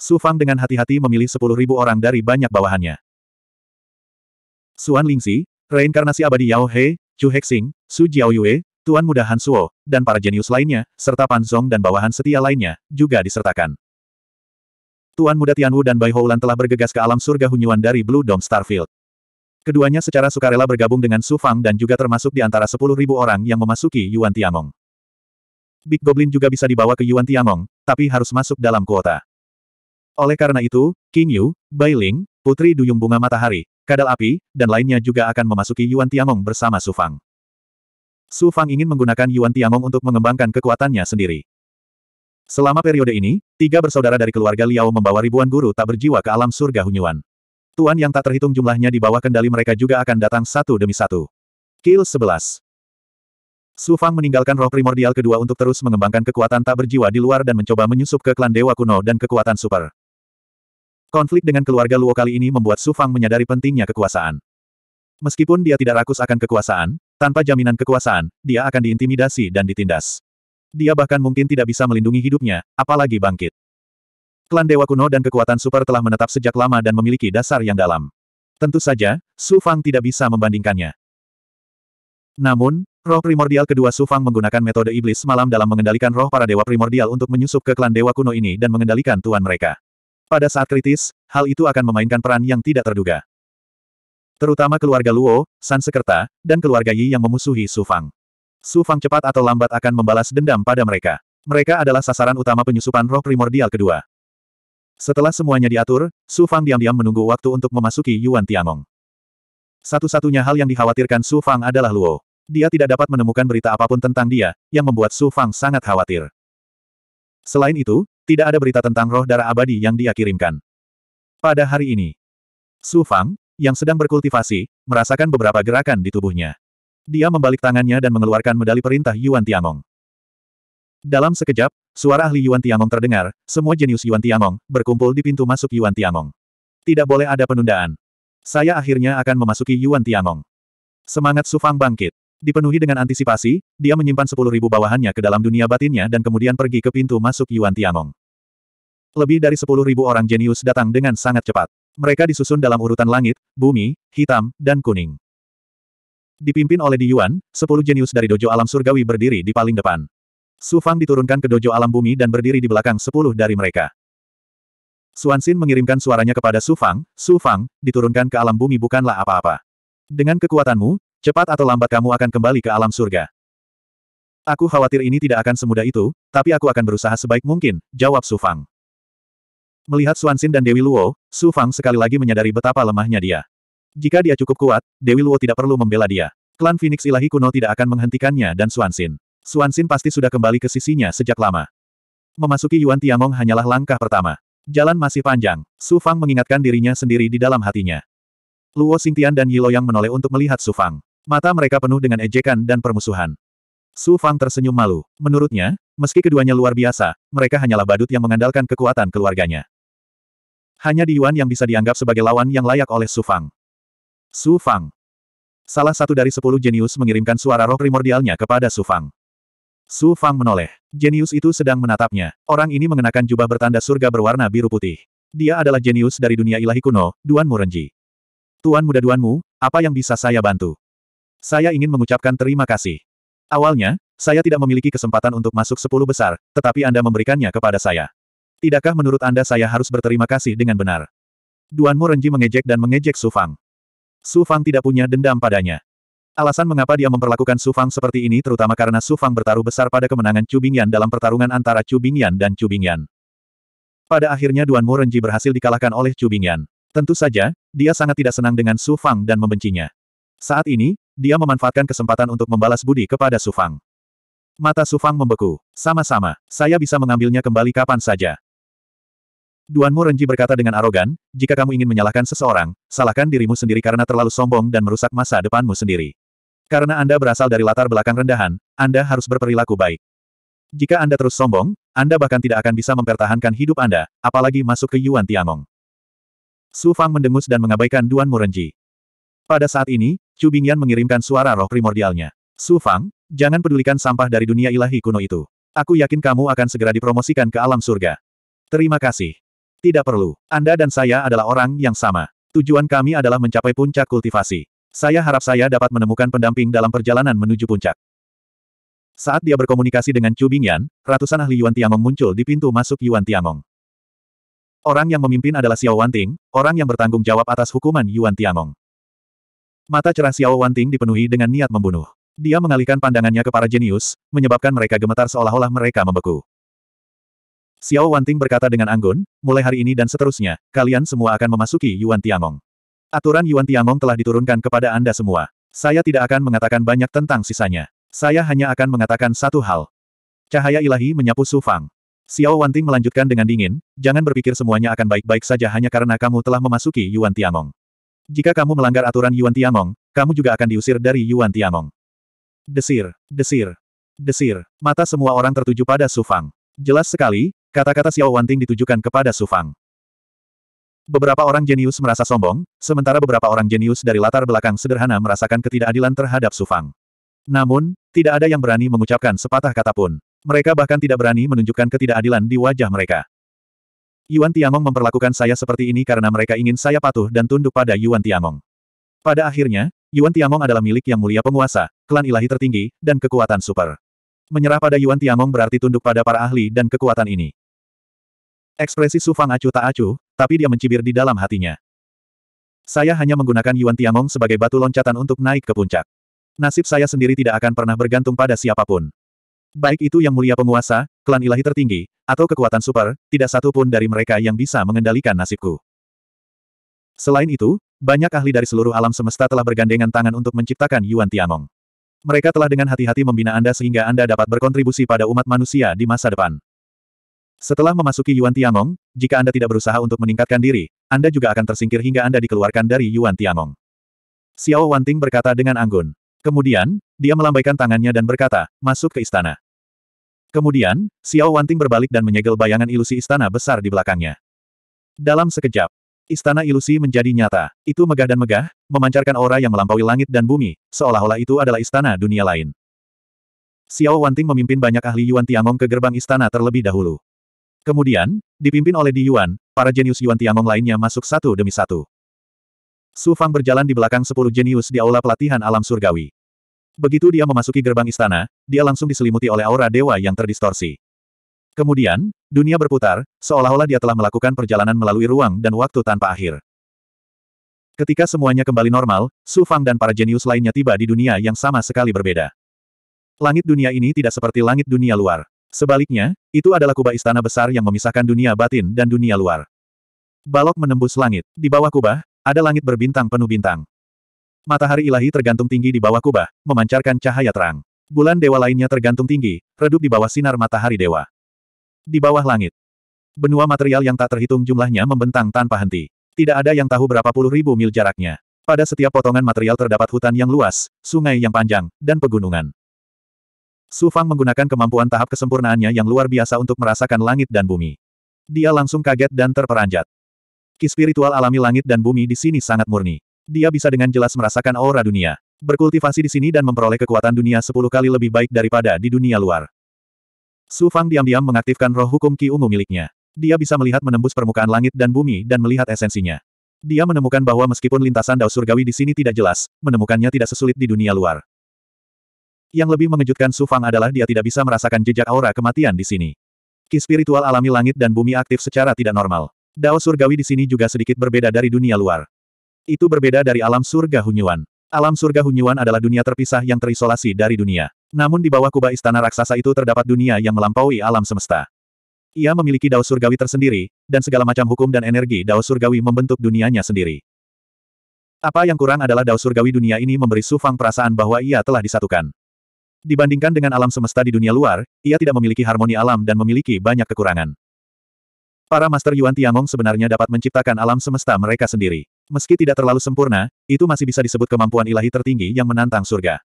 Su Fang dengan hati-hati memilih 10.000 orang dari banyak bawahannya. Suan Lingxi, reinkarnasi abadi Yao He, Chu Hexing, Su Jiaoyue, Tuan Muda Han Suo, dan para jenius lainnya, serta Pan Zong dan bawahan setia lainnya, juga disertakan. Tuan Muda Tianwu dan Bai Houlan telah bergegas ke alam surga hunyuan dari Blue Dome Starfield. Keduanya secara sukarela bergabung dengan Su Fang dan juga termasuk di antara 10.000 orang yang memasuki Yuan Tiangong. Big Goblin juga bisa dibawa ke Yuan Tiangong, tapi harus masuk dalam kuota. Oleh karena itu, King Yu, Bai Ling, Putri Duyung Bunga Matahari, Kadal Api, dan lainnya juga akan memasuki Yuan Tiangong bersama Su Fang. Su Fang ingin menggunakan Yuan Tiangong untuk mengembangkan kekuatannya sendiri. Selama periode ini, tiga bersaudara dari keluarga Liao membawa ribuan guru tak berjiwa ke alam surga Hunyuan. Tuan yang tak terhitung jumlahnya di bawah kendali mereka juga akan datang satu demi satu. Kill 11 Su Fang meninggalkan roh primordial kedua untuk terus mengembangkan kekuatan tak berjiwa di luar dan mencoba menyusup ke klan Dewa Kuno dan kekuatan super. Konflik dengan keluarga Luo kali ini membuat Su Fang menyadari pentingnya kekuasaan. Meskipun dia tidak rakus akan kekuasaan, tanpa jaminan kekuasaan, dia akan diintimidasi dan ditindas. Dia bahkan mungkin tidak bisa melindungi hidupnya, apalagi bangkit. Klan Dewa Kuno dan kekuatan super telah menetap sejak lama dan memiliki dasar yang dalam. Tentu saja, Su Fang tidak bisa membandingkannya. Namun, roh primordial kedua Su Fang menggunakan metode iblis malam dalam mengendalikan roh para dewa primordial untuk menyusup ke klan Dewa Kuno ini dan mengendalikan tuan mereka. Pada saat kritis, hal itu akan memainkan peran yang tidak terduga. Terutama keluarga Luo, San Sekerta, dan keluarga Yi yang memusuhi Su Fang. Su Fang cepat atau lambat akan membalas dendam pada mereka. Mereka adalah sasaran utama penyusupan roh primordial kedua. Setelah semuanya diatur, Su Fang diam-diam menunggu waktu untuk memasuki Yuan Tiangong. Satu-satunya hal yang dikhawatirkan Su Fang adalah Luo. Dia tidak dapat menemukan berita apapun tentang dia, yang membuat Su Fang sangat khawatir. Selain itu, tidak ada berita tentang roh darah abadi yang dia kirimkan. Pada hari ini, Su Fang, yang sedang berkultivasi, merasakan beberapa gerakan di tubuhnya. Dia membalik tangannya dan mengeluarkan medali perintah Yuan Tiangong. Dalam sekejap, suara ahli Yuan Tiangong terdengar, semua jenius Yuan Tiangong berkumpul di pintu masuk Yuan Tiangong. Tidak boleh ada penundaan. Saya akhirnya akan memasuki Yuan Tiangong. Semangat Su Fang bangkit. Dipenuhi dengan antisipasi, dia menyimpan sepuluh ribu bawahannya ke dalam dunia batinnya dan kemudian pergi ke pintu masuk Yuan Tiangong. Lebih dari sepuluh ribu orang jenius datang dengan sangat cepat. Mereka disusun dalam urutan langit, bumi, hitam, dan kuning. Dipimpin oleh Di Yuan, sepuluh jenius dari dojo alam surgawi berdiri di paling depan. Su Fang diturunkan ke dojo alam bumi dan berdiri di belakang sepuluh dari mereka. Suansin mengirimkan suaranya kepada Su Fang, Su Fang, diturunkan ke alam bumi bukanlah apa-apa. Dengan kekuatanmu, cepat atau lambat kamu akan kembali ke alam surga. Aku khawatir ini tidak akan semudah itu, tapi aku akan berusaha sebaik mungkin, jawab Su Fang. Melihat Suansin dan Dewi Luo, Su Fang sekali lagi menyadari betapa lemahnya dia. Jika dia cukup kuat, Dewi Luo tidak perlu membela dia. Klan Phoenix Ilahi kuno tidak akan menghentikannya dan Suansin. Suansin pasti sudah kembali ke sisinya sejak lama. Memasuki Yuan Tiangong hanyalah langkah pertama. Jalan masih panjang. Su Fang mengingatkan dirinya sendiri di dalam hatinya. Luo Xingtian dan Yilo yang menoleh untuk melihat Su Fang. Mata mereka penuh dengan ejekan dan permusuhan. Su Fang tersenyum malu. Menurutnya, meski keduanya luar biasa, mereka hanyalah badut yang mengandalkan kekuatan keluarganya. Hanya di Yuan yang bisa dianggap sebagai lawan yang layak oleh Su Fang. Su Fang. Salah satu dari sepuluh jenius mengirimkan suara roh primordialnya kepada Su Fang. Su Fang menoleh. Jenius itu sedang menatapnya. Orang ini mengenakan jubah bertanda surga berwarna biru putih. Dia adalah jenius dari dunia ilahi kuno, Duan Murenji. Tuan muda Duanmu, apa yang bisa saya bantu? Saya ingin mengucapkan terima kasih. Awalnya, saya tidak memiliki kesempatan untuk masuk sepuluh besar, tetapi Anda memberikannya kepada saya. Tidakkah menurut Anda saya harus berterima kasih dengan benar? Duan Murenji mengejek dan mengejek Su Fang. Su Fang tidak punya dendam padanya. Alasan mengapa dia memperlakukan Su Fang seperti ini terutama karena Su Fang bertaruh besar pada kemenangan Chu Bingyan dalam pertarungan antara Chu Bingyan dan Chu Bingyan. Pada akhirnya Duan Murenji berhasil dikalahkan oleh Chu Bingyan. Tentu saja, dia sangat tidak senang dengan Su Fang dan membencinya. Saat ini, dia memanfaatkan kesempatan untuk membalas budi kepada Su Fang. Mata Su Fang membeku. Sama-sama, saya bisa mengambilnya kembali kapan saja. Duan Murenji berkata dengan arogan, jika kamu ingin menyalahkan seseorang, salahkan dirimu sendiri karena terlalu sombong dan merusak masa depanmu sendiri. Karena Anda berasal dari latar belakang rendahan, Anda harus berperilaku baik. Jika Anda terus sombong, Anda bahkan tidak akan bisa mempertahankan hidup Anda, apalagi masuk ke Yuan Tiangong. Su Fang mendengus dan mengabaikan Duan Murenji. Pada saat ini, Chu Bingyan mengirimkan suara roh primordialnya. Su Fang, jangan pedulikan sampah dari dunia ilahi kuno itu. Aku yakin kamu akan segera dipromosikan ke alam surga. Terima kasih. Tidak perlu. Anda dan saya adalah orang yang sama. Tujuan kami adalah mencapai puncak kultivasi. Saya harap saya dapat menemukan pendamping dalam perjalanan menuju puncak. Saat dia berkomunikasi dengan Chu Bingyan, ratusan ahli Yuan Tiangong muncul di pintu masuk Yuan Tiangong. Orang yang memimpin adalah Xiao Wanting, orang yang bertanggung jawab atas hukuman Yuan Tiangong. Mata cerah Xiao Wanting dipenuhi dengan niat membunuh. Dia mengalihkan pandangannya ke para jenius, menyebabkan mereka gemetar seolah-olah mereka membeku. Xiao Wanting berkata dengan anggun, mulai hari ini dan seterusnya, kalian semua akan memasuki Yuan Tiangong. Aturan Yuan Tiangong telah diturunkan kepada Anda semua. Saya tidak akan mengatakan banyak tentang sisanya. Saya hanya akan mengatakan satu hal. Cahaya ilahi menyapu Su Fang. Xiao Wanting melanjutkan dengan dingin, jangan berpikir semuanya akan baik-baik saja hanya karena kamu telah memasuki Yuan Tiangong. Jika kamu melanggar aturan Yuan Tiangong, kamu juga akan diusir dari Yuan Tiangong. Desir, desir, desir. Mata semua orang tertuju pada Su Fang. Jelas sekali, Kata-kata Xiao Wanting ditujukan kepada Su Fang. Beberapa orang jenius merasa sombong, sementara beberapa orang jenius dari latar belakang sederhana merasakan ketidakadilan terhadap Su Fang. Namun, tidak ada yang berani mengucapkan sepatah kata pun. Mereka bahkan tidak berani menunjukkan ketidakadilan di wajah mereka. Yuan Tiangong memperlakukan saya seperti ini karena mereka ingin saya patuh dan tunduk pada Yuan Tiangong. Pada akhirnya, Yuan Tiangong adalah milik yang mulia penguasa, klan ilahi tertinggi, dan kekuatan super. Menyerah pada Yuan Tiangong berarti tunduk pada para ahli dan kekuatan ini. Ekspresi Su Fang acuh tak acuh, tapi dia mencibir di dalam hatinya. Saya hanya menggunakan Yuan Tiangong sebagai batu loncatan untuk naik ke puncak. Nasib saya sendiri tidak akan pernah bergantung pada siapapun. Baik itu yang mulia penguasa, klan ilahi tertinggi, atau kekuatan super, tidak satu pun dari mereka yang bisa mengendalikan nasibku. Selain itu, banyak ahli dari seluruh alam semesta telah bergandengan tangan untuk menciptakan Yuan Tiangong. Mereka telah dengan hati-hati membina Anda sehingga Anda dapat berkontribusi pada umat manusia di masa depan. Setelah memasuki Yuan Tiangong, jika Anda tidak berusaha untuk meningkatkan diri, Anda juga akan tersingkir hingga Anda dikeluarkan dari Yuan Tiangong. Xiao Wanting berkata dengan anggun. Kemudian, dia melambaikan tangannya dan berkata, masuk ke istana. Kemudian, Xiao Wanting berbalik dan menyegel bayangan ilusi istana besar di belakangnya. Dalam sekejap, istana ilusi menjadi nyata. Itu megah dan megah, memancarkan aura yang melampaui langit dan bumi, seolah-olah itu adalah istana dunia lain. Xiao Wanting memimpin banyak ahli Yuan Tiangong ke gerbang istana terlebih dahulu. Kemudian, dipimpin oleh Di Yuan, para jenius Yuan Tiangong lainnya masuk satu demi satu. Su Fang berjalan di belakang sepuluh jenius di aula pelatihan alam surgawi. Begitu dia memasuki gerbang istana, dia langsung diselimuti oleh aura dewa yang terdistorsi. Kemudian, dunia berputar, seolah-olah dia telah melakukan perjalanan melalui ruang dan waktu tanpa akhir. Ketika semuanya kembali normal, Su Fang dan para jenius lainnya tiba di dunia yang sama sekali berbeda. Langit dunia ini tidak seperti langit dunia luar. Sebaliknya, itu adalah kubah istana besar yang memisahkan dunia batin dan dunia luar. Balok menembus langit. Di bawah kubah, ada langit berbintang penuh bintang. Matahari ilahi tergantung tinggi di bawah kubah, memancarkan cahaya terang. Bulan dewa lainnya tergantung tinggi, redup di bawah sinar matahari dewa. Di bawah langit, benua material yang tak terhitung jumlahnya membentang tanpa henti. Tidak ada yang tahu berapa puluh ribu mil jaraknya. Pada setiap potongan material terdapat hutan yang luas, sungai yang panjang, dan pegunungan. Su Fang menggunakan kemampuan tahap kesempurnaannya yang luar biasa untuk merasakan langit dan bumi. Dia langsung kaget dan terperanjat. Ki spiritual alami langit dan bumi di sini sangat murni. Dia bisa dengan jelas merasakan aura dunia. Berkultivasi di sini dan memperoleh kekuatan dunia sepuluh kali lebih baik daripada di dunia luar. Su Fang diam-diam mengaktifkan roh hukum Ki Ungu miliknya. Dia bisa melihat menembus permukaan langit dan bumi dan melihat esensinya. Dia menemukan bahwa meskipun lintasan Dao surgawi di sini tidak jelas, menemukannya tidak sesulit di dunia luar. Yang lebih mengejutkan Su Fang adalah dia tidak bisa merasakan jejak aura kematian di sini. Ki spiritual alami langit dan bumi aktif secara tidak normal. Dao surgawi di sini juga sedikit berbeda dari dunia luar. Itu berbeda dari alam surga Hunyuan. Alam surga Hunyuan adalah dunia terpisah yang terisolasi dari dunia. Namun di bawah kubah istana raksasa itu terdapat dunia yang melampaui alam semesta. Ia memiliki dao surgawi tersendiri, dan segala macam hukum dan energi dao surgawi membentuk dunianya sendiri. Apa yang kurang adalah dao surgawi dunia ini memberi Sufang perasaan bahwa ia telah disatukan. Dibandingkan dengan alam semesta di dunia luar, ia tidak memiliki harmoni alam dan memiliki banyak kekurangan. Para Master Yuan Tiangong sebenarnya dapat menciptakan alam semesta mereka sendiri. Meski tidak terlalu sempurna, itu masih bisa disebut kemampuan ilahi tertinggi yang menantang surga.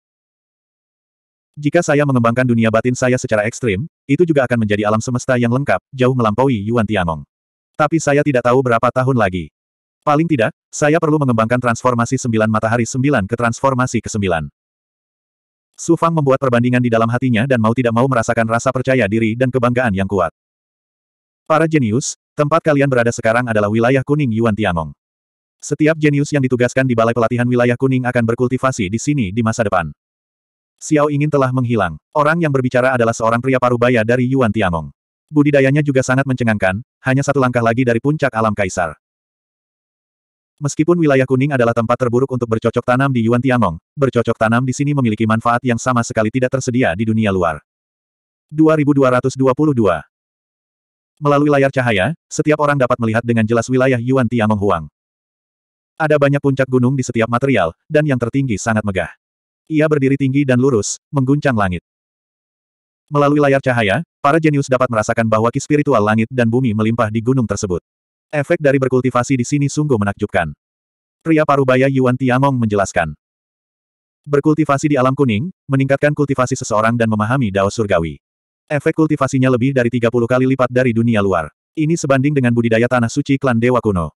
Jika saya mengembangkan dunia batin saya secara ekstrim, itu juga akan menjadi alam semesta yang lengkap, jauh melampaui Yuan Tiangong. Tapi saya tidak tahu berapa tahun lagi. Paling tidak, saya perlu mengembangkan transformasi sembilan matahari sembilan ke transformasi ke sembilan. Su Fang membuat perbandingan di dalam hatinya dan mau tidak mau merasakan rasa percaya diri dan kebanggaan yang kuat. Para jenius, tempat kalian berada sekarang adalah wilayah kuning Yuan Tiangong. Setiap jenius yang ditugaskan di Balai Pelatihan Wilayah Kuning akan berkultivasi di sini di masa depan. Xiao ingin telah menghilang. Orang yang berbicara adalah seorang pria parubaya dari Yuan Tiangong. Budidayanya juga sangat mencengangkan, hanya satu langkah lagi dari puncak alam kaisar. Meskipun wilayah kuning adalah tempat terburuk untuk bercocok tanam di Yuan Tiangong, bercocok tanam di sini memiliki manfaat yang sama sekali tidak tersedia di dunia luar. 2222 Melalui layar cahaya, setiap orang dapat melihat dengan jelas wilayah Yuan Tiangong Huang. Ada banyak puncak gunung di setiap material, dan yang tertinggi sangat megah. Ia berdiri tinggi dan lurus, mengguncang langit. Melalui layar cahaya, para jenius dapat merasakan bahwa ki spiritual langit dan bumi melimpah di gunung tersebut. Efek dari berkultivasi di sini sungguh menakjubkan. Pria parubaya Yuan Tiangong menjelaskan. Berkultivasi di alam kuning, meningkatkan kultivasi seseorang dan memahami dao surgawi. Efek kultivasinya lebih dari 30 kali lipat dari dunia luar. Ini sebanding dengan budidaya tanah suci klan Dewa Kuno.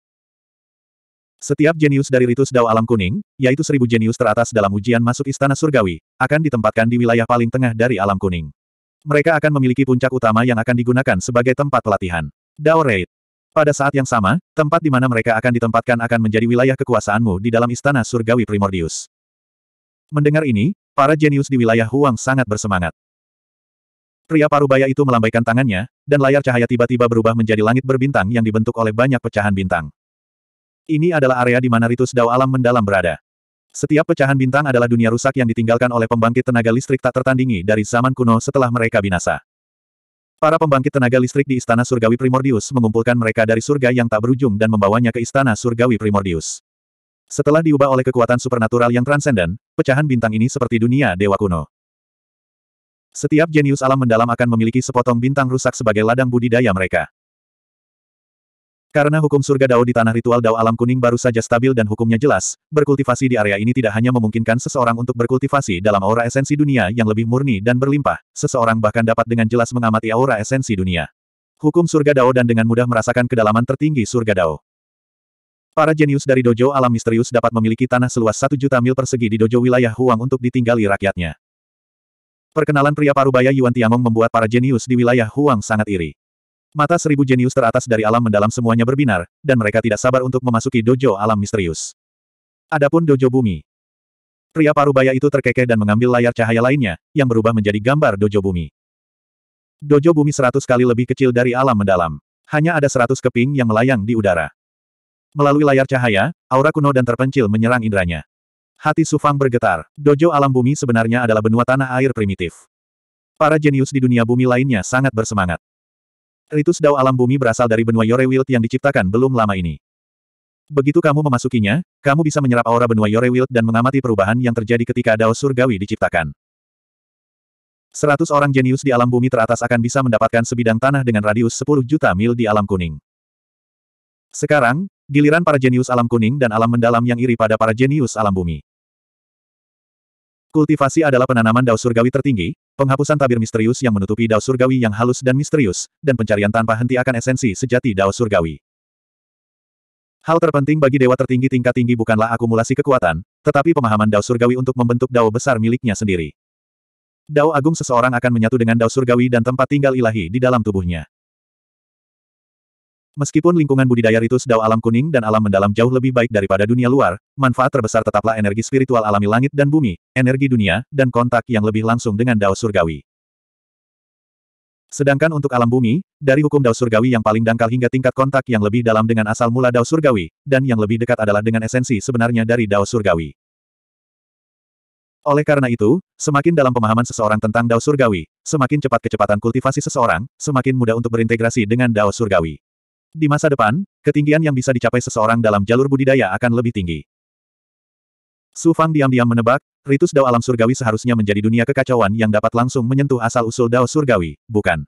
Setiap jenius dari ritus dao alam kuning, yaitu seribu jenius teratas dalam ujian masuk istana surgawi, akan ditempatkan di wilayah paling tengah dari alam kuning. Mereka akan memiliki puncak utama yang akan digunakan sebagai tempat pelatihan. Dao Raid pada saat yang sama, tempat di mana mereka akan ditempatkan akan menjadi wilayah kekuasaanmu di dalam istana surgawi primordius. Mendengar ini, para jenius di wilayah Huang sangat bersemangat. Pria parubaya itu melambaikan tangannya, dan layar cahaya tiba-tiba berubah menjadi langit berbintang yang dibentuk oleh banyak pecahan bintang. Ini adalah area di mana ritus dao alam mendalam berada. Setiap pecahan bintang adalah dunia rusak yang ditinggalkan oleh pembangkit tenaga listrik tak tertandingi dari zaman kuno setelah mereka binasa. Para pembangkit tenaga listrik di Istana Surgawi Primordius mengumpulkan mereka dari surga yang tak berujung dan membawanya ke Istana Surgawi Primordius. Setelah diubah oleh kekuatan supernatural yang transenden, pecahan bintang ini seperti dunia dewa kuno. Setiap jenius alam mendalam akan memiliki sepotong bintang rusak sebagai ladang budidaya mereka. Karena hukum surga Dao di tanah ritual Dao alam kuning baru saja stabil dan hukumnya jelas, berkultivasi di area ini tidak hanya memungkinkan seseorang untuk berkultivasi dalam aura esensi dunia yang lebih murni dan berlimpah, seseorang bahkan dapat dengan jelas mengamati aura esensi dunia. Hukum surga Dao dan dengan mudah merasakan kedalaman tertinggi surga Dao. Para jenius dari dojo alam misterius dapat memiliki tanah seluas satu juta mil persegi di dojo wilayah Huang untuk ditinggali rakyatnya. Perkenalan pria parubaya Yuan Tiangong membuat para jenius di wilayah Huang sangat iri. Mata seribu jenius teratas dari alam mendalam semuanya berbinar, dan mereka tidak sabar untuk memasuki dojo alam misterius. Adapun dojo bumi. Pria parubaya itu terkekeh dan mengambil layar cahaya lainnya, yang berubah menjadi gambar dojo bumi. Dojo bumi seratus kali lebih kecil dari alam mendalam. Hanya ada seratus keping yang melayang di udara. Melalui layar cahaya, aura kuno dan terpencil menyerang indranya. Hati Sufang bergetar. Dojo alam bumi sebenarnya adalah benua tanah air primitif. Para jenius di dunia bumi lainnya sangat bersemangat. Ritus Dao Alam Bumi berasal dari benua Yorewild yang diciptakan belum lama ini. Begitu kamu memasukinya, kamu bisa menyerap aura benua Yorewild dan mengamati perubahan yang terjadi ketika Dao Surgawi diciptakan. Seratus orang jenius di alam bumi teratas akan bisa mendapatkan sebidang tanah dengan radius 10 juta mil di alam kuning. Sekarang, giliran para jenius alam kuning dan alam mendalam yang iri pada para jenius alam bumi. Kultivasi adalah penanaman dao surgawi tertinggi, penghapusan tabir misterius yang menutupi dao surgawi yang halus dan misterius, dan pencarian tanpa henti akan esensi sejati dao surgawi. Hal terpenting bagi dewa tertinggi tingkat tinggi bukanlah akumulasi kekuatan, tetapi pemahaman dao surgawi untuk membentuk dao besar miliknya sendiri. Dao agung seseorang akan menyatu dengan dao surgawi dan tempat tinggal ilahi di dalam tubuhnya. Meskipun lingkungan budidaya ritus dao alam kuning dan alam mendalam jauh lebih baik daripada dunia luar, manfaat terbesar tetaplah energi spiritual alami langit dan bumi, energi dunia, dan kontak yang lebih langsung dengan dao surgawi. Sedangkan untuk alam bumi, dari hukum dao surgawi yang paling dangkal hingga tingkat kontak yang lebih dalam dengan asal mula dao surgawi, dan yang lebih dekat adalah dengan esensi sebenarnya dari dao surgawi. Oleh karena itu, semakin dalam pemahaman seseorang tentang Dao Surgawi, semakin cepat kecepatan kultivasi seseorang, semakin mudah untuk berintegrasi dengan Dao Surgawi. Di masa depan, ketinggian yang bisa dicapai seseorang dalam jalur budidaya akan lebih tinggi. Su Fang diam-diam menebak, ritus Dao alam surgawi seharusnya menjadi dunia kekacauan yang dapat langsung menyentuh asal-usul Dao surgawi, bukan?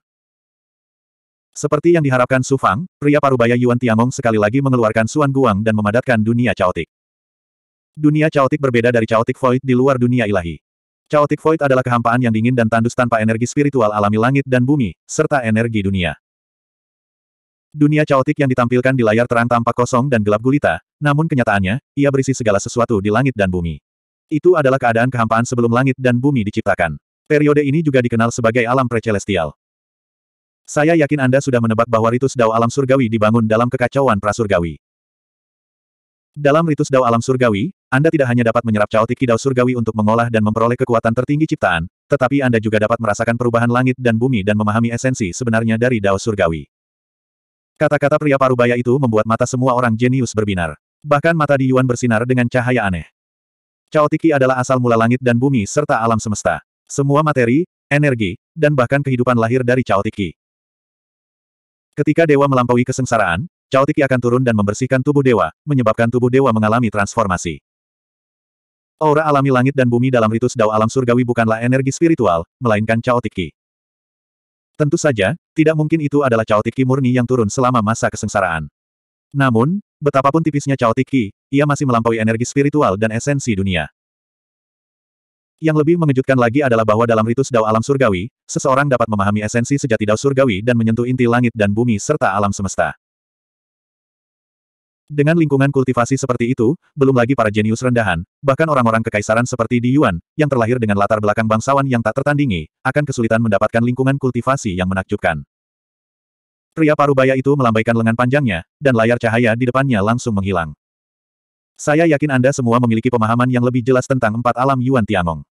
Seperti yang diharapkan Su Fang, pria parubaya Yuan Tiangong sekali lagi mengeluarkan Suan Guang dan memadatkan dunia caotik. Dunia caotik berbeda dari caotik void di luar dunia ilahi. Caotik Void adalah kehampaan yang dingin dan tandus tanpa energi spiritual alami langit dan bumi, serta energi dunia. Dunia caotik yang ditampilkan di layar terang tampak kosong dan gelap gulita, namun kenyataannya, ia berisi segala sesuatu di langit dan bumi. Itu adalah keadaan kehampaan sebelum langit dan bumi diciptakan. Periode ini juga dikenal sebagai alam precelestial. Saya yakin Anda sudah menebak bahwa ritus dao alam surgawi dibangun dalam kekacauan prasurgawi. Dalam ritus dao alam surgawi, Anda tidak hanya dapat menyerap caotik dao surgawi untuk mengolah dan memperoleh kekuatan tertinggi ciptaan, tetapi Anda juga dapat merasakan perubahan langit dan bumi dan memahami esensi sebenarnya dari dao surgawi. Kata-kata pria parubaya itu membuat mata semua orang jenius berbinar. Bahkan mata di Yuan bersinar dengan cahaya aneh. Tiki adalah asal mula langit dan bumi serta alam semesta. Semua materi, energi, dan bahkan kehidupan lahir dari Tiki. Ketika dewa melampaui kesengsaraan, Tiki akan turun dan membersihkan tubuh dewa, menyebabkan tubuh dewa mengalami transformasi. Aura alami langit dan bumi dalam ritus dao alam surgawi bukanlah energi spiritual, melainkan Tiki. Tentu saja, tidak mungkin itu adalah Cao Tiki murni yang turun selama masa kesengsaraan. Namun, betapapun tipisnya Cao Tiki, ia masih melampaui energi spiritual dan esensi dunia. Yang lebih mengejutkan lagi adalah bahwa dalam ritus Dao alam surgawi, seseorang dapat memahami esensi sejati Dao surgawi dan menyentuh inti langit dan bumi serta alam semesta. Dengan lingkungan kultivasi seperti itu, belum lagi para jenius rendahan, bahkan orang-orang kekaisaran seperti Di Yuan, yang terlahir dengan latar belakang bangsawan yang tak tertandingi, akan kesulitan mendapatkan lingkungan kultivasi yang menakjubkan. Pria parubaya itu melambaikan lengan panjangnya, dan layar cahaya di depannya langsung menghilang. Saya yakin Anda semua memiliki pemahaman yang lebih jelas tentang empat alam Yuan Tiangong.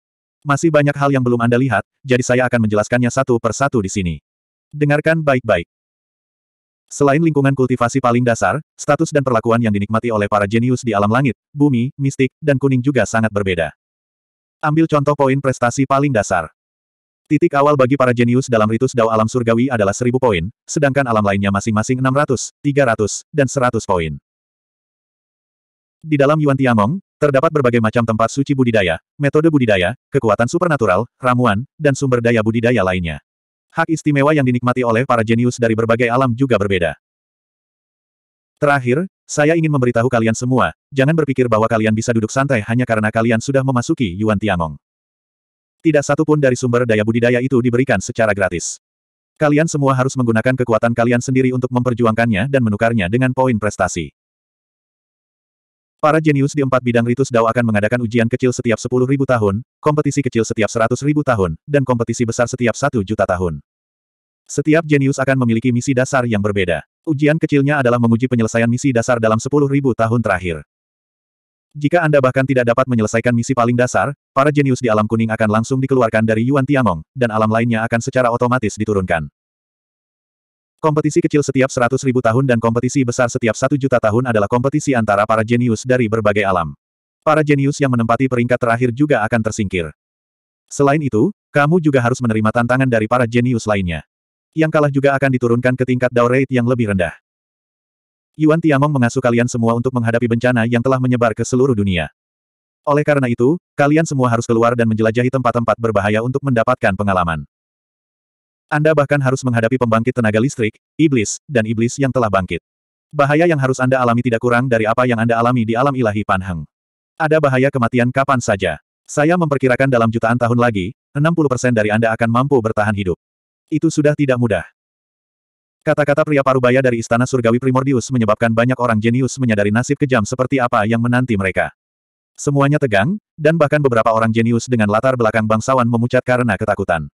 Masih banyak hal yang belum Anda lihat, jadi saya akan menjelaskannya satu per satu di sini. Dengarkan baik-baik. Selain lingkungan kultivasi paling dasar, status dan perlakuan yang dinikmati oleh para jenius di alam langit, bumi, mistik, dan kuning juga sangat berbeda. Ambil contoh poin prestasi paling dasar. Titik awal bagi para jenius dalam ritus dao alam surgawi adalah seribu poin, sedangkan alam lainnya masing-masing 600, 300, dan 100 poin. Di dalam Yuan Tiangong, terdapat berbagai macam tempat suci budidaya, metode budidaya, kekuatan supernatural, ramuan, dan sumber daya budidaya lainnya. Hak istimewa yang dinikmati oleh para jenius dari berbagai alam juga berbeda. Terakhir, saya ingin memberitahu kalian semua, jangan berpikir bahwa kalian bisa duduk santai hanya karena kalian sudah memasuki Yuan Tiangong. Tidak satu pun dari sumber daya budidaya itu diberikan secara gratis. Kalian semua harus menggunakan kekuatan kalian sendiri untuk memperjuangkannya dan menukarnya dengan poin prestasi. Para jenius di empat bidang ritus Dao akan mengadakan ujian kecil setiap sepuluh ribu tahun, kompetisi kecil setiap seratus ribu tahun, dan kompetisi besar setiap satu juta tahun. Setiap jenius akan memiliki misi dasar yang berbeda. Ujian kecilnya adalah menguji penyelesaian misi dasar dalam sepuluh ribu tahun terakhir. Jika Anda bahkan tidak dapat menyelesaikan misi paling dasar, para jenius di alam kuning akan langsung dikeluarkan dari Yuan Tiangong, dan alam lainnya akan secara otomatis diturunkan. Kompetisi kecil setiap seratus ribu tahun dan kompetisi besar setiap satu juta tahun adalah kompetisi antara para jenius dari berbagai alam. Para jenius yang menempati peringkat terakhir juga akan tersingkir. Selain itu, kamu juga harus menerima tantangan dari para jenius lainnya. Yang kalah juga akan diturunkan ke tingkat Dao Rate yang lebih rendah. Yuan Tiangong mengasuh kalian semua untuk menghadapi bencana yang telah menyebar ke seluruh dunia. Oleh karena itu, kalian semua harus keluar dan menjelajahi tempat-tempat berbahaya untuk mendapatkan pengalaman. Anda bahkan harus menghadapi pembangkit tenaga listrik, iblis, dan iblis yang telah bangkit. Bahaya yang harus Anda alami tidak kurang dari apa yang Anda alami di alam ilahi Panheng. Ada bahaya kematian kapan saja. Saya memperkirakan dalam jutaan tahun lagi, 60% dari Anda akan mampu bertahan hidup. Itu sudah tidak mudah. Kata-kata pria parubaya dari Istana Surgawi Primordius menyebabkan banyak orang jenius menyadari nasib kejam seperti apa yang menanti mereka. Semuanya tegang, dan bahkan beberapa orang jenius dengan latar belakang bangsawan memucat karena ketakutan.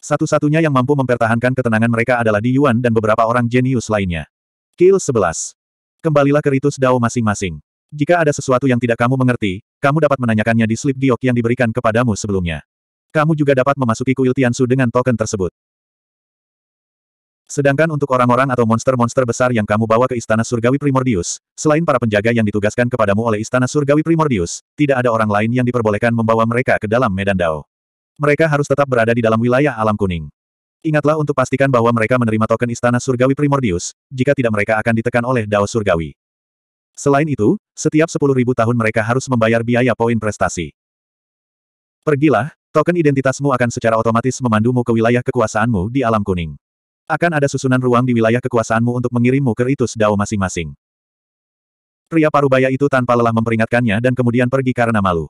Satu-satunya yang mampu mempertahankan ketenangan mereka adalah Di Yuan dan beberapa orang jenius lainnya. Kill 11. Kembalilah ke ritus Dao masing-masing. Jika ada sesuatu yang tidak kamu mengerti, kamu dapat menanyakannya di slip giok yang diberikan kepadamu sebelumnya. Kamu juga dapat memasuki kuil Tiansu dengan token tersebut. Sedangkan untuk orang-orang atau monster-monster besar yang kamu bawa ke Istana Surgawi Primordius, selain para penjaga yang ditugaskan kepadamu oleh Istana Surgawi Primordius, tidak ada orang lain yang diperbolehkan membawa mereka ke dalam Medan Dao mereka harus tetap berada di dalam wilayah alam kuning. Ingatlah untuk pastikan bahwa mereka menerima token Istana Surgawi Primordius, jika tidak mereka akan ditekan oleh Dao Surgawi. Selain itu, setiap 10.000 tahun mereka harus membayar biaya poin prestasi. Pergilah, token identitasmu akan secara otomatis memandumu ke wilayah kekuasaanmu di alam kuning. Akan ada susunan ruang di wilayah kekuasaanmu untuk mengirimmu ke ritus Dao masing-masing. Pria parubaya itu tanpa lelah memperingatkannya dan kemudian pergi karena malu.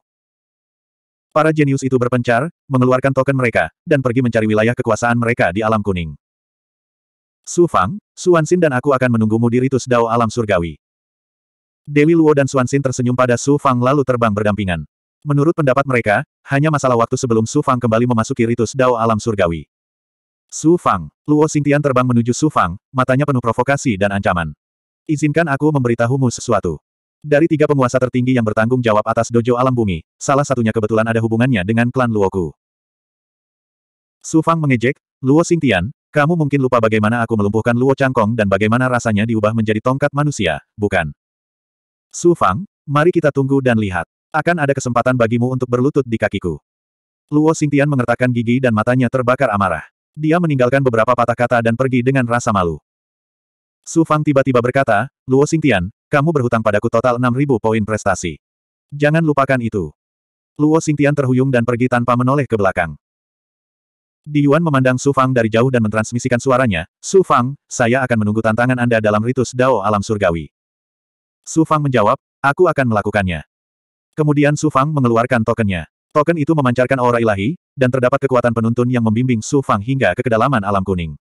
Para jenius itu berpencar, mengeluarkan token mereka, dan pergi mencari wilayah kekuasaan mereka di alam kuning. Su Fang, Suansin dan aku akan menunggumu di ritus Dao alam surgawi. Dewi Luo dan Suansin tersenyum pada Su Fang lalu terbang berdampingan. Menurut pendapat mereka, hanya masalah waktu sebelum Su Fang kembali memasuki ritus Dao alam surgawi. Su Fang, Luo Xingtian terbang menuju Su Fang, matanya penuh provokasi dan ancaman. Izinkan aku memberitahumu sesuatu. Dari tiga penguasa tertinggi yang bertanggung jawab atas dojo alam bumi, salah satunya kebetulan ada hubungannya dengan klan Luoku. Su Fang mengejek, Luo Xingtian, kamu mungkin lupa bagaimana aku melumpuhkan Luo Changkong dan bagaimana rasanya diubah menjadi tongkat manusia, bukan? Su Fang, mari kita tunggu dan lihat. Akan ada kesempatan bagimu untuk berlutut di kakiku. Luo Xingtian mengertakkan gigi dan matanya terbakar amarah. Dia meninggalkan beberapa patah kata dan pergi dengan rasa malu. Su Fang tiba-tiba berkata, Luo Xingtian, kamu berhutang padaku total 6.000 poin prestasi. Jangan lupakan itu. Luo Xingtian terhuyung dan pergi tanpa menoleh ke belakang. Di Yuan memandang Su Fang dari jauh dan mentransmisikan suaranya, Su Fang, saya akan menunggu tantangan Anda dalam ritus Dao Alam Surgawi. Su Fang menjawab, aku akan melakukannya. Kemudian Su Fang mengeluarkan tokennya. Token itu memancarkan aura ilahi, dan terdapat kekuatan penuntun yang membimbing Su Fang hingga ke kedalaman alam kuning.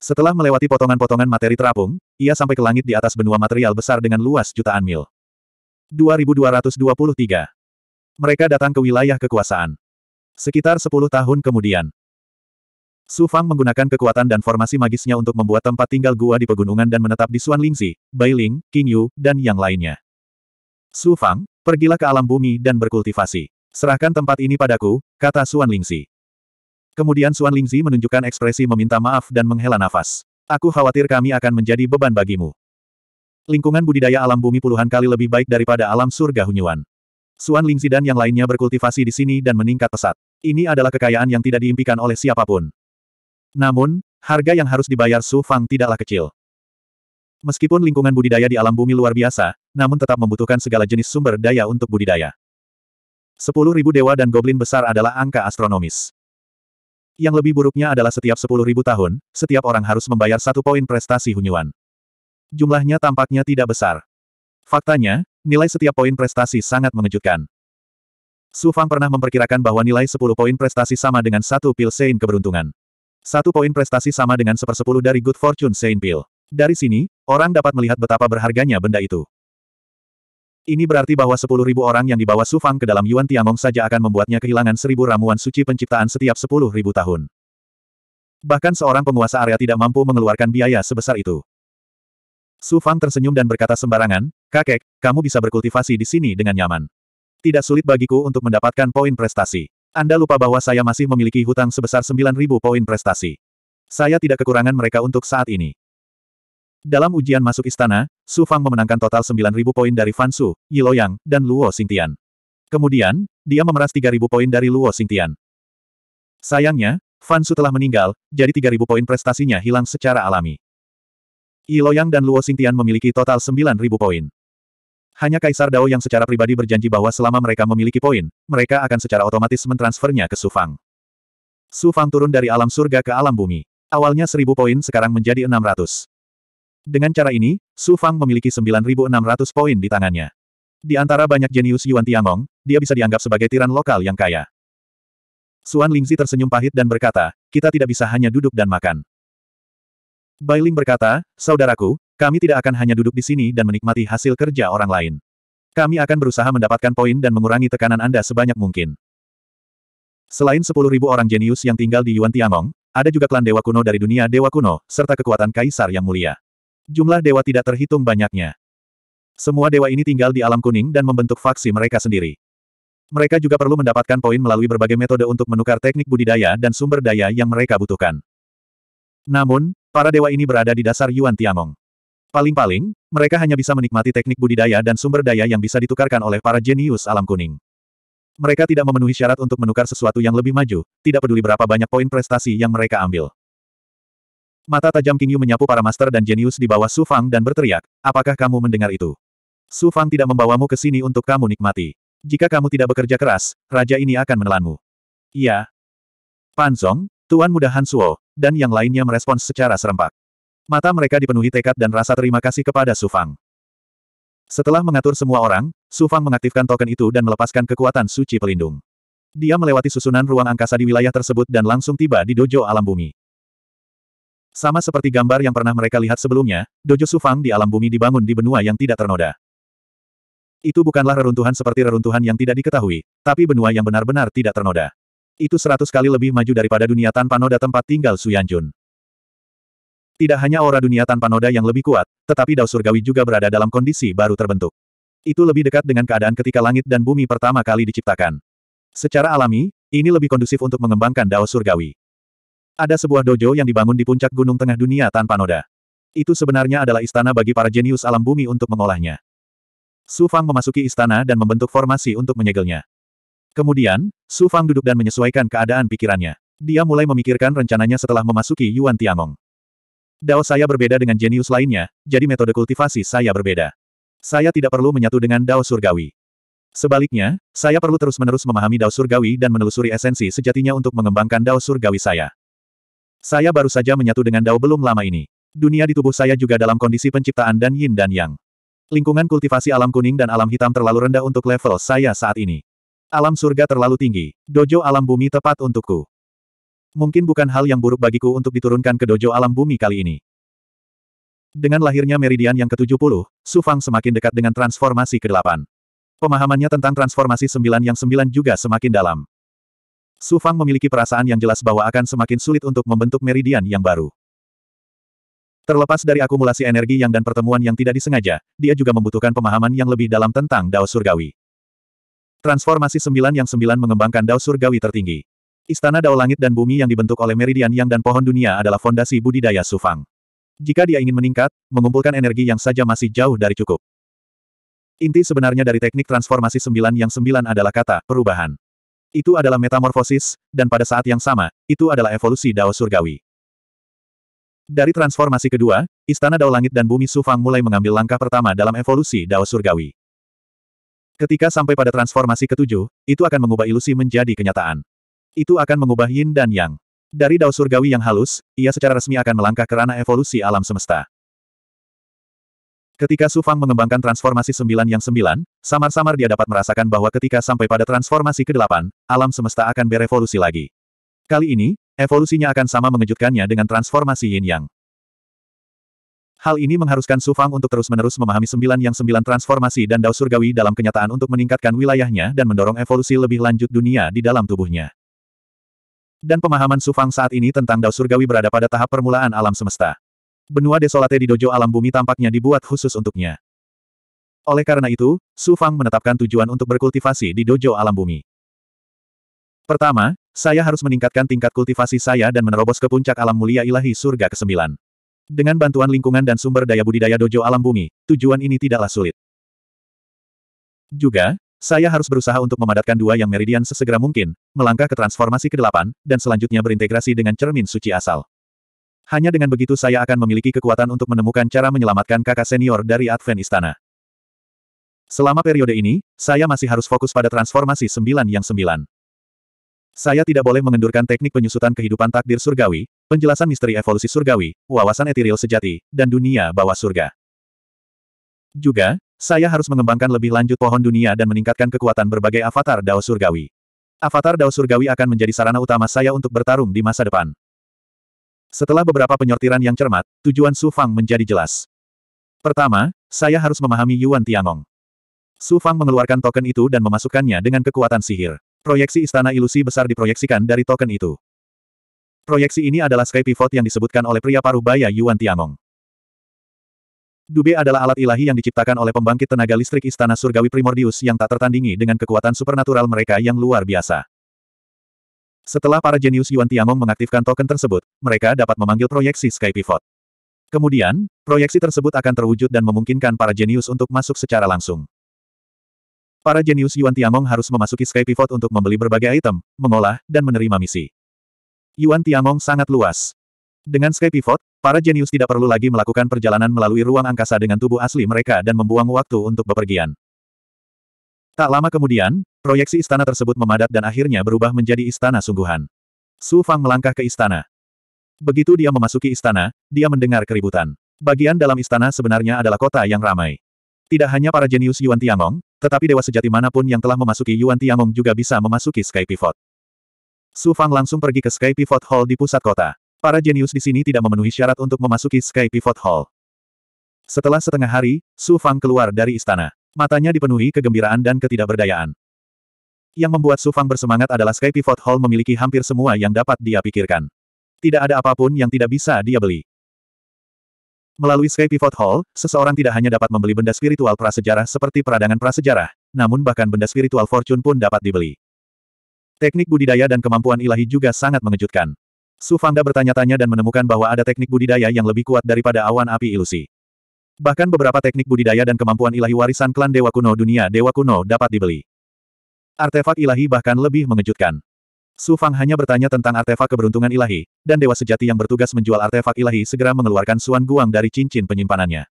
Setelah melewati potongan-potongan materi terapung, ia sampai ke langit di atas benua material besar dengan luas jutaan mil. 2223. Mereka datang ke wilayah kekuasaan. Sekitar 10 tahun kemudian. Su Fang menggunakan kekuatan dan formasi magisnya untuk membuat tempat tinggal gua di pegunungan dan menetap di Suan Lingzi, Bai Ling, King Yu, dan yang lainnya. Su Fang, pergilah ke alam bumi dan berkultivasi. Serahkan tempat ini padaku, kata Suan Lingzi. Kemudian Suan Lingzi menunjukkan ekspresi meminta maaf dan menghela nafas. Aku khawatir kami akan menjadi beban bagimu. Lingkungan budidaya alam bumi puluhan kali lebih baik daripada alam surga Hunyuan. Suan Lingzi dan yang lainnya berkultivasi di sini dan meningkat pesat. Ini adalah kekayaan yang tidak diimpikan oleh siapapun. Namun, harga yang harus dibayar Su Fang tidaklah kecil. Meskipun lingkungan budidaya di alam bumi luar biasa, namun tetap membutuhkan segala jenis sumber daya untuk budidaya. Sepuluh ribu dewa dan goblin besar adalah angka astronomis. Yang lebih buruknya adalah setiap 10.000 tahun, setiap orang harus membayar satu poin prestasi Hunyuan. Jumlahnya tampaknya tidak besar. Faktanya, nilai setiap poin prestasi sangat mengejutkan. Su Fang pernah memperkirakan bahwa nilai 10 poin prestasi sama dengan satu pil Sein keberuntungan. Satu poin prestasi sama dengan sepersepuluh dari Good Fortune Sein Pil. Dari sini, orang dapat melihat betapa berharganya benda itu. Ini berarti bahwa sepuluh ribu orang yang dibawa Su Fang ke dalam Yuan Tiangong saja akan membuatnya kehilangan seribu ramuan suci penciptaan setiap sepuluh ribu tahun. Bahkan seorang penguasa area tidak mampu mengeluarkan biaya sebesar itu. Su Fang tersenyum dan berkata sembarangan, Kakek, kamu bisa berkultivasi di sini dengan nyaman. Tidak sulit bagiku untuk mendapatkan poin prestasi. Anda lupa bahwa saya masih memiliki hutang sebesar sembilan ribu poin prestasi. Saya tidak kekurangan mereka untuk saat ini. Dalam ujian masuk istana, Su Fang memenangkan total 9.000 poin dari Fan Su, Yi Yang, dan Luo Xingtian. Kemudian, dia memeras 3.000 poin dari Luo Xingtian. Sayangnya, Fan Su telah meninggal, jadi 3.000 poin prestasinya hilang secara alami. Yi Yang dan Luo Xingtian memiliki total 9.000 poin. Hanya Kaisar Dao yang secara pribadi berjanji bahwa selama mereka memiliki poin, mereka akan secara otomatis mentransfernya ke Su Fang. Su Fang turun dari alam surga ke alam bumi. Awalnya 1.000 poin sekarang menjadi 600. Dengan cara ini, Su Fang memiliki 9.600 poin di tangannya. Di antara banyak jenius Yuan Tiangong, dia bisa dianggap sebagai tiran lokal yang kaya. Suan Lingzi tersenyum pahit dan berkata, kita tidak bisa hanya duduk dan makan. Bai Ling berkata, saudaraku, kami tidak akan hanya duduk di sini dan menikmati hasil kerja orang lain. Kami akan berusaha mendapatkan poin dan mengurangi tekanan Anda sebanyak mungkin. Selain 10.000 orang jenius yang tinggal di Yuan Tiangong, ada juga klan Dewa Kuno dari dunia Dewa Kuno, serta kekuatan Kaisar yang mulia jumlah dewa tidak terhitung banyaknya. Semua dewa ini tinggal di alam kuning dan membentuk faksi mereka sendiri. Mereka juga perlu mendapatkan poin melalui berbagai metode untuk menukar teknik budidaya dan sumber daya yang mereka butuhkan. Namun, para dewa ini berada di dasar Yuan Tiamong. Paling-paling, mereka hanya bisa menikmati teknik budidaya dan sumber daya yang bisa ditukarkan oleh para jenius alam kuning. Mereka tidak memenuhi syarat untuk menukar sesuatu yang lebih maju, tidak peduli berapa banyak poin prestasi yang mereka ambil. Mata tajam King Yu menyapu para master dan jenius di bawah Su Fang dan berteriak, apakah kamu mendengar itu? Su Fang tidak membawamu ke sini untuk kamu nikmati. Jika kamu tidak bekerja keras, raja ini akan menelanmu. Iya. Pan Zong, Tuan Muda Han Suo, dan yang lainnya merespons secara serempak. Mata mereka dipenuhi tekad dan rasa terima kasih kepada Su Fang. Setelah mengatur semua orang, Su Fang mengaktifkan token itu dan melepaskan kekuatan suci pelindung. Dia melewati susunan ruang angkasa di wilayah tersebut dan langsung tiba di dojo alam bumi. Sama seperti gambar yang pernah mereka lihat sebelumnya, dojo Sufang di alam bumi dibangun di benua yang tidak ternoda. Itu bukanlah reruntuhan seperti reruntuhan yang tidak diketahui, tapi benua yang benar-benar tidak ternoda. Itu seratus kali lebih maju daripada dunia tanpa noda tempat tinggal Suyanjun. Tidak hanya aura dunia tanpa noda yang lebih kuat, tetapi dao surgawi juga berada dalam kondisi baru terbentuk. Itu lebih dekat dengan keadaan ketika langit dan bumi pertama kali diciptakan. Secara alami, ini lebih kondusif untuk mengembangkan dao surgawi. Ada sebuah dojo yang dibangun di puncak gunung tengah dunia tanpa noda. Itu sebenarnya adalah istana bagi para jenius alam bumi untuk mengolahnya. Su Fang memasuki istana dan membentuk formasi untuk menyegelnya. Kemudian, Su Fang duduk dan menyesuaikan keadaan pikirannya. Dia mulai memikirkan rencananya setelah memasuki Yuan Tiangong. Dao saya berbeda dengan jenius lainnya, jadi metode kultivasi saya berbeda. Saya tidak perlu menyatu dengan Dao Surgawi. Sebaliknya, saya perlu terus-menerus memahami Dao Surgawi dan menelusuri esensi sejatinya untuk mengembangkan Dao Surgawi saya. Saya baru saja menyatu dengan Dao belum lama ini. Dunia di tubuh saya juga dalam kondisi penciptaan dan yin dan yang. Lingkungan kultivasi alam kuning dan alam hitam terlalu rendah untuk level saya saat ini. Alam surga terlalu tinggi, dojo alam bumi tepat untukku. Mungkin bukan hal yang buruk bagiku untuk diturunkan ke dojo alam bumi kali ini. Dengan lahirnya meridian yang ke-70, Su Fang semakin dekat dengan transformasi ke-8. Pemahamannya tentang transformasi sembilan yang sembilan juga semakin dalam. Su Fang memiliki perasaan yang jelas bahwa akan semakin sulit untuk membentuk meridian yang baru. Terlepas dari akumulasi energi yang dan pertemuan yang tidak disengaja, dia juga membutuhkan pemahaman yang lebih dalam tentang Dao Surgawi. Transformasi sembilan yang sembilan mengembangkan Dao Surgawi tertinggi. Istana Dao Langit dan Bumi yang dibentuk oleh meridian yang dan pohon dunia adalah fondasi budidaya Su Fang. Jika dia ingin meningkat, mengumpulkan energi yang saja masih jauh dari cukup. Inti sebenarnya dari teknik transformasi sembilan yang sembilan adalah kata perubahan. Itu adalah metamorfosis, dan pada saat yang sama, itu adalah evolusi Dao Surgawi. Dari transformasi kedua, Istana Dao Langit dan Bumi Sufang mulai mengambil langkah pertama dalam evolusi Dao Surgawi. Ketika sampai pada transformasi ketujuh, itu akan mengubah ilusi menjadi kenyataan. Itu akan mengubah yin dan yang. Dari Dao Surgawi yang halus, ia secara resmi akan melangkah ke ranah evolusi alam semesta. Ketika Su Fang mengembangkan transformasi sembilan yang sembilan, samar-samar dia dapat merasakan bahwa ketika sampai pada transformasi ke-8, alam semesta akan berevolusi lagi. Kali ini, evolusinya akan sama mengejutkannya dengan transformasi Yin Yang. Hal ini mengharuskan Su Fang untuk terus-menerus memahami sembilan yang sembilan transformasi dan dao surgawi dalam kenyataan untuk meningkatkan wilayahnya dan mendorong evolusi lebih lanjut dunia di dalam tubuhnya. Dan pemahaman Su Fang saat ini tentang dao surgawi berada pada tahap permulaan alam semesta benua desolate di dojo alam bumi tampaknya dibuat khusus untuknya. Oleh karena itu, Su Fang menetapkan tujuan untuk berkultivasi di dojo alam bumi. Pertama, saya harus meningkatkan tingkat kultivasi saya dan menerobos ke puncak alam mulia ilahi surga ke-9. Dengan bantuan lingkungan dan sumber daya budidaya dojo alam bumi, tujuan ini tidaklah sulit. Juga, saya harus berusaha untuk memadatkan dua yang meridian sesegera mungkin, melangkah ke transformasi ke-8, dan selanjutnya berintegrasi dengan cermin suci asal. Hanya dengan begitu saya akan memiliki kekuatan untuk menemukan cara menyelamatkan kakak senior dari Advent Istana. Selama periode ini, saya masih harus fokus pada transformasi sembilan yang sembilan. Saya tidak boleh mengendurkan teknik penyusutan kehidupan takdir surgawi, penjelasan misteri evolusi surgawi, wawasan etiril sejati, dan dunia bawah surga. Juga, saya harus mengembangkan lebih lanjut pohon dunia dan meningkatkan kekuatan berbagai avatar Dao surgawi. Avatar Dao surgawi akan menjadi sarana utama saya untuk bertarung di masa depan. Setelah beberapa penyortiran yang cermat, tujuan Su Fang menjadi jelas. Pertama, saya harus memahami Yuan Tiangong. Su Fang mengeluarkan token itu dan memasukkannya dengan kekuatan sihir. Proyeksi istana ilusi besar diproyeksikan dari token itu. Proyeksi ini adalah sky pivot yang disebutkan oleh pria paruh baya Yuan Tiangong. Dube adalah alat ilahi yang diciptakan oleh pembangkit tenaga listrik istana surgawi primordius yang tak tertandingi dengan kekuatan supernatural mereka yang luar biasa. Setelah para jenius Yuan Tiangong mengaktifkan token tersebut, mereka dapat memanggil proyeksi Sky Pivot. Kemudian, proyeksi tersebut akan terwujud dan memungkinkan para jenius untuk masuk secara langsung. Para jenius Yuan Tiangong harus memasuki Sky Pivot untuk membeli berbagai item, mengolah, dan menerima misi. Yuan Tiangong sangat luas. Dengan Sky Pivot, para jenius tidak perlu lagi melakukan perjalanan melalui ruang angkasa dengan tubuh asli mereka dan membuang waktu untuk bepergian. Tak lama kemudian, proyeksi istana tersebut memadat dan akhirnya berubah menjadi istana sungguhan. Su Fang melangkah ke istana. Begitu dia memasuki istana, dia mendengar keributan. Bagian dalam istana sebenarnya adalah kota yang ramai. Tidak hanya para jenius Yuan Tiangong, tetapi dewa sejati manapun yang telah memasuki Yuan Tiangong juga bisa memasuki Sky Pivot. Su Fang langsung pergi ke Sky Pivot Hall di pusat kota. Para jenius di sini tidak memenuhi syarat untuk memasuki Sky Pivot Hall. Setelah setengah hari, Su Fang keluar dari istana. Matanya dipenuhi kegembiraan dan ketidakberdayaan. Yang membuat Sufang bersemangat adalah Sky Pivot Hall memiliki hampir semua yang dapat dia pikirkan. Tidak ada apapun yang tidak bisa dia beli. Melalui Sky Pivot Hall, seseorang tidak hanya dapat membeli benda spiritual prasejarah seperti peradangan prasejarah, namun bahkan benda spiritual fortune pun dapat dibeli. Teknik budidaya dan kemampuan ilahi juga sangat mengejutkan. Sufangda bertanya-tanya dan menemukan bahwa ada teknik budidaya yang lebih kuat daripada awan api ilusi. Bahkan beberapa teknik budidaya dan kemampuan ilahi warisan klan Dewa Kuno dunia Dewa Kuno dapat dibeli. Artefak ilahi bahkan lebih mengejutkan. Su Fang hanya bertanya tentang artefak keberuntungan ilahi, dan dewa sejati yang bertugas menjual artefak ilahi segera mengeluarkan Suan Guang dari cincin penyimpanannya.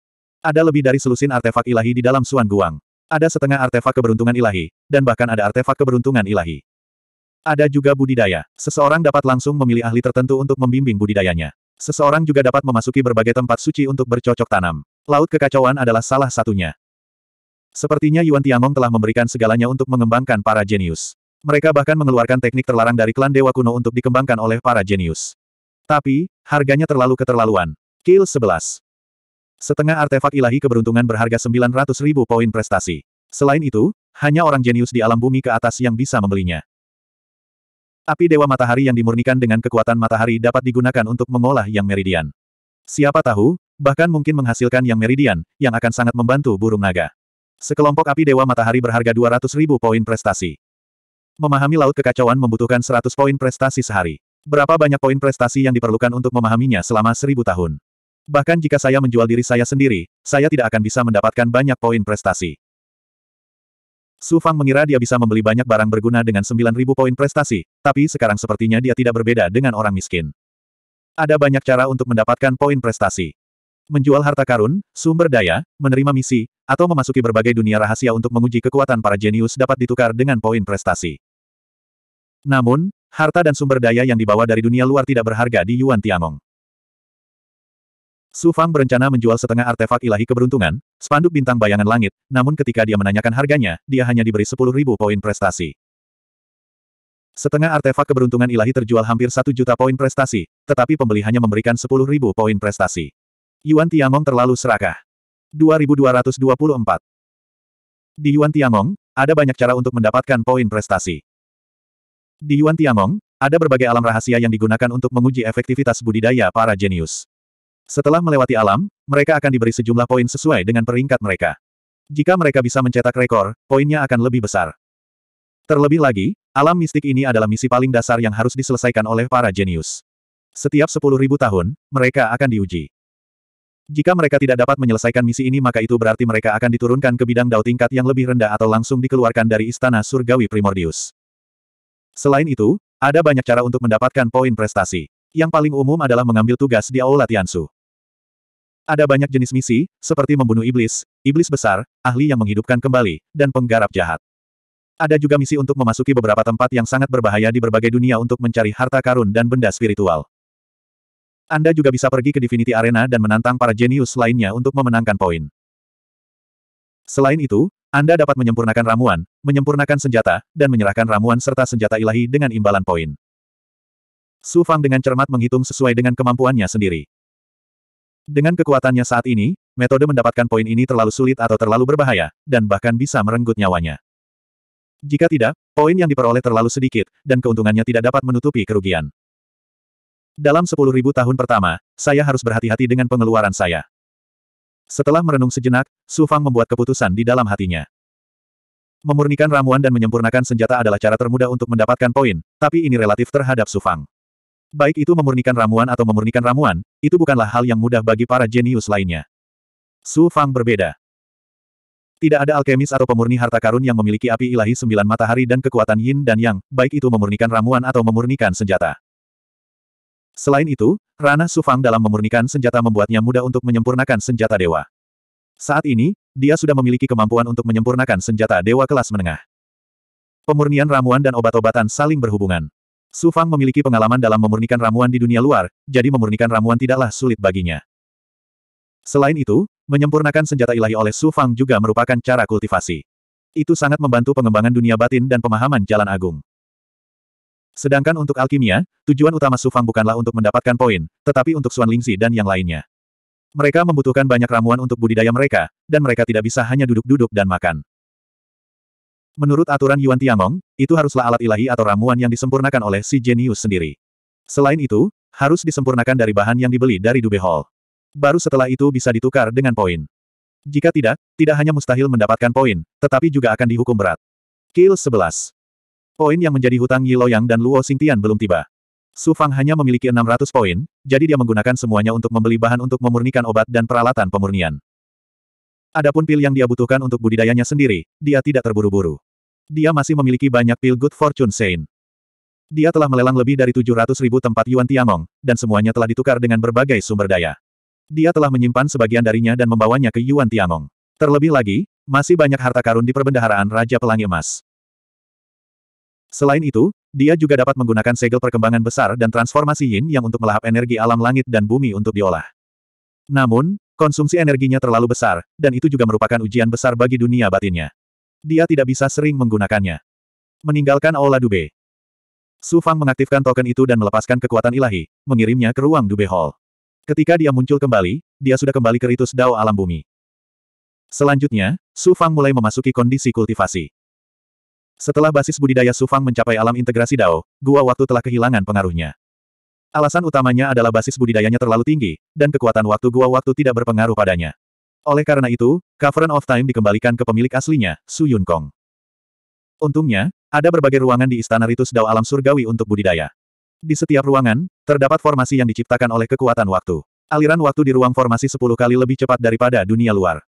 Ada lebih dari selusin artefak ilahi di dalam Suan Guang. Ada setengah artefak keberuntungan ilahi, dan bahkan ada artefak keberuntungan ilahi. Ada juga budidaya. Seseorang dapat langsung memilih ahli tertentu untuk membimbing budidayanya. Seseorang juga dapat memasuki berbagai tempat suci untuk bercocok tanam. Laut Kekacauan adalah salah satunya. Sepertinya Yuan Tiangong telah memberikan segalanya untuk mengembangkan para jenius. Mereka bahkan mengeluarkan teknik terlarang dari klan Dewa Kuno untuk dikembangkan oleh para jenius. Tapi, harganya terlalu keterlaluan. Kill 11. Setengah artefak ilahi keberuntungan berharga 900 ribu poin prestasi. Selain itu, hanya orang jenius di alam bumi ke atas yang bisa membelinya. Api Dewa Matahari yang dimurnikan dengan kekuatan matahari dapat digunakan untuk mengolah yang meridian. Siapa tahu, Bahkan mungkin menghasilkan yang meridian, yang akan sangat membantu burung naga. Sekelompok api dewa matahari berharga 200 ribu poin prestasi. Memahami laut kekacauan membutuhkan 100 poin prestasi sehari. Berapa banyak poin prestasi yang diperlukan untuk memahaminya selama seribu tahun? Bahkan jika saya menjual diri saya sendiri, saya tidak akan bisa mendapatkan banyak poin prestasi. Su Fang mengira dia bisa membeli banyak barang berguna dengan 9.000 poin prestasi, tapi sekarang sepertinya dia tidak berbeda dengan orang miskin. Ada banyak cara untuk mendapatkan poin prestasi menjual harta karun, sumber daya, menerima misi, atau memasuki berbagai dunia rahasia untuk menguji kekuatan para jenius dapat ditukar dengan poin prestasi. Namun, harta dan sumber daya yang dibawa dari dunia luar tidak berharga di Yuan Tiangong. Su Fang berencana menjual setengah artefak ilahi keberuntungan, spanduk bintang bayangan langit, namun ketika dia menanyakan harganya, dia hanya diberi 10.000 poin prestasi. Setengah artefak keberuntungan ilahi terjual hampir satu juta poin prestasi, tetapi pembeli hanya memberikan ribu poin prestasi. Yuan Tiangong terlalu serakah. 2224 Di Yuan Tiangong ada banyak cara untuk mendapatkan poin prestasi. Di Yuan Tiangong ada berbagai alam rahasia yang digunakan untuk menguji efektivitas budidaya para jenius. Setelah melewati alam, mereka akan diberi sejumlah poin sesuai dengan peringkat mereka. Jika mereka bisa mencetak rekor, poinnya akan lebih besar. Terlebih lagi, alam mistik ini adalah misi paling dasar yang harus diselesaikan oleh para jenius. Setiap 10.000 tahun, mereka akan diuji. Jika mereka tidak dapat menyelesaikan misi ini maka itu berarti mereka akan diturunkan ke bidang dao tingkat yang lebih rendah atau langsung dikeluarkan dari istana surgawi primordius. Selain itu, ada banyak cara untuk mendapatkan poin prestasi. Yang paling umum adalah mengambil tugas di Aula Tiansu. Ada banyak jenis misi, seperti membunuh iblis, iblis besar, ahli yang menghidupkan kembali, dan penggarap jahat. Ada juga misi untuk memasuki beberapa tempat yang sangat berbahaya di berbagai dunia untuk mencari harta karun dan benda spiritual. Anda juga bisa pergi ke Divinity Arena dan menantang para jenius lainnya untuk memenangkan poin. Selain itu, Anda dapat menyempurnakan ramuan, menyempurnakan senjata, dan menyerahkan ramuan serta senjata ilahi dengan imbalan poin. Su Fang dengan cermat menghitung sesuai dengan kemampuannya sendiri. Dengan kekuatannya saat ini, metode mendapatkan poin ini terlalu sulit atau terlalu berbahaya, dan bahkan bisa merenggut nyawanya. Jika tidak, poin yang diperoleh terlalu sedikit, dan keuntungannya tidak dapat menutupi kerugian. Dalam sepuluh ribu tahun pertama, saya harus berhati-hati dengan pengeluaran saya. Setelah merenung sejenak, Su Fang membuat keputusan di dalam hatinya. Memurnikan ramuan dan menyempurnakan senjata adalah cara termudah untuk mendapatkan poin, tapi ini relatif terhadap Su Fang. Baik itu memurnikan ramuan atau memurnikan ramuan, itu bukanlah hal yang mudah bagi para jenius lainnya. Su Fang berbeda. Tidak ada alkemis atau pemurni harta karun yang memiliki api ilahi sembilan matahari dan kekuatan yin dan yang, baik itu memurnikan ramuan atau memurnikan senjata. Selain itu, Rana Sufang dalam memurnikan senjata membuatnya mudah untuk menyempurnakan senjata dewa. Saat ini, dia sudah memiliki kemampuan untuk menyempurnakan senjata dewa kelas menengah. Pemurnian ramuan dan obat-obatan saling berhubungan. Sufang memiliki pengalaman dalam memurnikan ramuan di dunia luar, jadi memurnikan ramuan tidaklah sulit baginya. Selain itu, menyempurnakan senjata ilahi oleh Sufang juga merupakan cara kultivasi. Itu sangat membantu pengembangan dunia batin dan pemahaman jalan agung. Sedangkan untuk alkimia, tujuan utama Sufang bukanlah untuk mendapatkan poin, tetapi untuk Xuan Lingzi dan yang lainnya. Mereka membutuhkan banyak ramuan untuk budidaya mereka, dan mereka tidak bisa hanya duduk-duduk dan makan. Menurut aturan Yuan Tiangong, itu haruslah alat ilahi atau ramuan yang disempurnakan oleh si jenius sendiri. Selain itu, harus disempurnakan dari bahan yang dibeli dari Dube Hall. Baru setelah itu bisa ditukar dengan poin. Jika tidak, tidak hanya mustahil mendapatkan poin, tetapi juga akan dihukum berat. Kill 11. Poin yang menjadi hutang Yi Loyang dan Luo Xingtian belum tiba. Su Fang hanya memiliki 600 poin, jadi dia menggunakan semuanya untuk membeli bahan untuk memurnikan obat dan peralatan pemurnian. Adapun pil yang dia butuhkan untuk budidayanya sendiri, dia tidak terburu-buru. Dia masih memiliki banyak pil Good Fortune Saint. Dia telah melelang lebih dari 700 ribu tempat Yuan Tiangong, dan semuanya telah ditukar dengan berbagai sumber daya. Dia telah menyimpan sebagian darinya dan membawanya ke Yuan Tiangong. Terlebih lagi, masih banyak harta karun di perbendaharaan Raja Pelangi Emas. Selain itu, dia juga dapat menggunakan segel perkembangan besar dan transformasi yin yang untuk melahap energi alam langit dan bumi untuk diolah. Namun, konsumsi energinya terlalu besar, dan itu juga merupakan ujian besar bagi dunia batinnya. Dia tidak bisa sering menggunakannya. Meninggalkan Aula Dube. Su Fang mengaktifkan token itu dan melepaskan kekuatan ilahi, mengirimnya ke ruang Dube Hall. Ketika dia muncul kembali, dia sudah kembali ke ritus Dao alam bumi. Selanjutnya, Su Fang mulai memasuki kondisi kultivasi. Setelah basis budidaya Sufang mencapai alam integrasi Dao, gua waktu telah kehilangan pengaruhnya. Alasan utamanya adalah basis budidayanya terlalu tinggi, dan kekuatan waktu gua waktu tidak berpengaruh padanya. Oleh karena itu, Cavern of Time dikembalikan ke pemilik aslinya, Su Yun Kong. Untungnya, ada berbagai ruangan di Istana Ritus Dao Alam Surgawi untuk budidaya. Di setiap ruangan, terdapat formasi yang diciptakan oleh kekuatan waktu. Aliran waktu di ruang formasi 10 kali lebih cepat daripada dunia luar.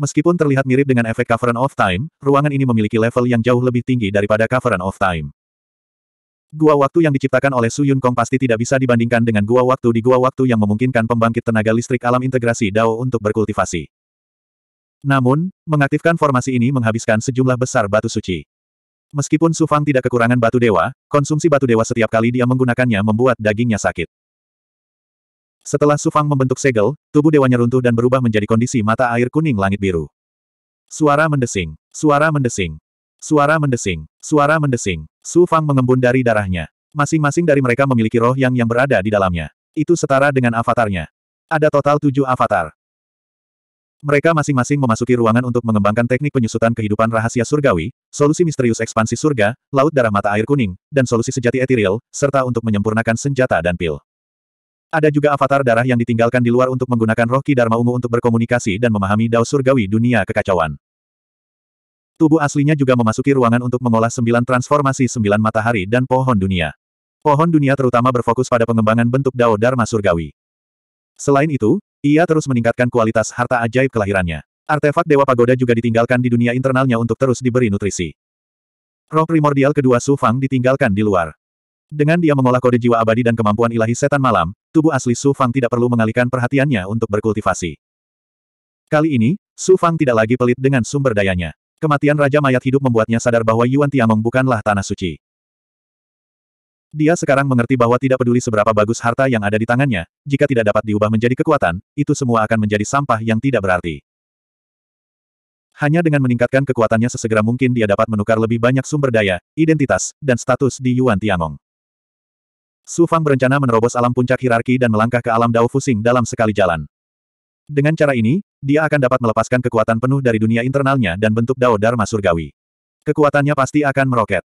Meskipun terlihat mirip dengan efek Cavern of Time, ruangan ini memiliki level yang jauh lebih tinggi daripada Cavern of Time. Gua waktu yang diciptakan oleh Su Yun Kong pasti tidak bisa dibandingkan dengan gua waktu di gua waktu yang memungkinkan pembangkit tenaga listrik alam integrasi Dao untuk berkultivasi. Namun, mengaktifkan formasi ini menghabiskan sejumlah besar batu suci. Meskipun Su Fang tidak kekurangan batu dewa, konsumsi batu dewa setiap kali dia menggunakannya membuat dagingnya sakit. Setelah Sufang membentuk segel, tubuh dewanya runtuh dan berubah menjadi kondisi mata air kuning langit biru. Suara mendesing, suara mendesing, suara mendesing, suara mendesing. Sufang mengembun dari darahnya. Masing-masing dari mereka memiliki roh yang yang berada di dalamnya. Itu setara dengan avatarnya. Ada total tujuh avatar. Mereka masing-masing memasuki ruangan untuk mengembangkan teknik penyusutan kehidupan rahasia surgawi, solusi misterius ekspansi surga, laut darah mata air kuning, dan solusi sejati etiril, serta untuk menyempurnakan senjata dan pil. Ada juga avatar darah yang ditinggalkan di luar untuk menggunakan roh ki Dharma Ungu untuk berkomunikasi dan memahami dao surgawi dunia kekacauan. Tubuh aslinya juga memasuki ruangan untuk mengolah sembilan transformasi sembilan matahari dan pohon dunia. Pohon dunia terutama berfokus pada pengembangan bentuk dao Dharma surgawi. Selain itu, ia terus meningkatkan kualitas harta ajaib kelahirannya. Artefak Dewa Pagoda juga ditinggalkan di dunia internalnya untuk terus diberi nutrisi. Roh primordial kedua Su Fang ditinggalkan di luar. Dengan dia mengolah kode jiwa abadi dan kemampuan ilahi setan malam, tubuh asli Su Fang tidak perlu mengalihkan perhatiannya untuk berkultivasi. Kali ini, Su Fang tidak lagi pelit dengan sumber dayanya. Kematian Raja Mayat Hidup membuatnya sadar bahwa Yuan Tiamong bukanlah tanah suci. Dia sekarang mengerti bahwa tidak peduli seberapa bagus harta yang ada di tangannya, jika tidak dapat diubah menjadi kekuatan, itu semua akan menjadi sampah yang tidak berarti. Hanya dengan meningkatkan kekuatannya sesegera mungkin dia dapat menukar lebih banyak sumber daya, identitas, dan status di Yuan Tiamong. Su Fang berencana menerobos alam puncak hierarki dan melangkah ke alam Dao Fusing dalam sekali jalan. Dengan cara ini, dia akan dapat melepaskan kekuatan penuh dari dunia internalnya dan bentuk Dao Dharma Surgawi. Kekuatannya pasti akan meroket.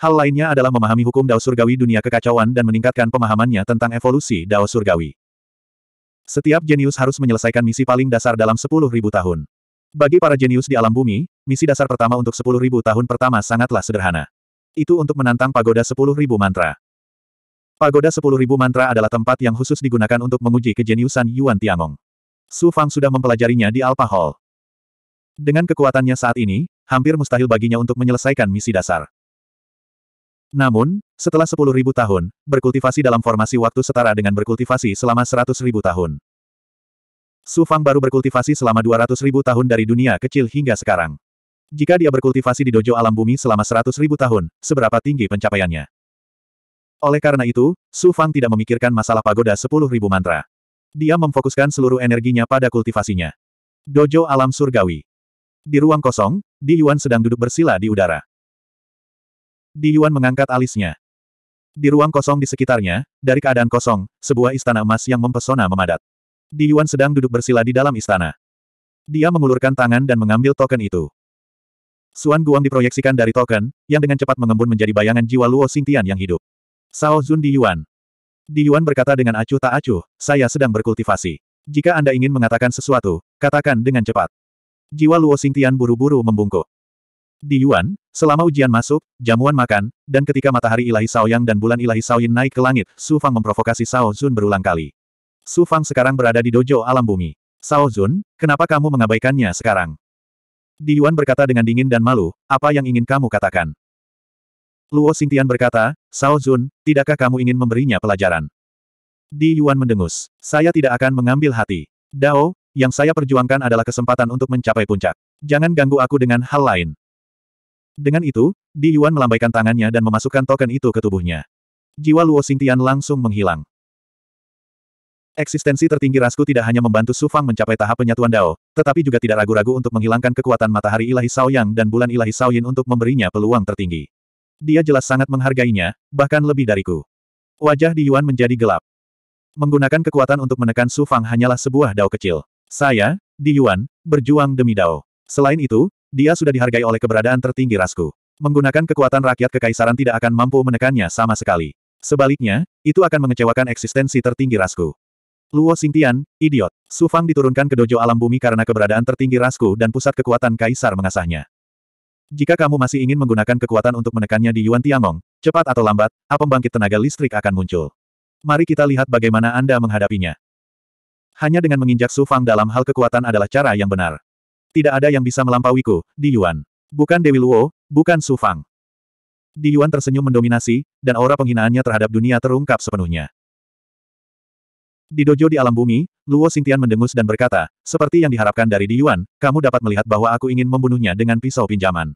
Hal lainnya adalah memahami hukum Dao Surgawi dunia kekacauan dan meningkatkan pemahamannya tentang evolusi Dao Surgawi. Setiap jenius harus menyelesaikan misi paling dasar dalam 10.000 tahun. Bagi para jenius di alam bumi, misi dasar pertama untuk 10.000 tahun pertama sangatlah sederhana. Itu untuk menantang pagoda 10.000 mantra. Pagoda 10.000 mantra adalah tempat yang khusus digunakan untuk menguji kejeniusan Yuan Tiangong. Su Fang sudah mempelajarinya di Alpha Hall. Dengan kekuatannya saat ini, hampir mustahil baginya untuk menyelesaikan misi dasar. Namun, setelah 10.000 tahun, berkultivasi dalam formasi waktu setara dengan berkultivasi selama 100.000 tahun. Su Fang baru berkultivasi selama 200.000 tahun dari dunia kecil hingga sekarang. Jika dia berkultivasi di dojo alam bumi selama 100.000 tahun, seberapa tinggi pencapaiannya? Oleh karena itu, Su Fang tidak memikirkan masalah pagoda 10.000 mantra. Dia memfokuskan seluruh energinya pada kultivasinya. Dojo alam surgawi. Di ruang kosong, Di Yuan sedang duduk bersila di udara. Di Yuan mengangkat alisnya. Di ruang kosong di sekitarnya, dari keadaan kosong, sebuah istana emas yang mempesona memadat. Di Yuan sedang duduk bersila di dalam istana. Dia mengulurkan tangan dan mengambil token itu. Suan Guang diproyeksikan dari token, yang dengan cepat mengembun menjadi bayangan jiwa Luo Xingtian yang hidup. Sao Zun di Yuan. Di Yuan berkata dengan acuh tak acuh, saya sedang berkultivasi. Jika Anda ingin mengatakan sesuatu, katakan dengan cepat. Jiwa Luo Xingtian buru-buru membungkuk. Di Yuan, selama ujian masuk, jamuan makan, dan ketika matahari ilahi Sao Yang dan bulan ilahi Sao Yin naik ke langit, Su Fang memprovokasi Sao Zun berulang kali. Su Fang sekarang berada di dojo alam bumi. Sao Zun, kenapa kamu mengabaikannya sekarang? Di Yuan berkata dengan dingin dan malu, apa yang ingin kamu katakan? Luo Xingtian berkata, Sao Zun, tidakkah kamu ingin memberinya pelajaran? Di Yuan mendengus. Saya tidak akan mengambil hati. Dao, yang saya perjuangkan adalah kesempatan untuk mencapai puncak. Jangan ganggu aku dengan hal lain. Dengan itu, Di Yuan melambaikan tangannya dan memasukkan token itu ke tubuhnya. Jiwa Luo Xingtian langsung menghilang. Eksistensi tertinggi Rasku tidak hanya membantu Su Fang mencapai tahap penyatuan Dao, tetapi juga tidak ragu-ragu untuk menghilangkan kekuatan matahari ilahi Yang dan bulan ilahi Yin untuk memberinya peluang tertinggi. Dia jelas sangat menghargainya, bahkan lebih dariku. Wajah di Yuan menjadi gelap. Menggunakan kekuatan untuk menekan Su Fang hanyalah sebuah dao kecil. Saya, di Yuan, berjuang demi dao. Selain itu, dia sudah dihargai oleh keberadaan tertinggi rasku. Menggunakan kekuatan rakyat kekaisaran tidak akan mampu menekannya sama sekali. Sebaliknya, itu akan mengecewakan eksistensi tertinggi rasku. Luo Xingtian, idiot. Su Fang diturunkan ke dojo alam bumi karena keberadaan tertinggi rasku dan pusat kekuatan kaisar mengasahnya. Jika kamu masih ingin menggunakan kekuatan untuk menekannya di Yuan Tiangong, cepat atau lambat, A pembangkit tenaga listrik akan muncul. Mari kita lihat bagaimana Anda menghadapinya. Hanya dengan menginjak Su Fang dalam hal kekuatan adalah cara yang benar. Tidak ada yang bisa melampauiku, di Yuan. Bukan Dewi Luo, bukan Su Fang. Di Yuan tersenyum mendominasi, dan aura penghinaannya terhadap dunia terungkap sepenuhnya. Di dojo di alam bumi, Luo Xingtian mendengus dan berkata, seperti yang diharapkan dari Di Yuan, kamu dapat melihat bahwa aku ingin membunuhnya dengan pisau pinjaman.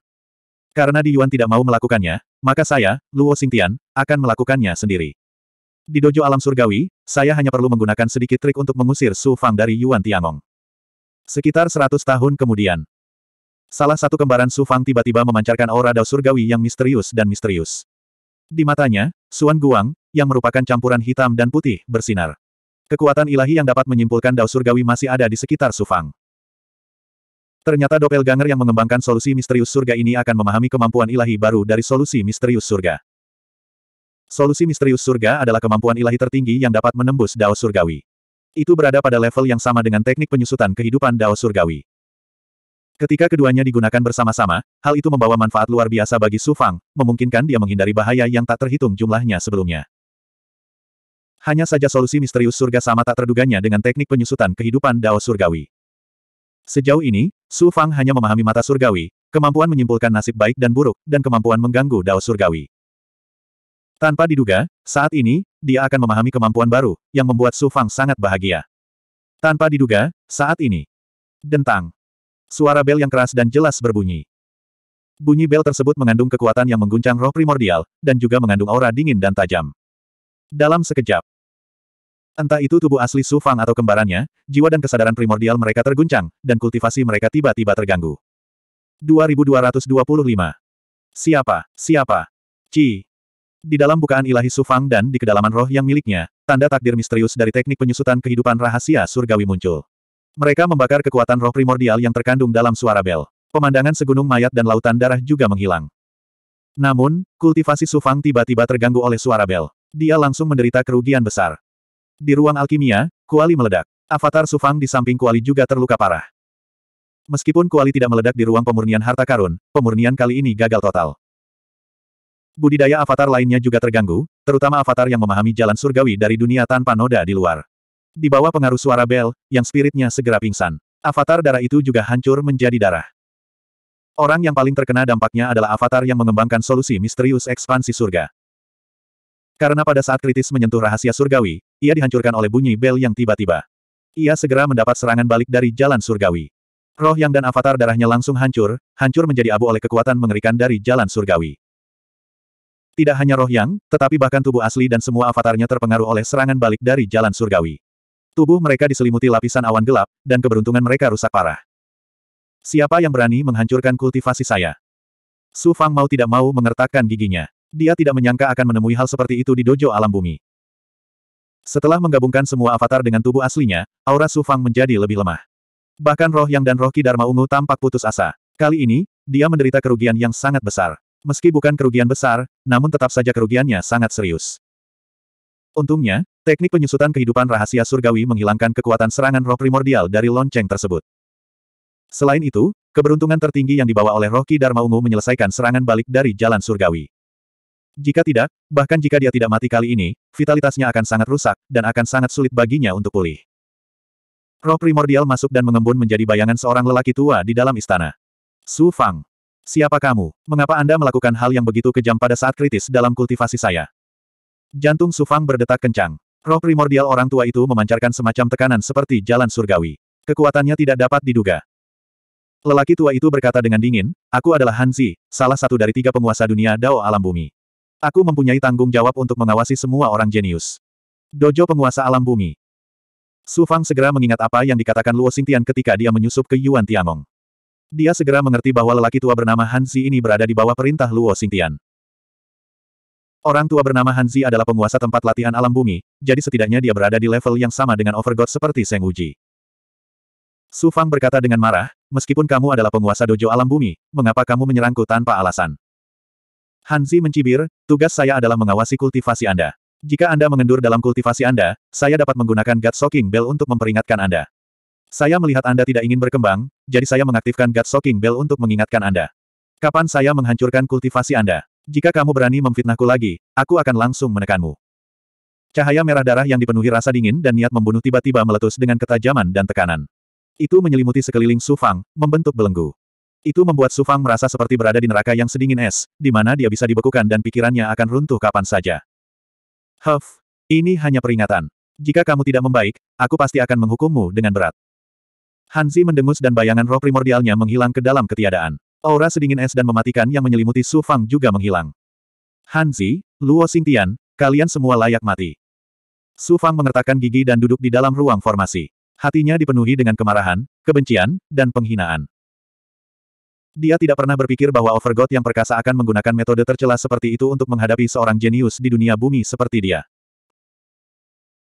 Karena Di Yuan tidak mau melakukannya, maka saya, Luo Xingtian, akan melakukannya sendiri. Di dojo alam surgawi, saya hanya perlu menggunakan sedikit trik untuk mengusir Su Fang dari Yuan Tiangong. Sekitar seratus tahun kemudian, salah satu kembaran Su Fang tiba-tiba memancarkan aura dao surgawi yang misterius dan misterius. Di matanya, Suan Guang, yang merupakan campuran hitam dan putih, bersinar. Kekuatan ilahi yang dapat menyimpulkan Dao Surgawi masih ada di sekitar Sufang. Ternyata Dopel Ganger yang mengembangkan solusi misterius surga ini akan memahami kemampuan ilahi baru dari solusi misterius surga. Solusi misterius surga adalah kemampuan ilahi tertinggi yang dapat menembus Dao Surgawi. Itu berada pada level yang sama dengan teknik penyusutan kehidupan Dao Surgawi. Ketika keduanya digunakan bersama-sama, hal itu membawa manfaat luar biasa bagi Sufang, memungkinkan dia menghindari bahaya yang tak terhitung jumlahnya sebelumnya. Hanya saja solusi misterius surga sama tak terduganya dengan teknik penyusutan kehidupan Dao Surgawi. Sejauh ini, Su Fang hanya memahami mata surgawi, kemampuan menyimpulkan nasib baik dan buruk, dan kemampuan mengganggu Dao Surgawi. Tanpa diduga, saat ini, dia akan memahami kemampuan baru, yang membuat Su Fang sangat bahagia. Tanpa diduga, saat ini. Dentang. Suara bel yang keras dan jelas berbunyi. Bunyi bel tersebut mengandung kekuatan yang mengguncang roh primordial, dan juga mengandung aura dingin dan tajam. Dalam sekejap, Entah itu tubuh asli Su Fang atau kembarannya, jiwa dan kesadaran primordial mereka terguncang, dan kultivasi mereka tiba-tiba terganggu. 2225. Siapa? Siapa? Ci. Di dalam bukaan ilahi Su Fang dan di kedalaman roh yang miliknya, tanda takdir misterius dari teknik penyusutan kehidupan rahasia surgawi muncul. Mereka membakar kekuatan roh primordial yang terkandung dalam suara bel. Pemandangan segunung mayat dan lautan darah juga menghilang. Namun, kultivasi Su Fang tiba-tiba terganggu oleh suara bel. Dia langsung menderita kerugian besar. Di ruang alkimia, Kuali meledak. Avatar Sufang di samping Kuali juga terluka parah. Meskipun Kuali tidak meledak di ruang pemurnian harta karun, pemurnian kali ini gagal total. Budidaya avatar lainnya juga terganggu, terutama avatar yang memahami jalan surgawi dari dunia tanpa noda di luar. Di bawah pengaruh suara bel, yang spiritnya segera pingsan. Avatar darah itu juga hancur menjadi darah. Orang yang paling terkena dampaknya adalah avatar yang mengembangkan solusi misterius ekspansi surga. Karena pada saat kritis menyentuh rahasia surgawi, ia dihancurkan oleh bunyi bel yang tiba-tiba. Ia segera mendapat serangan balik dari jalan surgawi. Roh yang dan avatar darahnya langsung hancur, hancur menjadi abu oleh kekuatan mengerikan dari jalan surgawi. Tidak hanya roh yang, tetapi bahkan tubuh asli dan semua avatarnya terpengaruh oleh serangan balik dari jalan surgawi. Tubuh mereka diselimuti lapisan awan gelap, dan keberuntungan mereka rusak parah. Siapa yang berani menghancurkan kultivasi saya? Su Fang mau tidak mau mengertakkan giginya. Dia tidak menyangka akan menemui hal seperti itu di dojo alam bumi. Setelah menggabungkan semua avatar dengan tubuh aslinya, aura Su Fang menjadi lebih lemah. Bahkan roh yang dan roh Ki Dharma Ungu tampak putus asa. Kali ini, dia menderita kerugian yang sangat besar. Meski bukan kerugian besar, namun tetap saja kerugiannya sangat serius. Untungnya, teknik penyusutan kehidupan rahasia surgawi menghilangkan kekuatan serangan roh primordial dari lonceng tersebut. Selain itu, keberuntungan tertinggi yang dibawa oleh Roh Ki Dharma Ungu menyelesaikan serangan balik dari jalan surgawi. Jika tidak, bahkan jika dia tidak mati kali ini, vitalitasnya akan sangat rusak, dan akan sangat sulit baginya untuk pulih. Roh primordial masuk dan mengembun menjadi bayangan seorang lelaki tua di dalam istana. Su Fang. Siapa kamu? Mengapa Anda melakukan hal yang begitu kejam pada saat kritis dalam kultivasi saya? Jantung Su Fang berdetak kencang. Roh primordial orang tua itu memancarkan semacam tekanan seperti jalan surgawi. Kekuatannya tidak dapat diduga. Lelaki tua itu berkata dengan dingin, Aku adalah Hanzi, salah satu dari tiga penguasa dunia Dao Alam Bumi. Aku mempunyai tanggung jawab untuk mengawasi semua orang jenius. Dojo penguasa alam bumi. Su Fang segera mengingat apa yang dikatakan Luo Xingtian ketika dia menyusup ke Yuan Tiangong. Dia segera mengerti bahwa lelaki tua bernama Hanzi ini berada di bawah perintah Luo Xingtian. Orang tua bernama Hanzi adalah penguasa tempat latihan alam bumi, jadi setidaknya dia berada di level yang sama dengan Overgod seperti Seng Uji. Su Fang berkata dengan marah, meskipun kamu adalah penguasa dojo alam bumi, mengapa kamu menyerangku tanpa alasan? Hanzi mencibir, tugas saya adalah mengawasi kultivasi Anda. Jika Anda mengendur dalam kultivasi Anda, saya dapat menggunakan God Soaking Bell untuk memperingatkan Anda. Saya melihat Anda tidak ingin berkembang, jadi saya mengaktifkan God Soaking Bell untuk mengingatkan Anda. Kapan saya menghancurkan kultivasi Anda? Jika kamu berani memfitnahku lagi, aku akan langsung menekanmu. Cahaya merah darah yang dipenuhi rasa dingin dan niat membunuh tiba-tiba meletus dengan ketajaman dan tekanan. Itu menyelimuti sekeliling Sufang, membentuk belenggu. Itu membuat Sufang merasa seperti berada di neraka yang sedingin es, di mana dia bisa dibekukan dan pikirannya akan runtuh kapan saja. Huff, ini hanya peringatan. Jika kamu tidak membaik, aku pasti akan menghukummu dengan berat. Hanzi mendengus dan bayangan roh primordialnya menghilang ke dalam ketiadaan. Aura sedingin es dan mematikan yang menyelimuti Su Fang juga menghilang. Hanzi, Luo Xingtian, kalian semua layak mati. Su Fang mengertakkan gigi dan duduk di dalam ruang formasi. Hatinya dipenuhi dengan kemarahan, kebencian, dan penghinaan. Dia tidak pernah berpikir bahwa Overgod yang perkasa akan menggunakan metode tercela seperti itu untuk menghadapi seorang jenius di dunia bumi seperti dia.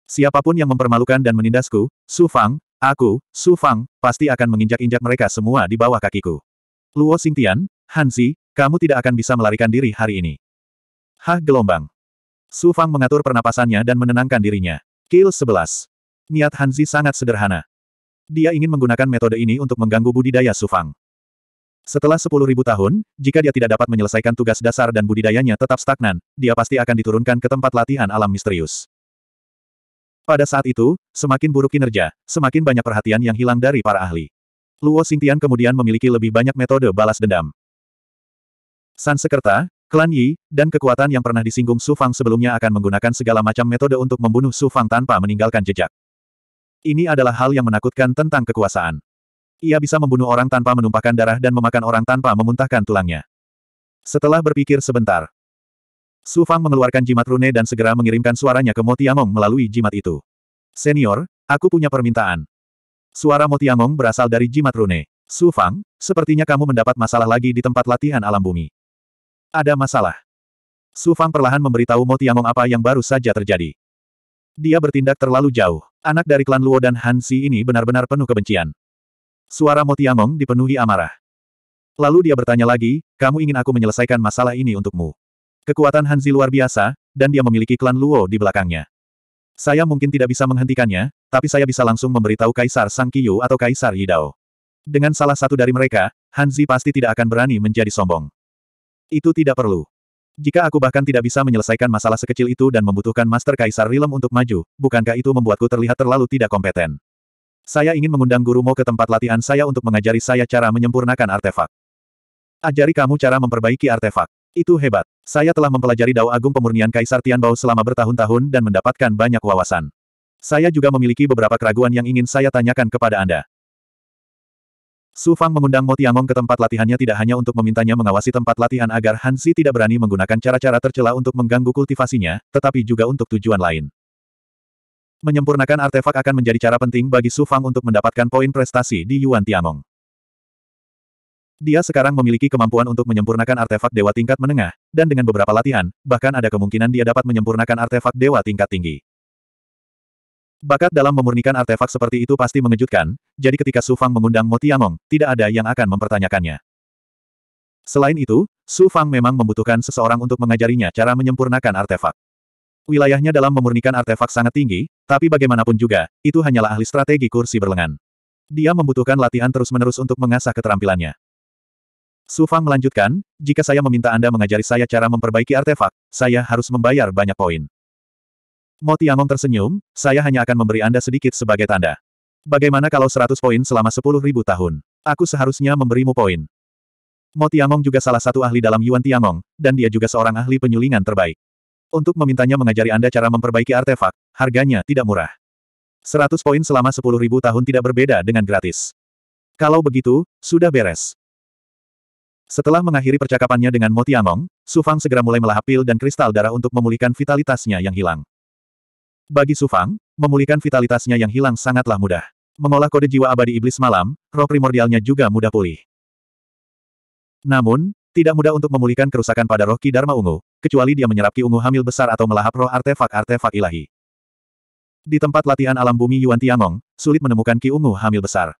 Siapapun yang mempermalukan dan menindasku, Su Fang, aku, Su Fang, pasti akan menginjak-injak mereka semua di bawah kakiku. Luo Xingtian, Hanzi, kamu tidak akan bisa melarikan diri hari ini. Hah gelombang. Su Fang mengatur pernapasannya dan menenangkan dirinya. Kill 11. Niat Hanzi sangat sederhana. Dia ingin menggunakan metode ini untuk mengganggu budidaya Su Fang. Setelah sepuluh ribu tahun, jika dia tidak dapat menyelesaikan tugas dasar dan budidayanya tetap stagnan, dia pasti akan diturunkan ke tempat latihan alam misterius. Pada saat itu, semakin buruk kinerja, semakin banyak perhatian yang hilang dari para ahli. Luo Xingtian kemudian memiliki lebih banyak metode balas dendam. Sansekerta, Klan Yi, dan kekuatan yang pernah disinggung Su Fang sebelumnya akan menggunakan segala macam metode untuk membunuh Su Fang tanpa meninggalkan jejak. Ini adalah hal yang menakutkan tentang kekuasaan. Ia bisa membunuh orang tanpa menumpahkan darah dan memakan orang tanpa memuntahkan tulangnya. Setelah berpikir sebentar, Su Fang mengeluarkan jimat rune dan segera mengirimkan suaranya ke Motiamong melalui jimat itu. Senior, aku punya permintaan. Suara Motiamong berasal dari jimat rune. Su Fang, sepertinya kamu mendapat masalah lagi di tempat latihan alam bumi. Ada masalah. Su Fang perlahan memberitahu Motiamong apa yang baru saja terjadi. Dia bertindak terlalu jauh. Anak dari klan Luo dan Han Si ini benar-benar penuh kebencian. Suara Motiangong dipenuhi amarah. Lalu dia bertanya lagi, kamu ingin aku menyelesaikan masalah ini untukmu. Kekuatan Hanzi luar biasa, dan dia memiliki klan Luo di belakangnya. Saya mungkin tidak bisa menghentikannya, tapi saya bisa langsung memberitahu Kaisar Sang Kiyu atau Kaisar Yidao. Dengan salah satu dari mereka, Hanzi pasti tidak akan berani menjadi sombong. Itu tidak perlu. Jika aku bahkan tidak bisa menyelesaikan masalah sekecil itu dan membutuhkan Master Kaisar Rilem untuk maju, bukankah itu membuatku terlihat terlalu tidak kompeten? Saya ingin mengundang gurumu ke tempat latihan saya untuk mengajari saya cara menyempurnakan artefak. Ajari kamu cara memperbaiki artefak. Itu hebat. Saya telah mempelajari Dao Agung Pemurnian Kaisar Tianbao selama bertahun-tahun dan mendapatkan banyak wawasan. Saya juga memiliki beberapa keraguan yang ingin saya tanyakan kepada Anda. Su Fang mengundang Mo Tiangong ke tempat latihannya tidak hanya untuk memintanya mengawasi tempat latihan agar Hansi tidak berani menggunakan cara-cara tercela untuk mengganggu kultivasinya, tetapi juga untuk tujuan lain menyempurnakan artefak akan menjadi cara penting bagi Su Fang untuk mendapatkan poin prestasi di Yuan Tianmeng. Dia sekarang memiliki kemampuan untuk menyempurnakan artefak dewa tingkat menengah, dan dengan beberapa latihan, bahkan ada kemungkinan dia dapat menyempurnakan artefak dewa tingkat tinggi. Bakat dalam memurnikan artefak seperti itu pasti mengejutkan, jadi ketika Su Fang mengundang Mo Motiamong, tidak ada yang akan mempertanyakannya. Selain itu, Su Fang memang membutuhkan seseorang untuk mengajarinya cara menyempurnakan artefak. Wilayahnya dalam memurnikan artefak sangat tinggi, tapi bagaimanapun juga, itu hanyalah ahli strategi kursi berlengan. Dia membutuhkan latihan terus-menerus untuk mengasah keterampilannya. Su Fang melanjutkan, jika saya meminta Anda mengajari saya cara memperbaiki artefak, saya harus membayar banyak poin. Mo Tiangong tersenyum, saya hanya akan memberi Anda sedikit sebagai tanda. Bagaimana kalau 100 poin selama 10.000 tahun? Aku seharusnya memberimu poin. Mo Tiangong juga salah satu ahli dalam Yuan Tiangong, dan dia juga seorang ahli penyulingan terbaik. Untuk memintanya mengajari Anda cara memperbaiki artefak, harganya tidak murah. 100 poin selama 10.000 tahun tidak berbeda dengan gratis. Kalau begitu, sudah beres. Setelah mengakhiri percakapannya dengan Su Sufang segera mulai melahap pil dan kristal darah untuk memulihkan vitalitasnya yang hilang. Bagi Sufang, memulihkan vitalitasnya yang hilang sangatlah mudah. Mengolah kode jiwa abadi iblis malam, roh primordialnya juga mudah pulih. Namun, tidak mudah untuk memulihkan kerusakan pada roh Ki Dharma Ungu, kecuali dia menyerap Ki Ungu hamil besar atau melahap roh artefak-artefak ilahi. Di tempat latihan alam bumi Yuan Tiangong, sulit menemukan Ki Ungu hamil besar.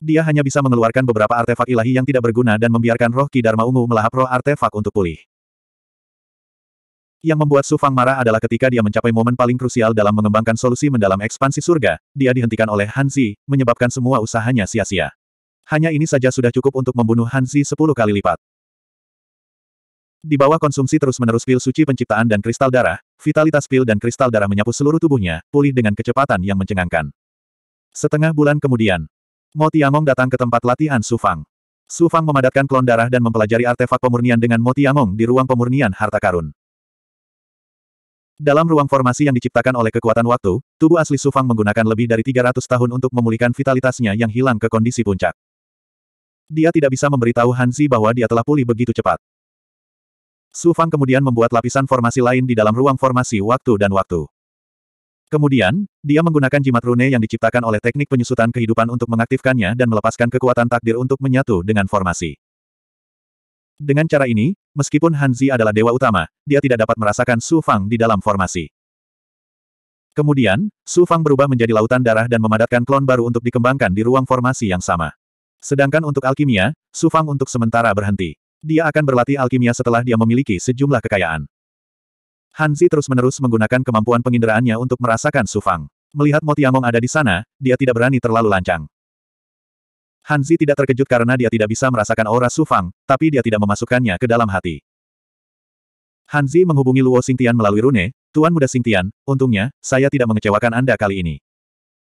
Dia hanya bisa mengeluarkan beberapa artefak ilahi yang tidak berguna dan membiarkan roh Ki Dharma Ungu melahap roh artefak untuk pulih. Yang membuat Su Fang marah adalah ketika dia mencapai momen paling krusial dalam mengembangkan solusi mendalam ekspansi surga, dia dihentikan oleh Han Zi, menyebabkan semua usahanya sia-sia. Hanya ini saja sudah cukup untuk membunuh Han Zi sepuluh kali lipat. Di bawah konsumsi terus-menerus pil suci penciptaan dan kristal darah, vitalitas pil dan kristal darah menyapu seluruh tubuhnya, pulih dengan kecepatan yang mencengangkan. Setengah bulan kemudian, Mo Tiangong datang ke tempat latihan Su Fang. Su Fang memadatkan klon darah dan mempelajari artefak pemurnian dengan Mo Tiangong di ruang pemurnian harta karun. Dalam ruang formasi yang diciptakan oleh kekuatan waktu, tubuh asli Su Fang menggunakan lebih dari 300 tahun untuk memulihkan vitalitasnya yang hilang ke kondisi puncak. Dia tidak bisa memberitahu Hanzi bahwa dia telah pulih begitu cepat. Su Fang kemudian membuat lapisan formasi lain di dalam ruang formasi waktu dan waktu. Kemudian, dia menggunakan jimat rune yang diciptakan oleh teknik penyusutan kehidupan untuk mengaktifkannya dan melepaskan kekuatan takdir untuk menyatu dengan formasi. Dengan cara ini, meskipun Han Zi adalah dewa utama, dia tidak dapat merasakan Su Fang di dalam formasi. Kemudian, Su Fang berubah menjadi lautan darah dan memadatkan klon baru untuk dikembangkan di ruang formasi yang sama. Sedangkan untuk alkimia, Su Fang untuk sementara berhenti. Dia akan berlatih alkimia setelah dia memiliki sejumlah kekayaan. Hanzi terus-menerus menggunakan kemampuan penginderaannya untuk merasakan Sufang. Melihat Motiamong ada di sana, dia tidak berani terlalu lancang. Hanzi tidak terkejut karena dia tidak bisa merasakan aura Sufang, tapi dia tidak memasukkannya ke dalam hati. Hanzi menghubungi Luo Singtian melalui Rune, Tuan Muda Singtian, untungnya, saya tidak mengecewakan Anda kali ini.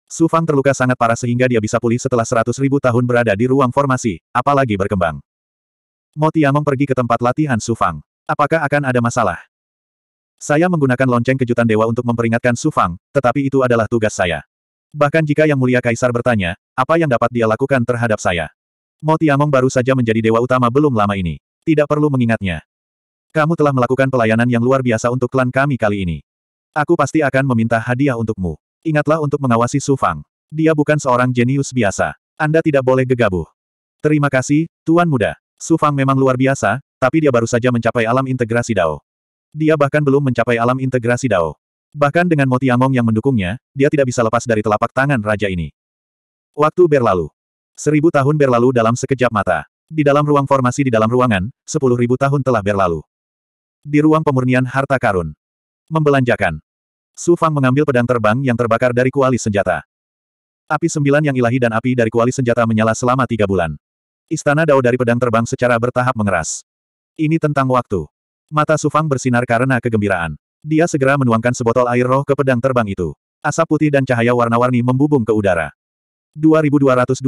Sufang terluka sangat parah sehingga dia bisa pulih setelah seratus ribu tahun berada di ruang formasi, apalagi berkembang. Mo Tiamong pergi ke tempat latihan Sufang. Apakah akan ada masalah? Saya menggunakan lonceng kejutan dewa untuk memperingatkan Sufang, tetapi itu adalah tugas saya. Bahkan jika Yang Mulia Kaisar bertanya, apa yang dapat dia lakukan terhadap saya? Mo Tiamong baru saja menjadi dewa utama belum lama ini. Tidak perlu mengingatnya. Kamu telah melakukan pelayanan yang luar biasa untuk klan kami kali ini. Aku pasti akan meminta hadiah untukmu. Ingatlah untuk mengawasi Sufang. Dia bukan seorang jenius biasa. Anda tidak boleh gegabah. Terima kasih, Tuan Muda. Su Fang memang luar biasa, tapi dia baru saja mencapai alam integrasi Dao. Dia bahkan belum mencapai alam integrasi Dao. Bahkan dengan Moti Among yang mendukungnya, dia tidak bisa lepas dari telapak tangan raja ini. Waktu berlalu. Seribu tahun berlalu dalam sekejap mata. Di dalam ruang formasi di dalam ruangan, sepuluh ribu tahun telah berlalu. Di ruang pemurnian harta karun. Membelanjakan. Su Fang mengambil pedang terbang yang terbakar dari kuali senjata. Api sembilan yang ilahi dan api dari kuali senjata menyala selama tiga bulan. Istana Dao dari pedang terbang secara bertahap mengeras. Ini tentang waktu. Mata Sufang bersinar karena kegembiraan. Dia segera menuangkan sebotol air roh ke pedang terbang itu. Asap putih dan cahaya warna-warni membubung ke udara. 2226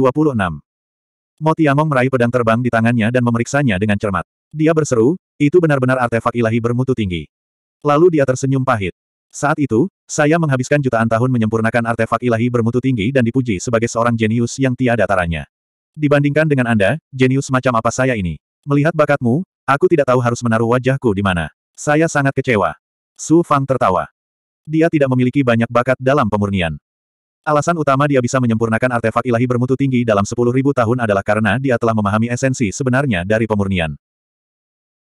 Mo Tiangong meraih pedang terbang di tangannya dan memeriksanya dengan cermat. Dia berseru, itu benar-benar artefak ilahi bermutu tinggi. Lalu dia tersenyum pahit. Saat itu, saya menghabiskan jutaan tahun menyempurnakan artefak ilahi bermutu tinggi dan dipuji sebagai seorang jenius yang tiada taranya. Dibandingkan dengan Anda, jenius macam apa saya ini? Melihat bakatmu, aku tidak tahu harus menaruh wajahku di mana. Saya sangat kecewa. Su Fang tertawa. Dia tidak memiliki banyak bakat dalam pemurnian. Alasan utama dia bisa menyempurnakan artefak ilahi bermutu tinggi dalam 10.000 tahun adalah karena dia telah memahami esensi sebenarnya dari pemurnian.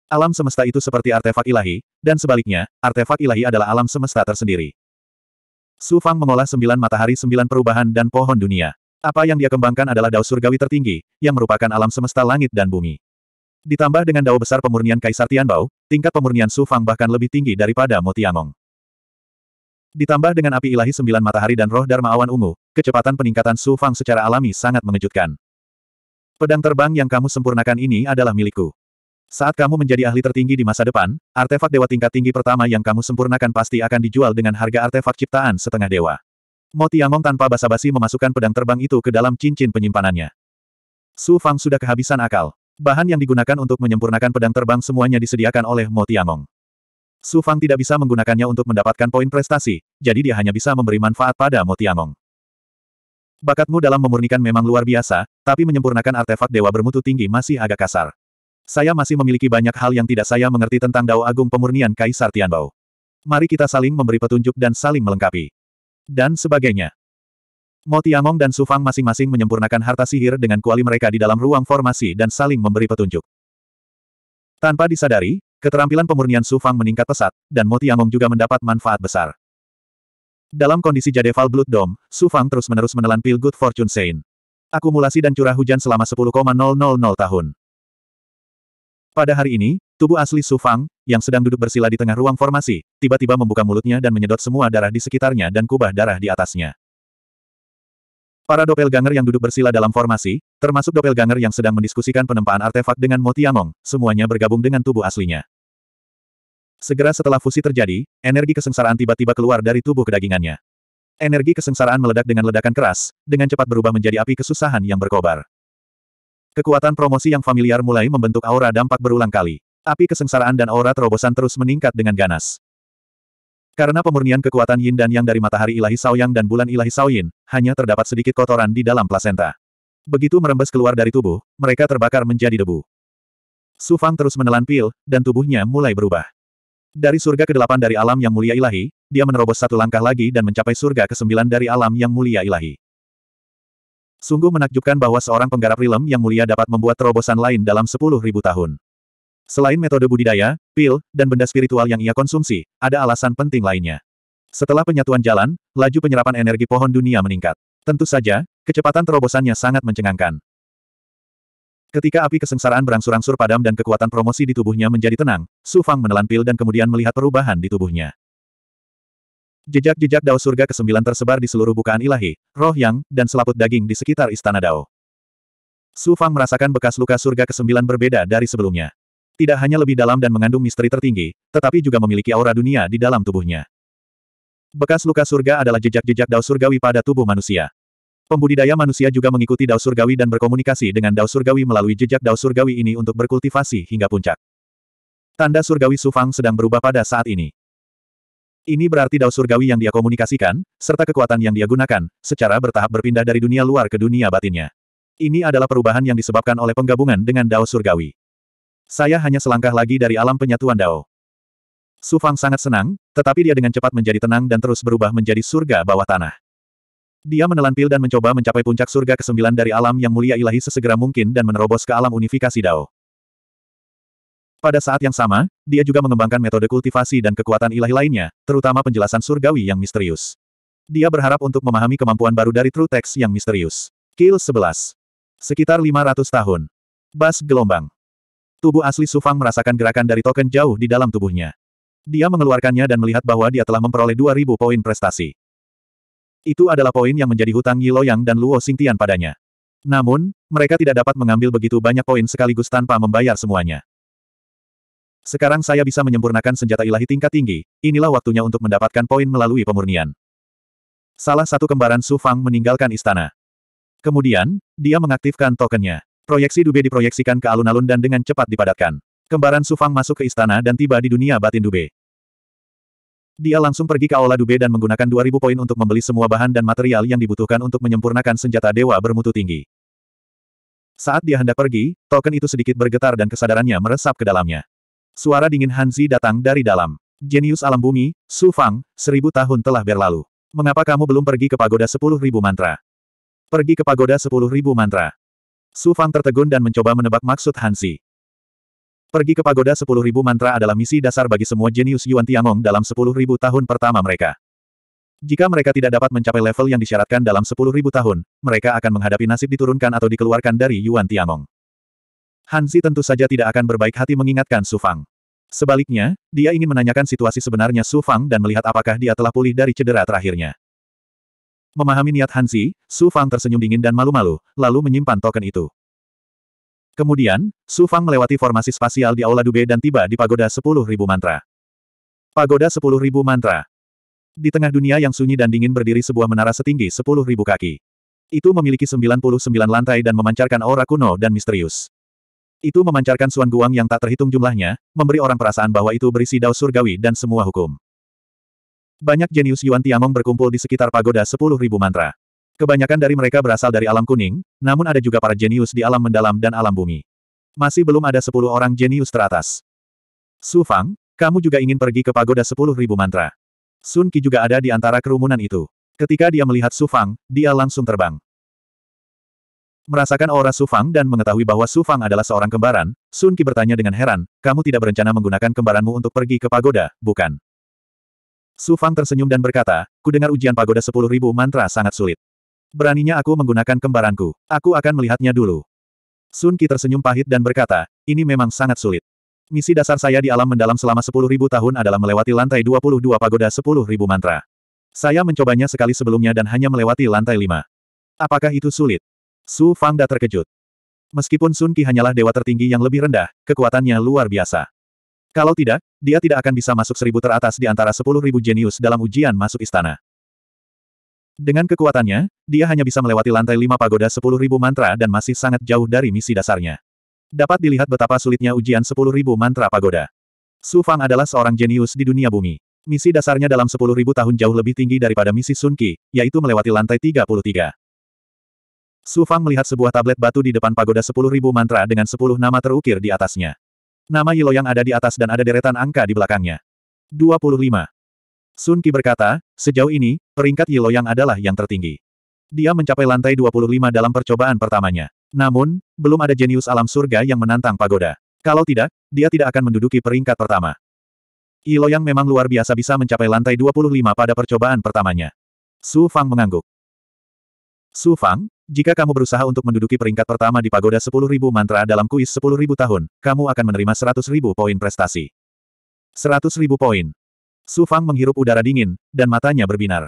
Alam semesta itu seperti artefak ilahi, dan sebaliknya, artefak ilahi adalah alam semesta tersendiri. Su Fang mengolah sembilan matahari sembilan perubahan dan pohon dunia. Apa yang dia kembangkan adalah dao surgawi tertinggi, yang merupakan alam semesta langit dan bumi. Ditambah dengan dao besar pemurnian Kaisar Tianbao, tingkat pemurnian Su Fang bahkan lebih tinggi daripada Mo Tiangong. Ditambah dengan api ilahi sembilan matahari dan roh Dharma awan ungu, kecepatan peningkatan Su Fang secara alami sangat mengejutkan. Pedang terbang yang kamu sempurnakan ini adalah milikku. Saat kamu menjadi ahli tertinggi di masa depan, artefak dewa tingkat tinggi pertama yang kamu sempurnakan pasti akan dijual dengan harga artefak ciptaan setengah dewa. Mo Tiangong tanpa basa-basi memasukkan pedang terbang itu ke dalam cincin penyimpanannya. Su Fang sudah kehabisan akal. Bahan yang digunakan untuk menyempurnakan pedang terbang semuanya disediakan oleh Mo Tiangong. Su Fang tidak bisa menggunakannya untuk mendapatkan poin prestasi, jadi dia hanya bisa memberi manfaat pada Mo Tiangong. Bakatmu dalam memurnikan memang luar biasa, tapi menyempurnakan artefak dewa bermutu tinggi masih agak kasar. Saya masih memiliki banyak hal yang tidak saya mengerti tentang Dao Agung Pemurnian Kaisar Tianbao. Mari kita saling memberi petunjuk dan saling melengkapi dan sebagainya. Mo Tiamong dan Sufang masing-masing menyempurnakan harta sihir dengan kuali mereka di dalam ruang formasi dan saling memberi petunjuk. Tanpa disadari, keterampilan pemurnian Sufang meningkat pesat, dan Mo Tiamong juga mendapat manfaat besar. Dalam kondisi Jadeval Blood Dome, Sufang terus-menerus menelan pil Good Fortune Saint. Akumulasi dan curah hujan selama 10,000 tahun. Pada hari ini, tubuh asli Sufang, yang sedang duduk bersila di tengah ruang formasi, tiba-tiba membuka mulutnya dan menyedot semua darah di sekitarnya dan kubah darah di atasnya. Para doppelganger yang duduk bersila dalam formasi, termasuk doppelganger yang sedang mendiskusikan penempaan artefak dengan Motiamong, semuanya bergabung dengan tubuh aslinya. Segera setelah fusi terjadi, energi kesengsaraan tiba-tiba keluar dari tubuh kedagingannya. Energi kesengsaraan meledak dengan ledakan keras, dengan cepat berubah menjadi api kesusahan yang berkobar. Kekuatan promosi yang familiar mulai membentuk aura dampak berulang kali. Api kesengsaraan dan aura terobosan terus meningkat dengan ganas. Karena pemurnian kekuatan yin dan yang dari matahari ilahi Saoyang dan bulan ilahi Saoyin, hanya terdapat sedikit kotoran di dalam plasenta. Begitu merembes keluar dari tubuh, mereka terbakar menjadi debu. Su Fang terus menelan pil, dan tubuhnya mulai berubah. Dari surga ke-8 dari alam yang mulia ilahi, dia menerobos satu langkah lagi dan mencapai surga ke-9 dari alam yang mulia ilahi. Sungguh menakjubkan bahwa seorang penggarap rilem yang mulia dapat membuat terobosan lain dalam sepuluh ribu tahun. Selain metode budidaya, pil, dan benda spiritual yang ia konsumsi, ada alasan penting lainnya. Setelah penyatuan jalan, laju penyerapan energi pohon dunia meningkat. Tentu saja, kecepatan terobosannya sangat mencengangkan. Ketika api kesengsaraan berangsur-angsur padam dan kekuatan promosi di tubuhnya menjadi tenang, Su Fang menelan pil dan kemudian melihat perubahan di tubuhnya. Jejak-jejak Dao Surga ke-9 tersebar di seluruh bukaan ilahi, roh yang, dan selaput daging di sekitar istana Dao. Su Fang merasakan bekas luka surga ke-9 berbeda dari sebelumnya tidak hanya lebih dalam dan mengandung misteri tertinggi, tetapi juga memiliki aura dunia di dalam tubuhnya. Bekas luka surga adalah jejak-jejak dao surgawi pada tubuh manusia. Pembudidaya manusia juga mengikuti dao surgawi dan berkomunikasi dengan dao surgawi melalui jejak dao surgawi ini untuk berkultivasi hingga puncak. Tanda surgawi Sufang sedang berubah pada saat ini. Ini berarti dao surgawi yang dia komunikasikan, serta kekuatan yang dia gunakan, secara bertahap berpindah dari dunia luar ke dunia batinnya. Ini adalah perubahan yang disebabkan oleh penggabungan dengan dao surgawi. Saya hanya selangkah lagi dari alam penyatuan Dao. Su Fang sangat senang, tetapi dia dengan cepat menjadi tenang dan terus berubah menjadi surga bawah tanah. Dia menelan pil dan mencoba mencapai puncak surga ke-9 dari alam yang mulia ilahi sesegera mungkin dan menerobos ke alam unifikasi Dao. Pada saat yang sama, dia juga mengembangkan metode kultivasi dan kekuatan ilahi lainnya, terutama penjelasan surgawi yang misterius. Dia berharap untuk memahami kemampuan baru dari True Text yang misterius. Kill 11. Sekitar 500 tahun. Bas gelombang. Tubuh asli Sufang merasakan gerakan dari token jauh di dalam tubuhnya. Dia mengeluarkannya dan melihat bahwa dia telah memperoleh 2000 poin prestasi. Itu adalah poin yang menjadi hutang Yiloyang dan Luo Xingtian padanya. Namun, mereka tidak dapat mengambil begitu banyak poin sekaligus tanpa membayar semuanya. Sekarang saya bisa menyempurnakan senjata ilahi tingkat tinggi, inilah waktunya untuk mendapatkan poin melalui pemurnian. Salah satu kembaran Sufang meninggalkan istana. Kemudian, dia mengaktifkan tokennya. Proyeksi Dube diproyeksikan ke alun-alun dan dengan cepat dipadatkan. Kembaran Sufang masuk ke istana dan tiba di dunia batin Dube. Dia langsung pergi ke Aula Dube dan menggunakan 2000 poin untuk membeli semua bahan dan material yang dibutuhkan untuk menyempurnakan senjata dewa bermutu tinggi. Saat dia hendak pergi, token itu sedikit bergetar dan kesadarannya meresap ke dalamnya. Suara dingin Hanzi datang dari dalam. Jenius alam bumi, Su Fang, seribu tahun telah berlalu. Mengapa kamu belum pergi ke pagoda sepuluh ribu mantra? Pergi ke pagoda sepuluh ribu mantra. Su Fang tertegun dan mencoba menebak maksud Hansi. Pergi ke pagoda Sepuluh Ribu mantra adalah misi dasar bagi semua jenius Yuan Tiangong dalam sepuluh ribu tahun pertama mereka. Jika mereka tidak dapat mencapai level yang disyaratkan dalam sepuluh ribu tahun, mereka akan menghadapi nasib diturunkan atau dikeluarkan dari Yuan Tiangong. Hansi tentu saja tidak akan berbaik hati mengingatkan Su Fang. Sebaliknya, dia ingin menanyakan situasi sebenarnya Su Fang dan melihat apakah dia telah pulih dari cedera terakhirnya. Memahami niat Hanzi, Su Fang tersenyum dingin dan malu-malu, lalu menyimpan token itu. Kemudian, Su Fang melewati formasi spasial di Aula Dube dan tiba di Pagoda 10.000 Mantra. Pagoda 10.000 Mantra. Di tengah dunia yang sunyi dan dingin berdiri sebuah menara setinggi 10.000 kaki. Itu memiliki 99 lantai dan memancarkan aura kuno dan misterius. Itu memancarkan suan guang yang tak terhitung jumlahnya, memberi orang perasaan bahwa itu berisi dao surgawi dan semua hukum banyak jenius Yuan Tiangong berkumpul di sekitar pagoda sepuluh ribu mantra. Kebanyakan dari mereka berasal dari alam kuning, namun ada juga para jenius di alam mendalam dan alam bumi. Masih belum ada sepuluh orang jenius teratas. Su Fang, kamu juga ingin pergi ke pagoda sepuluh ribu mantra. Sun Qi juga ada di antara kerumunan itu. Ketika dia melihat Su Fang, dia langsung terbang. Merasakan aura Su Fang dan mengetahui bahwa Su Fang adalah seorang kembaran, Sun Qi bertanya dengan heran, kamu tidak berencana menggunakan kembaranmu untuk pergi ke pagoda, bukan? Su Fang tersenyum dan berkata, ku dengar ujian pagoda sepuluh ribu mantra sangat sulit. Beraninya aku menggunakan kembaranku, aku akan melihatnya dulu. Sun Qi tersenyum pahit dan berkata, ini memang sangat sulit. Misi dasar saya di alam mendalam selama sepuluh ribu tahun adalah melewati lantai 22 pagoda sepuluh ribu mantra. Saya mencobanya sekali sebelumnya dan hanya melewati lantai lima. Apakah itu sulit? Su Fangda terkejut. Meskipun Sun Qi hanyalah dewa tertinggi yang lebih rendah, kekuatannya luar biasa. Kalau tidak, dia tidak akan bisa masuk seribu teratas di antara sepuluh ribu jenius dalam ujian masuk istana. Dengan kekuatannya, dia hanya bisa melewati lantai lima pagoda sepuluh ribu mantra dan masih sangat jauh dari misi dasarnya. Dapat dilihat betapa sulitnya ujian sepuluh ribu mantra pagoda. Su Fang adalah seorang jenius di dunia bumi. Misi dasarnya dalam sepuluh ribu tahun jauh lebih tinggi daripada misi Sun Qi, yaitu melewati lantai 33. Su Fang melihat sebuah tablet batu di depan pagoda sepuluh ribu mantra dengan sepuluh nama terukir di atasnya. Nama Yiloyang ada di atas dan ada deretan angka di belakangnya. 25. Sun Qi berkata, sejauh ini, peringkat Yiloyang adalah yang tertinggi. Dia mencapai lantai 25 dalam percobaan pertamanya. Namun, belum ada jenius alam surga yang menantang pagoda. Kalau tidak, dia tidak akan menduduki peringkat pertama. Yiloyang memang luar biasa bisa mencapai lantai 25 pada percobaan pertamanya. Su Fang mengangguk. Su Fang, jika kamu berusaha untuk menduduki peringkat pertama di pagoda 10.000 mantra dalam kuis 10.000 tahun, kamu akan menerima 100.000 poin prestasi. 100.000 poin. Su Fang menghirup udara dingin, dan matanya berbinar.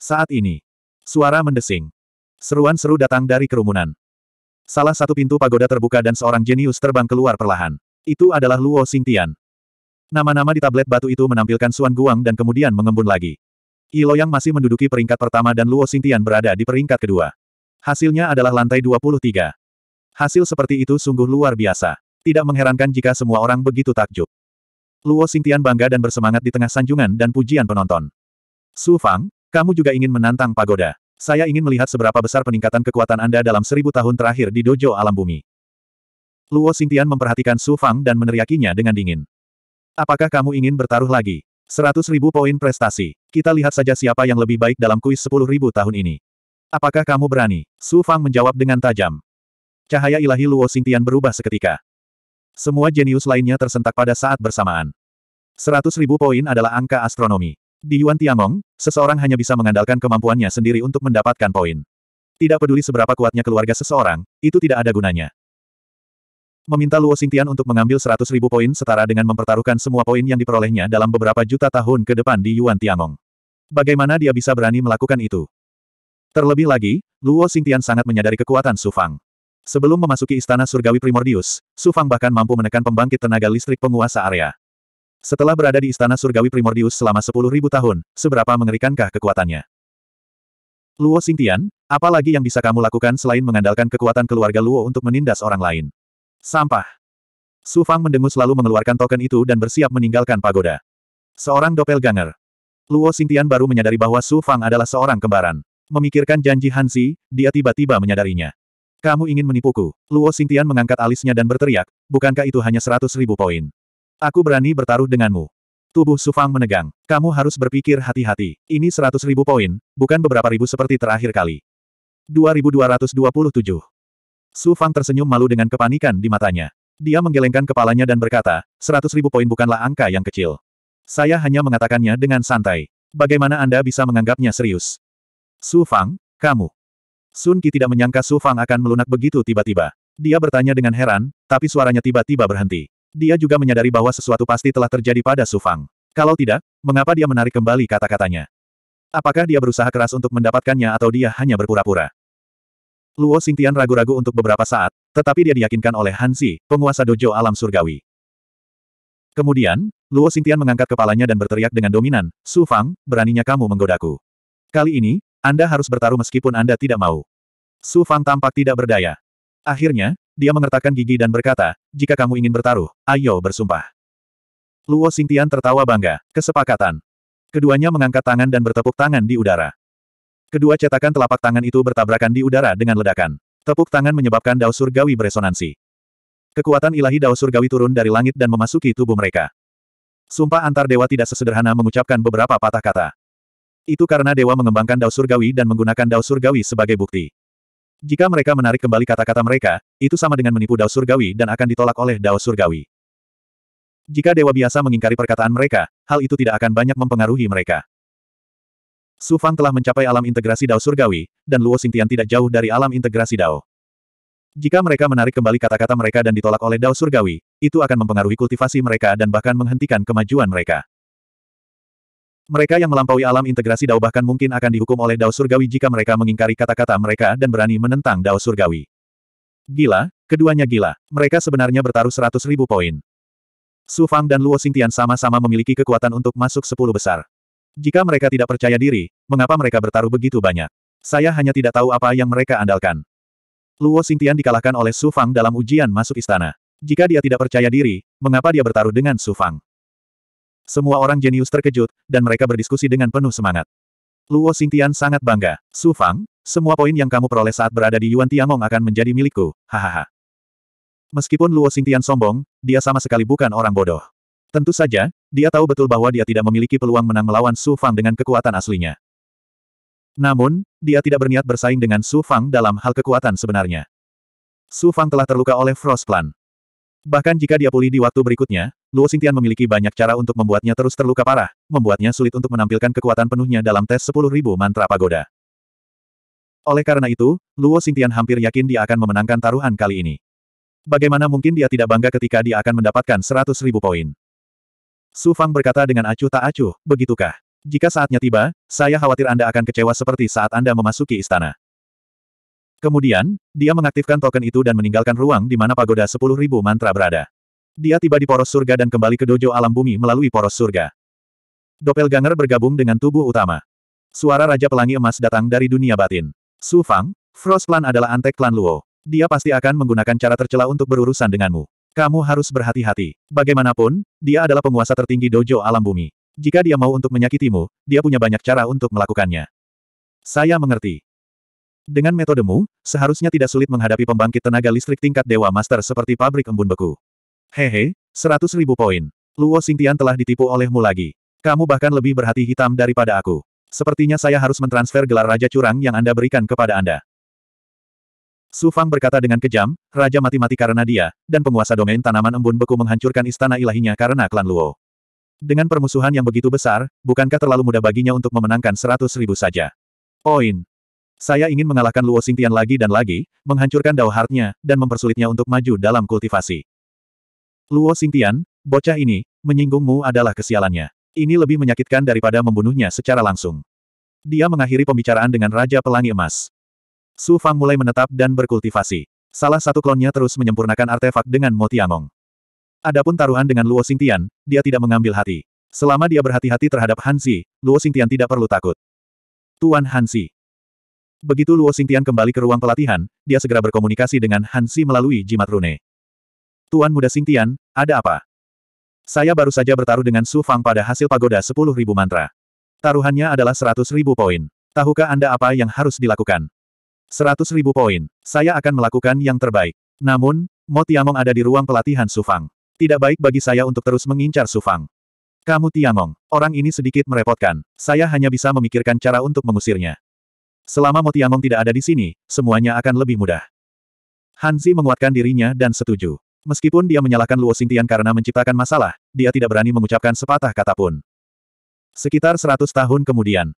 Saat ini, suara mendesing. Seruan seru datang dari kerumunan. Salah satu pintu pagoda terbuka dan seorang jenius terbang keluar perlahan. Itu adalah Luo Xingtian. Nama-nama di tablet batu itu menampilkan Suan Guang dan kemudian mengembun lagi. Ilo yang masih menduduki peringkat pertama dan Luo Xingtian berada di peringkat kedua. Hasilnya adalah lantai 23. Hasil seperti itu sungguh luar biasa. Tidak mengherankan jika semua orang begitu takjub. Luo Xingtian bangga dan bersemangat di tengah sanjungan dan pujian penonton. Su Fang, kamu juga ingin menantang pagoda. Saya ingin melihat seberapa besar peningkatan kekuatan Anda dalam seribu tahun terakhir di dojo alam bumi. Luo Xingtian memperhatikan Su Fang dan meneriakinya dengan dingin. Apakah kamu ingin bertaruh lagi? Seratus ribu poin prestasi. Kita lihat saja siapa yang lebih baik dalam kuis sepuluh ribu tahun ini. Apakah kamu berani? Su Fang menjawab dengan tajam. Cahaya ilahi Luo Xingtian berubah seketika. Semua jenius lainnya tersentak pada saat bersamaan. Seratus ribu poin adalah angka astronomi. Di Yuan Tiangong, seseorang hanya bisa mengandalkan kemampuannya sendiri untuk mendapatkan poin. Tidak peduli seberapa kuatnya keluarga seseorang, itu tidak ada gunanya. Meminta Luo Xingtian untuk mengambil seratus ribu poin setara dengan mempertaruhkan semua poin yang diperolehnya dalam beberapa juta tahun ke depan di Yuan Tiangong. Bagaimana dia bisa berani melakukan itu? Terlebih lagi, Luo Xingtian sangat menyadari kekuatan Sufang. Sebelum memasuki istana surgawi primordius, Sufang bahkan mampu menekan pembangkit tenaga listrik penguasa area. Setelah berada di istana surgawi primordius selama 10.000 tahun, seberapa mengerikankah kekuatannya? Luo Xingtian, lagi yang bisa kamu lakukan selain mengandalkan kekuatan keluarga Luo untuk menindas orang lain? Sampah. Su Fang mendengus lalu mengeluarkan token itu dan bersiap meninggalkan pagoda. Seorang doppelganger. Luo Xingtian baru menyadari bahwa Su Fang adalah seorang kembaran. Memikirkan janji Hansi, dia tiba-tiba menyadarinya. Kamu ingin menipuku. Luo Xingtian mengangkat alisnya dan berteriak, bukankah itu hanya seratus ribu poin? Aku berani bertaruh denganmu. Tubuh Sufang menegang. Kamu harus berpikir hati-hati. Ini seratus ribu poin, bukan beberapa ribu seperti terakhir kali. 2227. Sufang tersenyum malu dengan kepanikan di matanya. Dia menggelengkan kepalanya dan berkata, seratus ribu poin bukanlah angka yang kecil. Saya hanya mengatakannya dengan santai. Bagaimana Anda bisa menganggapnya serius? Su Fang, kamu. Sun Qi tidak menyangka Su Fang akan melunak begitu tiba-tiba. Dia bertanya dengan heran, tapi suaranya tiba-tiba berhenti. Dia juga menyadari bahwa sesuatu pasti telah terjadi pada Su Fang. Kalau tidak, mengapa dia menarik kembali kata-katanya? Apakah dia berusaha keras untuk mendapatkannya atau dia hanya berpura-pura? Luo Xingtian ragu-ragu untuk beberapa saat, tetapi dia diyakinkan oleh Hansi, penguasa dojo alam surgawi. Kemudian, Luo Xingtian mengangkat kepalanya dan berteriak dengan dominan, Su Fang, beraninya kamu menggodaku. Kali ini, anda harus bertaruh meskipun Anda tidak mau. Su Fang tampak tidak berdaya. Akhirnya, dia mengertakkan gigi dan berkata, jika kamu ingin bertaruh, ayo bersumpah. Luo Xingtian tertawa bangga, kesepakatan. Keduanya mengangkat tangan dan bertepuk tangan di udara. Kedua cetakan telapak tangan itu bertabrakan di udara dengan ledakan. Tepuk tangan menyebabkan dao surgawi beresonansi. Kekuatan ilahi dao surgawi turun dari langit dan memasuki tubuh mereka. Sumpah antar dewa tidak sesederhana mengucapkan beberapa patah kata. Itu karena dewa mengembangkan dao surgawi dan menggunakan dao surgawi sebagai bukti. Jika mereka menarik kembali kata-kata mereka, itu sama dengan menipu dao surgawi dan akan ditolak oleh dao surgawi. Jika dewa biasa mengingkari perkataan mereka, hal itu tidak akan banyak mempengaruhi mereka. Su Fang telah mencapai alam integrasi dao surgawi, dan Luo Xingtian tidak jauh dari alam integrasi dao. Jika mereka menarik kembali kata-kata mereka dan ditolak oleh dao surgawi, itu akan mempengaruhi kultivasi mereka dan bahkan menghentikan kemajuan mereka. Mereka yang melampaui alam integrasi Dao bahkan mungkin akan dihukum oleh Dao Surgawi jika mereka mengingkari kata-kata mereka dan berani menentang Dao Surgawi. Gila, keduanya gila. Mereka sebenarnya bertaruh seratus ribu poin. Su Fang dan Luo Xingtian sama-sama memiliki kekuatan untuk masuk sepuluh besar. Jika mereka tidak percaya diri, mengapa mereka bertaruh begitu banyak? Saya hanya tidak tahu apa yang mereka andalkan. Luo Xingtian dikalahkan oleh Su Fang dalam ujian masuk istana. Jika dia tidak percaya diri, mengapa dia bertaruh dengan Su Fang? Semua orang jenius terkejut, dan mereka berdiskusi dengan penuh semangat. Luo Xingtian sangat bangga. Su Fang, semua poin yang kamu peroleh saat berada di Yuan Tiangong akan menjadi milikku, hahaha. Meskipun Luo Xingtian sombong, dia sama sekali bukan orang bodoh. Tentu saja, dia tahu betul bahwa dia tidak memiliki peluang menang melawan Su Fang dengan kekuatan aslinya. Namun, dia tidak berniat bersaing dengan Su Fang dalam hal kekuatan sebenarnya. Su Fang telah terluka oleh Frost Plan. Bahkan jika dia pulih di waktu berikutnya, Luo Xingtian memiliki banyak cara untuk membuatnya terus terluka parah, membuatnya sulit untuk menampilkan kekuatan penuhnya dalam tes 10.000 mantra pagoda. Oleh karena itu, Luo Xingtian hampir yakin dia akan memenangkan taruhan kali ini. Bagaimana mungkin dia tidak bangga ketika dia akan mendapatkan 100.000 poin? Su Fang berkata dengan acuh tak acuh, begitukah? Jika saatnya tiba, saya khawatir Anda akan kecewa seperti saat Anda memasuki istana. Kemudian, dia mengaktifkan token itu dan meninggalkan ruang di mana pagoda 10.000 mantra berada. Dia tiba di poros surga dan kembali ke dojo alam bumi melalui poros surga. Doppelganger bergabung dengan tubuh utama. Suara Raja Pelangi Emas datang dari dunia batin. Su Fang, Frost Clan adalah antek klan Luo. Dia pasti akan menggunakan cara tercela untuk berurusan denganmu. Kamu harus berhati-hati. Bagaimanapun, dia adalah penguasa tertinggi dojo alam bumi. Jika dia mau untuk menyakitimu, dia punya banyak cara untuk melakukannya. Saya mengerti. Dengan metodemu, seharusnya tidak sulit menghadapi pembangkit tenaga listrik tingkat Dewa Master seperti pabrik embun beku. Hehe, seratus ribu poin. Luo Xingtian telah ditipu olehmu lagi. Kamu bahkan lebih berhati hitam daripada aku. Sepertinya saya harus mentransfer gelar Raja Curang yang Anda berikan kepada Anda. Su Fang berkata dengan kejam, Raja mati mati karena dia, dan penguasa domain tanaman embun beku menghancurkan istana ilahinya karena klan Luo. Dengan permusuhan yang begitu besar, bukankah terlalu mudah baginya untuk memenangkan seratus ribu saja? Poin. Saya ingin mengalahkan Luo Xingtian lagi dan lagi, menghancurkan Dao Heart-nya, dan mempersulitnya untuk maju dalam kultivasi. Luo Xingtian, bocah ini, menyinggungmu adalah kesialannya. Ini lebih menyakitkan daripada membunuhnya secara langsung. Dia mengakhiri pembicaraan dengan Raja Pelangi Emas. Su Fang mulai menetap dan berkultivasi. Salah satu klonnya terus menyempurnakan artefak dengan Mo Tiangong. Adapun taruhan dengan Luo Xingtian, dia tidak mengambil hati. Selama dia berhati-hati terhadap Hansi, Luo Xingtian tidak perlu takut. Tuan Hansi, Begitu Luo Xingtian kembali ke ruang pelatihan, dia segera berkomunikasi dengan Hansi melalui jimat rune. Tuan muda Xingtian, ada apa? Saya baru saja bertaruh dengan Su Fang pada hasil pagoda 10.000 mantra. Taruhannya adalah 100.000 poin. Tahukah Anda apa yang harus dilakukan? 100.000 poin. Saya akan melakukan yang terbaik. Namun, Mo Tiamong ada di ruang pelatihan Su Fang. Tidak baik bagi saya untuk terus mengincar Su Fang. Kamu Tiamong, orang ini sedikit merepotkan. Saya hanya bisa memikirkan cara untuk mengusirnya. Selama Motiangong tidak ada di sini, semuanya akan lebih mudah. Hanzi menguatkan dirinya dan setuju. Meskipun dia menyalahkan Luo Xingtian karena menciptakan masalah, dia tidak berani mengucapkan sepatah kata pun. Sekitar seratus tahun kemudian,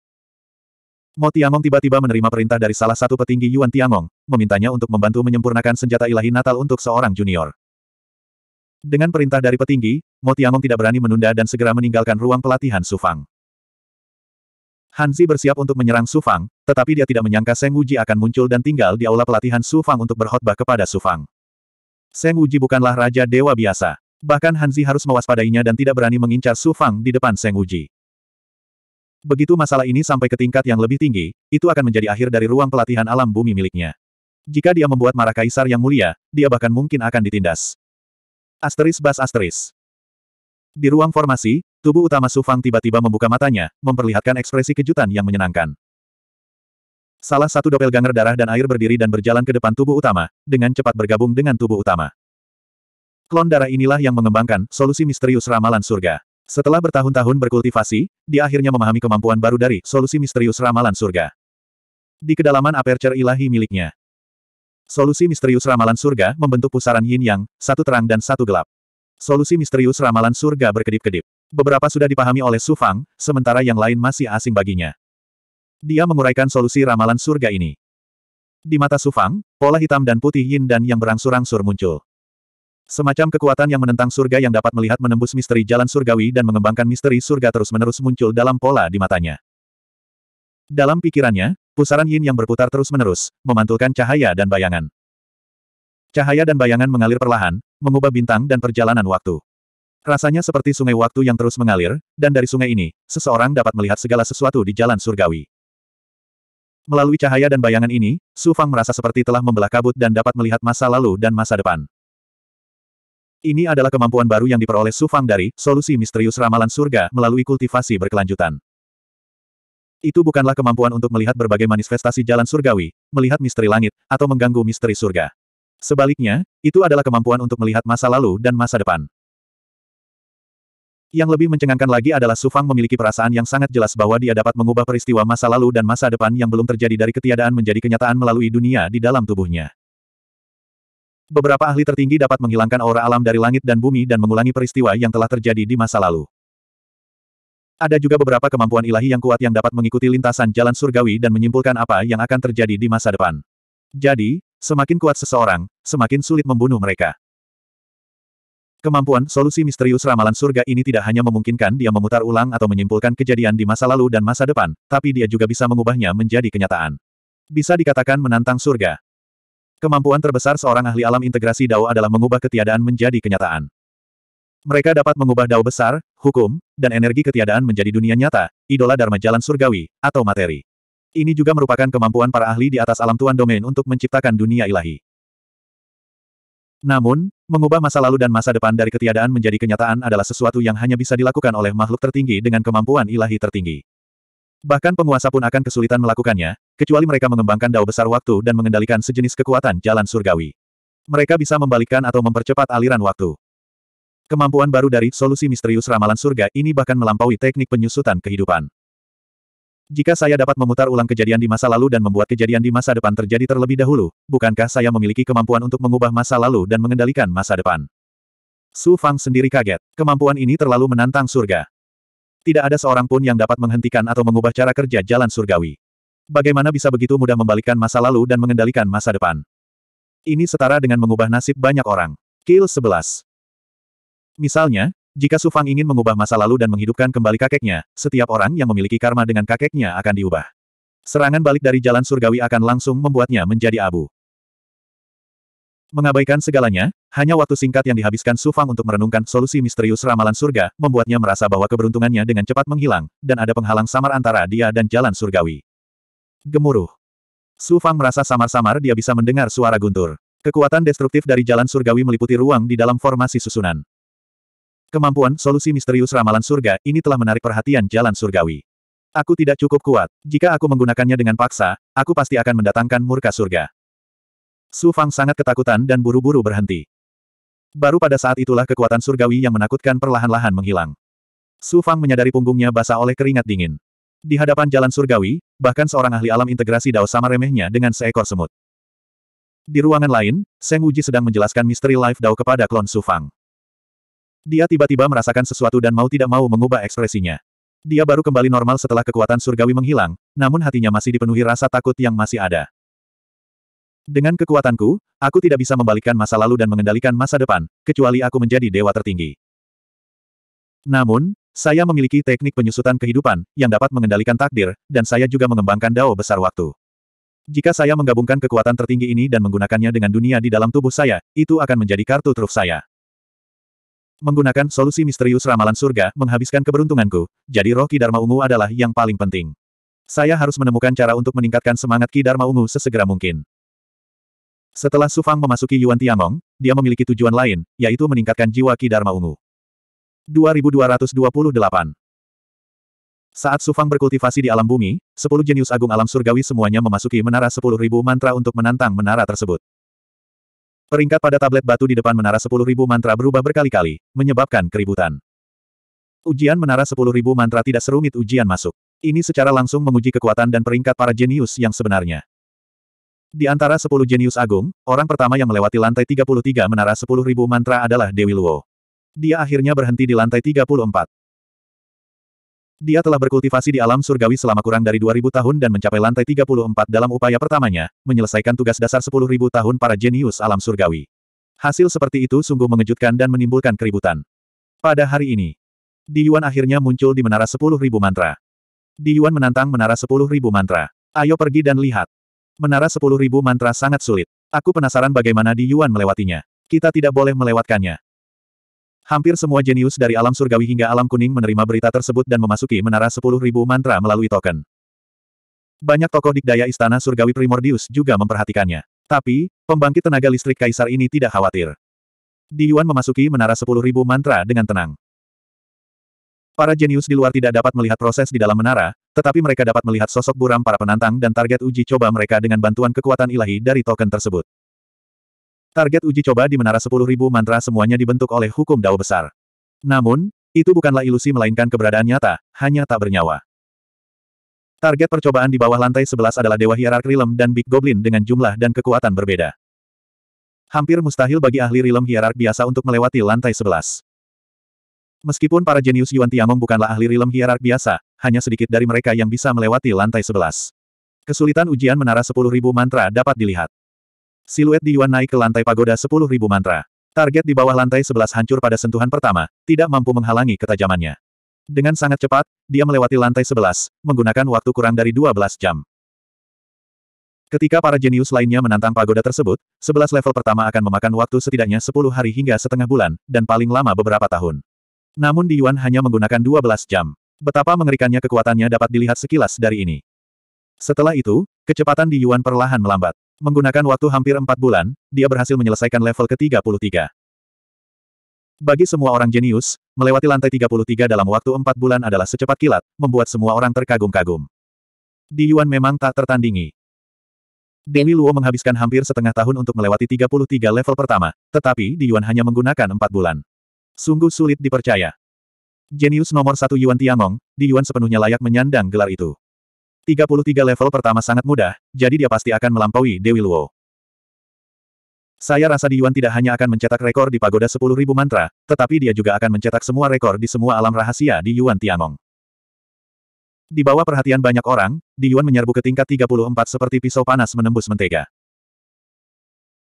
Mo Tiangong tiba-tiba menerima perintah dari salah satu petinggi Yuan Tiangong, memintanya untuk membantu menyempurnakan senjata ilahi Natal untuk seorang junior. Dengan perintah dari petinggi, Mo Tiangong tidak berani menunda dan segera meninggalkan ruang pelatihan Sufang. Hanzi bersiap untuk menyerang Su Fang, tetapi dia tidak menyangka Seng Wuji akan muncul dan tinggal di aula pelatihan Su Fang untuk berkhotbah kepada Su Fang. Seng Wuji bukanlah raja dewa biasa. Bahkan Hanzi harus mewaspadainya dan tidak berani mengincar Su Fang di depan Seng Wuji. Begitu masalah ini sampai ke tingkat yang lebih tinggi, itu akan menjadi akhir dari ruang pelatihan alam bumi miliknya. Jika dia membuat marah kaisar yang mulia, dia bahkan mungkin akan ditindas. Asteris bas asteris. Di ruang formasi, Tubuh utama Su Fang tiba-tiba membuka matanya, memperlihatkan ekspresi kejutan yang menyenangkan. Salah satu dopel doppelganger darah dan air berdiri dan berjalan ke depan tubuh utama, dengan cepat bergabung dengan tubuh utama. Klon darah inilah yang mengembangkan solusi misterius ramalan surga. Setelah bertahun-tahun berkultivasi, dia akhirnya memahami kemampuan baru dari solusi misterius ramalan surga. Di kedalaman aperture ilahi miliknya. Solusi misterius ramalan surga membentuk pusaran yin yang, satu terang dan satu gelap. Solusi misterius ramalan surga berkedip-kedip. Beberapa sudah dipahami oleh Su Fang, sementara yang lain masih asing baginya. Dia menguraikan solusi ramalan surga ini. Di mata Su Fang, pola hitam dan putih yin dan yang berangsur-angsur muncul. Semacam kekuatan yang menentang surga yang dapat melihat menembus misteri jalan surgawi dan mengembangkan misteri surga terus-menerus muncul dalam pola di matanya. Dalam pikirannya, pusaran yin yang berputar terus-menerus, memantulkan cahaya dan bayangan. Cahaya dan bayangan mengalir perlahan, mengubah bintang dan perjalanan waktu. Rasanya seperti sungai waktu yang terus mengalir, dan dari sungai ini, seseorang dapat melihat segala sesuatu di jalan surgawi. Melalui cahaya dan bayangan ini, Su Fang merasa seperti telah membelah kabut dan dapat melihat masa lalu dan masa depan. Ini adalah kemampuan baru yang diperoleh Su Fang dari solusi misterius ramalan surga melalui kultivasi berkelanjutan. Itu bukanlah kemampuan untuk melihat berbagai manifestasi jalan surgawi, melihat misteri langit, atau mengganggu misteri surga. Sebaliknya, itu adalah kemampuan untuk melihat masa lalu dan masa depan. Yang lebih mencengangkan lagi adalah Su Fang memiliki perasaan yang sangat jelas bahwa dia dapat mengubah peristiwa masa lalu dan masa depan yang belum terjadi dari ketiadaan menjadi kenyataan melalui dunia di dalam tubuhnya. Beberapa ahli tertinggi dapat menghilangkan aura alam dari langit dan bumi dan mengulangi peristiwa yang telah terjadi di masa lalu. Ada juga beberapa kemampuan ilahi yang kuat yang dapat mengikuti lintasan jalan surgawi dan menyimpulkan apa yang akan terjadi di masa depan. Jadi, semakin kuat seseorang, semakin sulit membunuh mereka. Kemampuan solusi misterius ramalan surga ini tidak hanya memungkinkan dia memutar ulang atau menyimpulkan kejadian di masa lalu dan masa depan, tapi dia juga bisa mengubahnya menjadi kenyataan. Bisa dikatakan menantang surga. Kemampuan terbesar seorang ahli alam integrasi Dao adalah mengubah ketiadaan menjadi kenyataan. Mereka dapat mengubah Dao besar, hukum, dan energi ketiadaan menjadi dunia nyata, idola dharma jalan surgawi, atau materi. Ini juga merupakan kemampuan para ahli di atas alam tuan domain untuk menciptakan dunia ilahi. Namun, Mengubah masa lalu dan masa depan dari ketiadaan menjadi kenyataan adalah sesuatu yang hanya bisa dilakukan oleh makhluk tertinggi dengan kemampuan ilahi tertinggi. Bahkan penguasa pun akan kesulitan melakukannya, kecuali mereka mengembangkan dao besar waktu dan mengendalikan sejenis kekuatan jalan surgawi. Mereka bisa membalikkan atau mempercepat aliran waktu. Kemampuan baru dari solusi misterius ramalan surga ini bahkan melampaui teknik penyusutan kehidupan. Jika saya dapat memutar ulang kejadian di masa lalu dan membuat kejadian di masa depan terjadi terlebih dahulu, bukankah saya memiliki kemampuan untuk mengubah masa lalu dan mengendalikan masa depan? Su Fang sendiri kaget. Kemampuan ini terlalu menantang surga. Tidak ada seorang pun yang dapat menghentikan atau mengubah cara kerja jalan surgawi. Bagaimana bisa begitu mudah membalikkan masa lalu dan mengendalikan masa depan? Ini setara dengan mengubah nasib banyak orang. Kill 11. Misalnya, jika Su Fang ingin mengubah masa lalu dan menghidupkan kembali kakeknya, setiap orang yang memiliki karma dengan kakeknya akan diubah. Serangan balik dari jalan surgawi akan langsung membuatnya menjadi abu. Mengabaikan segalanya, hanya waktu singkat yang dihabiskan Su Fang untuk merenungkan solusi misterius ramalan surga, membuatnya merasa bahwa keberuntungannya dengan cepat menghilang, dan ada penghalang samar antara dia dan jalan surgawi. Gemuruh. Su Fang merasa samar-samar dia bisa mendengar suara guntur. Kekuatan destruktif dari jalan surgawi meliputi ruang di dalam formasi susunan. Kemampuan solusi misterius ramalan surga ini telah menarik perhatian jalan surgawi. Aku tidak cukup kuat. Jika aku menggunakannya dengan paksa, aku pasti akan mendatangkan murka surga. Su Fang sangat ketakutan dan buru-buru berhenti. Baru pada saat itulah kekuatan surgawi yang menakutkan perlahan-lahan menghilang. Su Fang menyadari punggungnya basah oleh keringat dingin. Di hadapan jalan surgawi, bahkan seorang ahli alam integrasi Dao sama remehnya dengan seekor semut. Di ruangan lain, Seng Wuji sedang menjelaskan misteri life Dao kepada klon Su Fang. Dia tiba-tiba merasakan sesuatu dan mau tidak mau mengubah ekspresinya. Dia baru kembali normal setelah kekuatan surgawi menghilang, namun hatinya masih dipenuhi rasa takut yang masih ada. Dengan kekuatanku, aku tidak bisa membalikkan masa lalu dan mengendalikan masa depan, kecuali aku menjadi dewa tertinggi. Namun, saya memiliki teknik penyusutan kehidupan, yang dapat mengendalikan takdir, dan saya juga mengembangkan dao besar waktu. Jika saya menggabungkan kekuatan tertinggi ini dan menggunakannya dengan dunia di dalam tubuh saya, itu akan menjadi kartu truf saya. Menggunakan solusi misterius ramalan surga menghabiskan keberuntunganku, jadi roh Kidarma Dharma Ungu adalah yang paling penting. Saya harus menemukan cara untuk meningkatkan semangat Ki Dharma Ungu sesegera mungkin. Setelah Sufang memasuki Yuan Tiangong, dia memiliki tujuan lain, yaitu meningkatkan jiwa Ki Dharma Ungu. 2228 Saat Sufang berkultivasi di alam bumi, sepuluh jenius agung alam surgawi semuanya memasuki menara sepuluh ribu mantra untuk menantang menara tersebut. Peringkat pada tablet batu di depan menara 10.000 mantra berubah berkali-kali, menyebabkan keributan. Ujian menara 10.000 mantra tidak serumit ujian masuk. Ini secara langsung menguji kekuatan dan peringkat para jenius yang sebenarnya. Di antara 10 jenius agung, orang pertama yang melewati lantai 33 menara 10.000 mantra adalah Dewi Luo. Dia akhirnya berhenti di lantai 34. Dia telah berkultivasi di alam surgawi selama kurang dari 2000 tahun dan mencapai lantai 34 dalam upaya pertamanya, menyelesaikan tugas dasar 10.000 tahun para jenius alam surgawi. Hasil seperti itu sungguh mengejutkan dan menimbulkan keributan. Pada hari ini, Di Yuan akhirnya muncul di Menara 10.000 Mantra. Di Yuan menantang Menara 10.000 Mantra. Ayo pergi dan lihat. Menara 10.000 Mantra sangat sulit. Aku penasaran bagaimana Di Yuan melewatinya. Kita tidak boleh melewatkannya. Hampir semua jenius dari alam surgawi hingga alam kuning menerima berita tersebut dan memasuki menara 10.000 mantra melalui token. Banyak tokoh dikdaya istana surgawi primordius juga memperhatikannya. Tapi, pembangkit tenaga listrik kaisar ini tidak khawatir. Di Yuan memasuki menara 10.000 mantra dengan tenang. Para jenius di luar tidak dapat melihat proses di dalam menara, tetapi mereka dapat melihat sosok buram para penantang dan target uji coba mereka dengan bantuan kekuatan ilahi dari token tersebut. Target uji coba di Menara 10.000 mantra semuanya dibentuk oleh hukum dao besar. Namun, itu bukanlah ilusi melainkan keberadaan nyata, hanya tak bernyawa. Target percobaan di bawah lantai 11 adalah Dewa Hierark Rilem dan Big Goblin dengan jumlah dan kekuatan berbeda. Hampir mustahil bagi ahli Rilem Hierark biasa untuk melewati lantai 11. Meskipun para jenius Yuan Tiamong bukanlah ahli rilem hierark biasa, hanya sedikit dari mereka yang bisa melewati lantai 11. Kesulitan ujian menara 10.000 mantra dapat dilihat. Siluet di Yuan naik ke lantai pagoda 10.000 mantra. Target di bawah lantai 11 hancur pada sentuhan pertama, tidak mampu menghalangi ketajamannya. Dengan sangat cepat, dia melewati lantai 11, menggunakan waktu kurang dari 12 jam. Ketika para jenius lainnya menantang pagoda tersebut, 11 level pertama akan memakan waktu setidaknya 10 hari hingga setengah bulan, dan paling lama beberapa tahun. Namun di Yuan hanya menggunakan 12 jam. Betapa mengerikannya kekuatannya dapat dilihat sekilas dari ini. Setelah itu, kecepatan di Yuan perlahan melambat. Menggunakan waktu hampir empat bulan, dia berhasil menyelesaikan level ke-33. Bagi semua orang jenius, melewati lantai 33 dalam waktu empat bulan adalah secepat kilat, membuat semua orang terkagum-kagum. Di Yuan memang tak tertandingi. Dewi Luo menghabiskan hampir setengah tahun untuk melewati 33 level pertama, tetapi Di Yuan hanya menggunakan empat bulan. Sungguh sulit dipercaya. Jenius nomor satu Yuan Tiangong, Di Yuan sepenuhnya layak menyandang gelar itu. 33 level pertama sangat mudah, jadi dia pasti akan melampaui Dewi Luo. Saya rasa Di Yuan tidak hanya akan mencetak rekor di pagoda 10.000 mantra, tetapi dia juga akan mencetak semua rekor di semua alam rahasia di Yuan Tianong. Di bawah perhatian banyak orang, Di Yuan menyerbu ke tingkat 34 seperti pisau panas menembus mentega.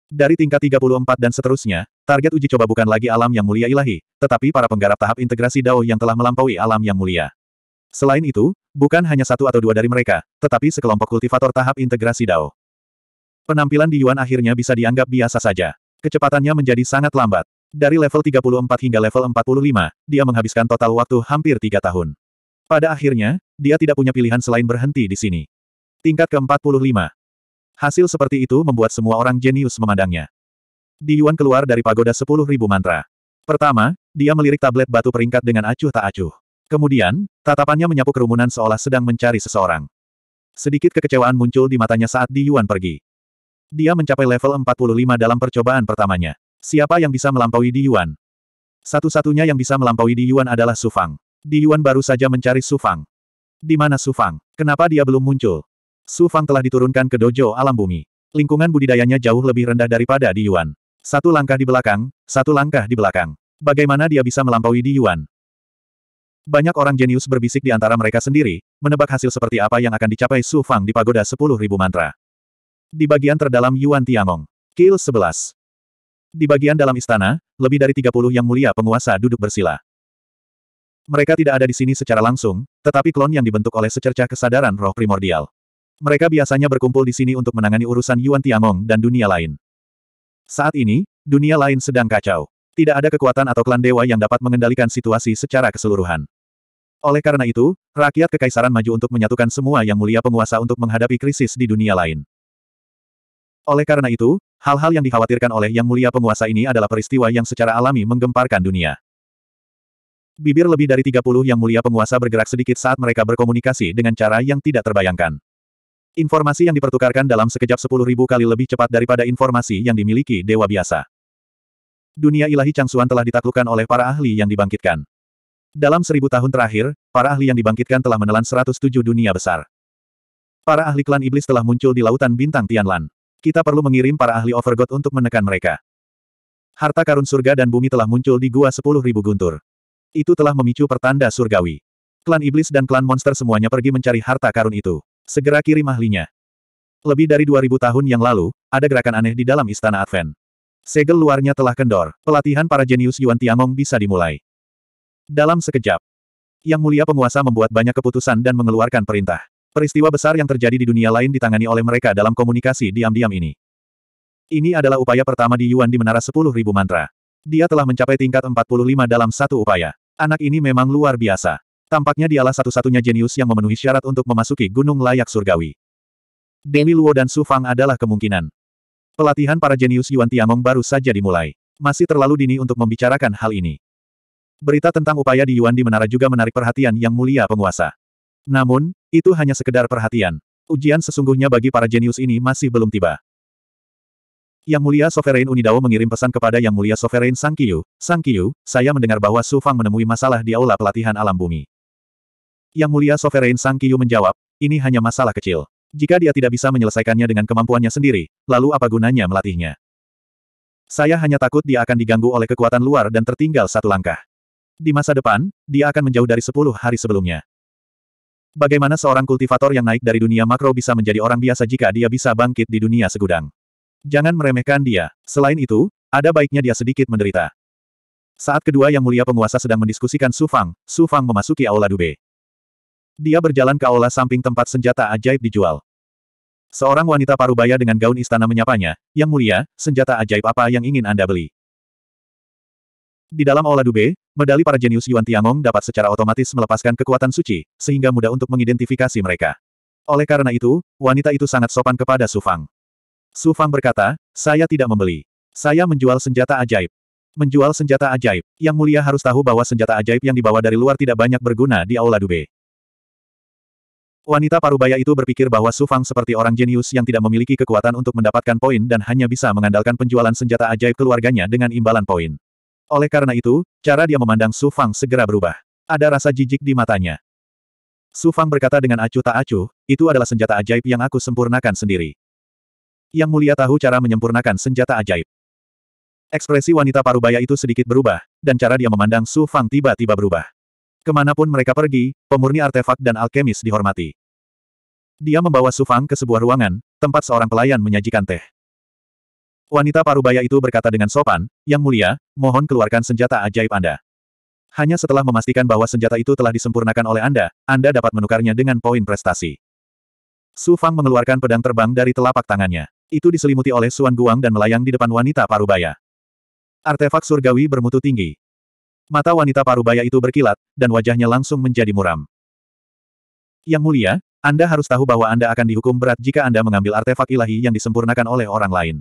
Dari tingkat 34 dan seterusnya, target uji coba bukan lagi alam yang mulia ilahi, tetapi para penggarap tahap integrasi Dao yang telah melampaui alam yang mulia. Selain itu, bukan hanya satu atau dua dari mereka, tetapi sekelompok kultivator tahap integrasi Dao. Penampilan di Yuan akhirnya bisa dianggap biasa saja. Kecepatannya menjadi sangat lambat. Dari level 34 hingga level 45, dia menghabiskan total waktu hampir tiga tahun. Pada akhirnya, dia tidak punya pilihan selain berhenti di sini. Tingkat ke-45. Hasil seperti itu membuat semua orang jenius memandangnya. Di Yuan keluar dari pagoda 10.000 mantra. Pertama, dia melirik tablet batu peringkat dengan acuh tak acuh. Kemudian, tatapannya menyapu kerumunan seolah sedang mencari seseorang. Sedikit kekecewaan muncul di matanya saat Di Yuan pergi. Dia mencapai level 45 dalam percobaan pertamanya. Siapa yang bisa melampaui Di Yuan? Satu-satunya yang bisa melampaui Di Yuan adalah Su Fang. Di Yuan baru saja mencari Su Fang. Di mana Su Fang? Kenapa dia belum muncul? Su Fang telah diturunkan ke dojo alam bumi. Lingkungan budidayanya jauh lebih rendah daripada Di Yuan. Satu langkah di belakang, satu langkah di belakang. Bagaimana dia bisa melampaui Di Yuan? Banyak orang jenius berbisik di antara mereka sendiri, menebak hasil seperti apa yang akan dicapai Su Fang di pagoda Sepuluh Ribu mantra. Di bagian terdalam Yuan Tiangong. Kill 11. Di bagian dalam istana, lebih dari 30 yang mulia penguasa duduk bersila. Mereka tidak ada di sini secara langsung, tetapi klon yang dibentuk oleh secercah kesadaran roh primordial. Mereka biasanya berkumpul di sini untuk menangani urusan Yuan Tiangong dan dunia lain. Saat ini, dunia lain sedang kacau. Tidak ada kekuatan atau klan dewa yang dapat mengendalikan situasi secara keseluruhan. Oleh karena itu, rakyat Kekaisaran maju untuk menyatukan semua yang mulia penguasa untuk menghadapi krisis di dunia lain. Oleh karena itu, hal-hal yang dikhawatirkan oleh yang mulia penguasa ini adalah peristiwa yang secara alami menggemparkan dunia. Bibir lebih dari 30 yang mulia penguasa bergerak sedikit saat mereka berkomunikasi dengan cara yang tidak terbayangkan. Informasi yang dipertukarkan dalam sekejap 10.000 kali lebih cepat daripada informasi yang dimiliki dewa biasa. Dunia ilahi Changsuan telah ditaklukkan oleh para ahli yang dibangkitkan. Dalam seribu tahun terakhir, para ahli yang dibangkitkan telah menelan 107 dunia besar. Para ahli klan iblis telah muncul di lautan bintang Tianlan. Kita perlu mengirim para ahli Overgod untuk menekan mereka. Harta karun surga dan bumi telah muncul di gua 10.000 guntur. Itu telah memicu pertanda surgawi. Klan iblis dan klan monster semuanya pergi mencari harta karun itu. Segera kirim ahlinya. Lebih dari 2000 tahun yang lalu, ada gerakan aneh di dalam istana Advent. Segel luarnya telah kendor. Pelatihan para jenius Yuan Tiangong bisa dimulai. Dalam sekejap, Yang Mulia Penguasa membuat banyak keputusan dan mengeluarkan perintah. Peristiwa besar yang terjadi di dunia lain ditangani oleh mereka dalam komunikasi diam-diam ini. Ini adalah upaya pertama di Yuan di Menara 10.000 Mantra. Dia telah mencapai tingkat 45 dalam satu upaya. Anak ini memang luar biasa. Tampaknya dialah satu-satunya jenius yang memenuhi syarat untuk memasuki gunung layak surgawi. Demi Luo dan Su Fang adalah kemungkinan. Pelatihan para jenius Yuan Tiangong baru saja dimulai. Masih terlalu dini untuk membicarakan hal ini. Berita tentang upaya di Yuan di menara juga menarik perhatian yang mulia penguasa. Namun, itu hanya sekedar perhatian. Ujian sesungguhnya bagi para jenius ini masih belum tiba. Yang Mulia Sovereign Unidao mengirim pesan kepada Yang Mulia Sovereign Sangkyu. Sangkyu, saya mendengar bahwa Su Fang menemui masalah di aula pelatihan alam bumi. Yang Mulia Sovereign Sangkyu menjawab, ini hanya masalah kecil. Jika dia tidak bisa menyelesaikannya dengan kemampuannya sendiri, lalu apa gunanya melatihnya? Saya hanya takut dia akan diganggu oleh kekuatan luar dan tertinggal satu langkah. Di masa depan, dia akan menjauh dari sepuluh hari sebelumnya. Bagaimana seorang kultivator yang naik dari dunia makro bisa menjadi orang biasa jika dia bisa bangkit di dunia segudang? Jangan meremehkan dia. Selain itu, ada baiknya dia sedikit menderita. Saat kedua yang mulia penguasa sedang mendiskusikan Su Fang, Su Fang memasuki Aula Dube. Dia berjalan ke aula samping tempat senjata ajaib dijual. Seorang wanita parubaya dengan gaun istana menyapanya, Yang mulia, senjata ajaib apa yang ingin Anda beli? Di dalam Aula Dube, medali para jenius Yuan Tiangong dapat secara otomatis melepaskan kekuatan suci, sehingga mudah untuk mengidentifikasi mereka. Oleh karena itu, wanita itu sangat sopan kepada Su Fang. Su Fang berkata, saya tidak membeli. Saya menjual senjata ajaib. Menjual senjata ajaib. Yang mulia harus tahu bahwa senjata ajaib yang dibawa dari luar tidak banyak berguna di Aula Dube. Wanita parubaya itu berpikir bahwa Su Fang seperti orang jenius yang tidak memiliki kekuatan untuk mendapatkan poin dan hanya bisa mengandalkan penjualan senjata ajaib keluarganya dengan imbalan poin. Oleh karena itu, cara dia memandang Su Fang segera berubah. Ada rasa jijik di matanya. Su Fang berkata dengan acuh tak acuh, itu adalah senjata ajaib yang aku sempurnakan sendiri. Yang mulia tahu cara menyempurnakan senjata ajaib. Ekspresi wanita parubaya itu sedikit berubah, dan cara dia memandang Su Fang tiba-tiba berubah. Kemanapun mereka pergi, pemurni artefak dan alkemis dihormati. Dia membawa Su Fang ke sebuah ruangan, tempat seorang pelayan menyajikan teh. Wanita parubaya itu berkata dengan sopan, Yang mulia, mohon keluarkan senjata ajaib Anda. Hanya setelah memastikan bahwa senjata itu telah disempurnakan oleh Anda, Anda dapat menukarnya dengan poin prestasi. Su Fang mengeluarkan pedang terbang dari telapak tangannya. Itu diselimuti oleh Suan Guang dan melayang di depan wanita parubaya. Artefak surgawi bermutu tinggi. Mata wanita parubaya itu berkilat, dan wajahnya langsung menjadi muram. Yang mulia, Anda harus tahu bahwa Anda akan dihukum berat jika Anda mengambil artefak ilahi yang disempurnakan oleh orang lain.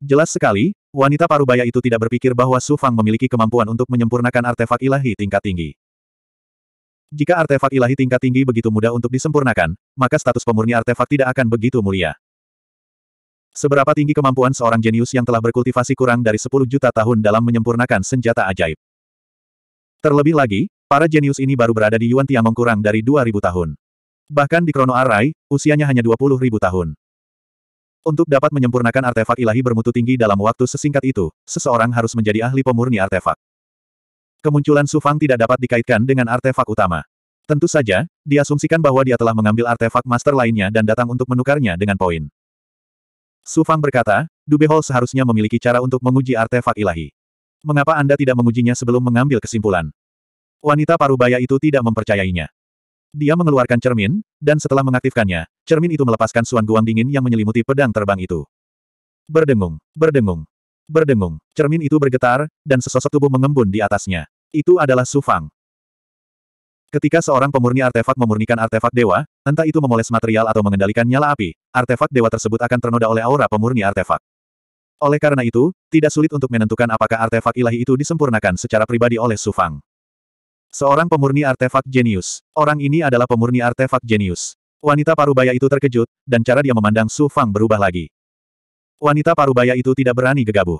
Jelas sekali, wanita parubaya itu tidak berpikir bahwa Su Fang memiliki kemampuan untuk menyempurnakan artefak ilahi tingkat tinggi. Jika artefak ilahi tingkat tinggi begitu mudah untuk disempurnakan, maka status pemurni artefak tidak akan begitu mulia. Seberapa tinggi kemampuan seorang jenius yang telah berkultivasi kurang dari 10 juta tahun dalam menyempurnakan senjata ajaib? Terlebih lagi, para jenius ini baru berada di Yuan Tiangong kurang dari 2.000 tahun. Bahkan di Krono Arai, usianya hanya 20.000 tahun. Untuk dapat menyempurnakan artefak ilahi bermutu tinggi dalam waktu sesingkat itu, seseorang harus menjadi ahli pemurni artefak. Kemunculan Sufang tidak dapat dikaitkan dengan artefak utama. Tentu saja, diasumsikan bahwa dia telah mengambil artefak master lainnya dan datang untuk menukarnya dengan poin. Sufang berkata, Dubehol seharusnya memiliki cara untuk menguji artefak ilahi. Mengapa Anda tidak mengujinya sebelum mengambil kesimpulan? Wanita parubaya itu tidak mempercayainya. Dia mengeluarkan cermin, dan setelah mengaktifkannya, cermin itu melepaskan suan guang dingin yang menyelimuti pedang terbang itu. Berdengung, berdengung, berdengung, cermin itu bergetar, dan sesosok tubuh mengembun di atasnya. Itu adalah Su Fang. Ketika seorang pemurni artefak memurnikan artefak dewa, entah itu memoles material atau mengendalikan nyala api, artefak dewa tersebut akan ternoda oleh aura pemurni artefak. Oleh karena itu, tidak sulit untuk menentukan apakah artefak ilahi itu disempurnakan secara pribadi oleh Su Fang. Seorang pemurni artefak jenius. Orang ini adalah pemurni artefak jenius. Wanita parubaya itu terkejut, dan cara dia memandang Su Fang berubah lagi. Wanita parubaya itu tidak berani gegabah.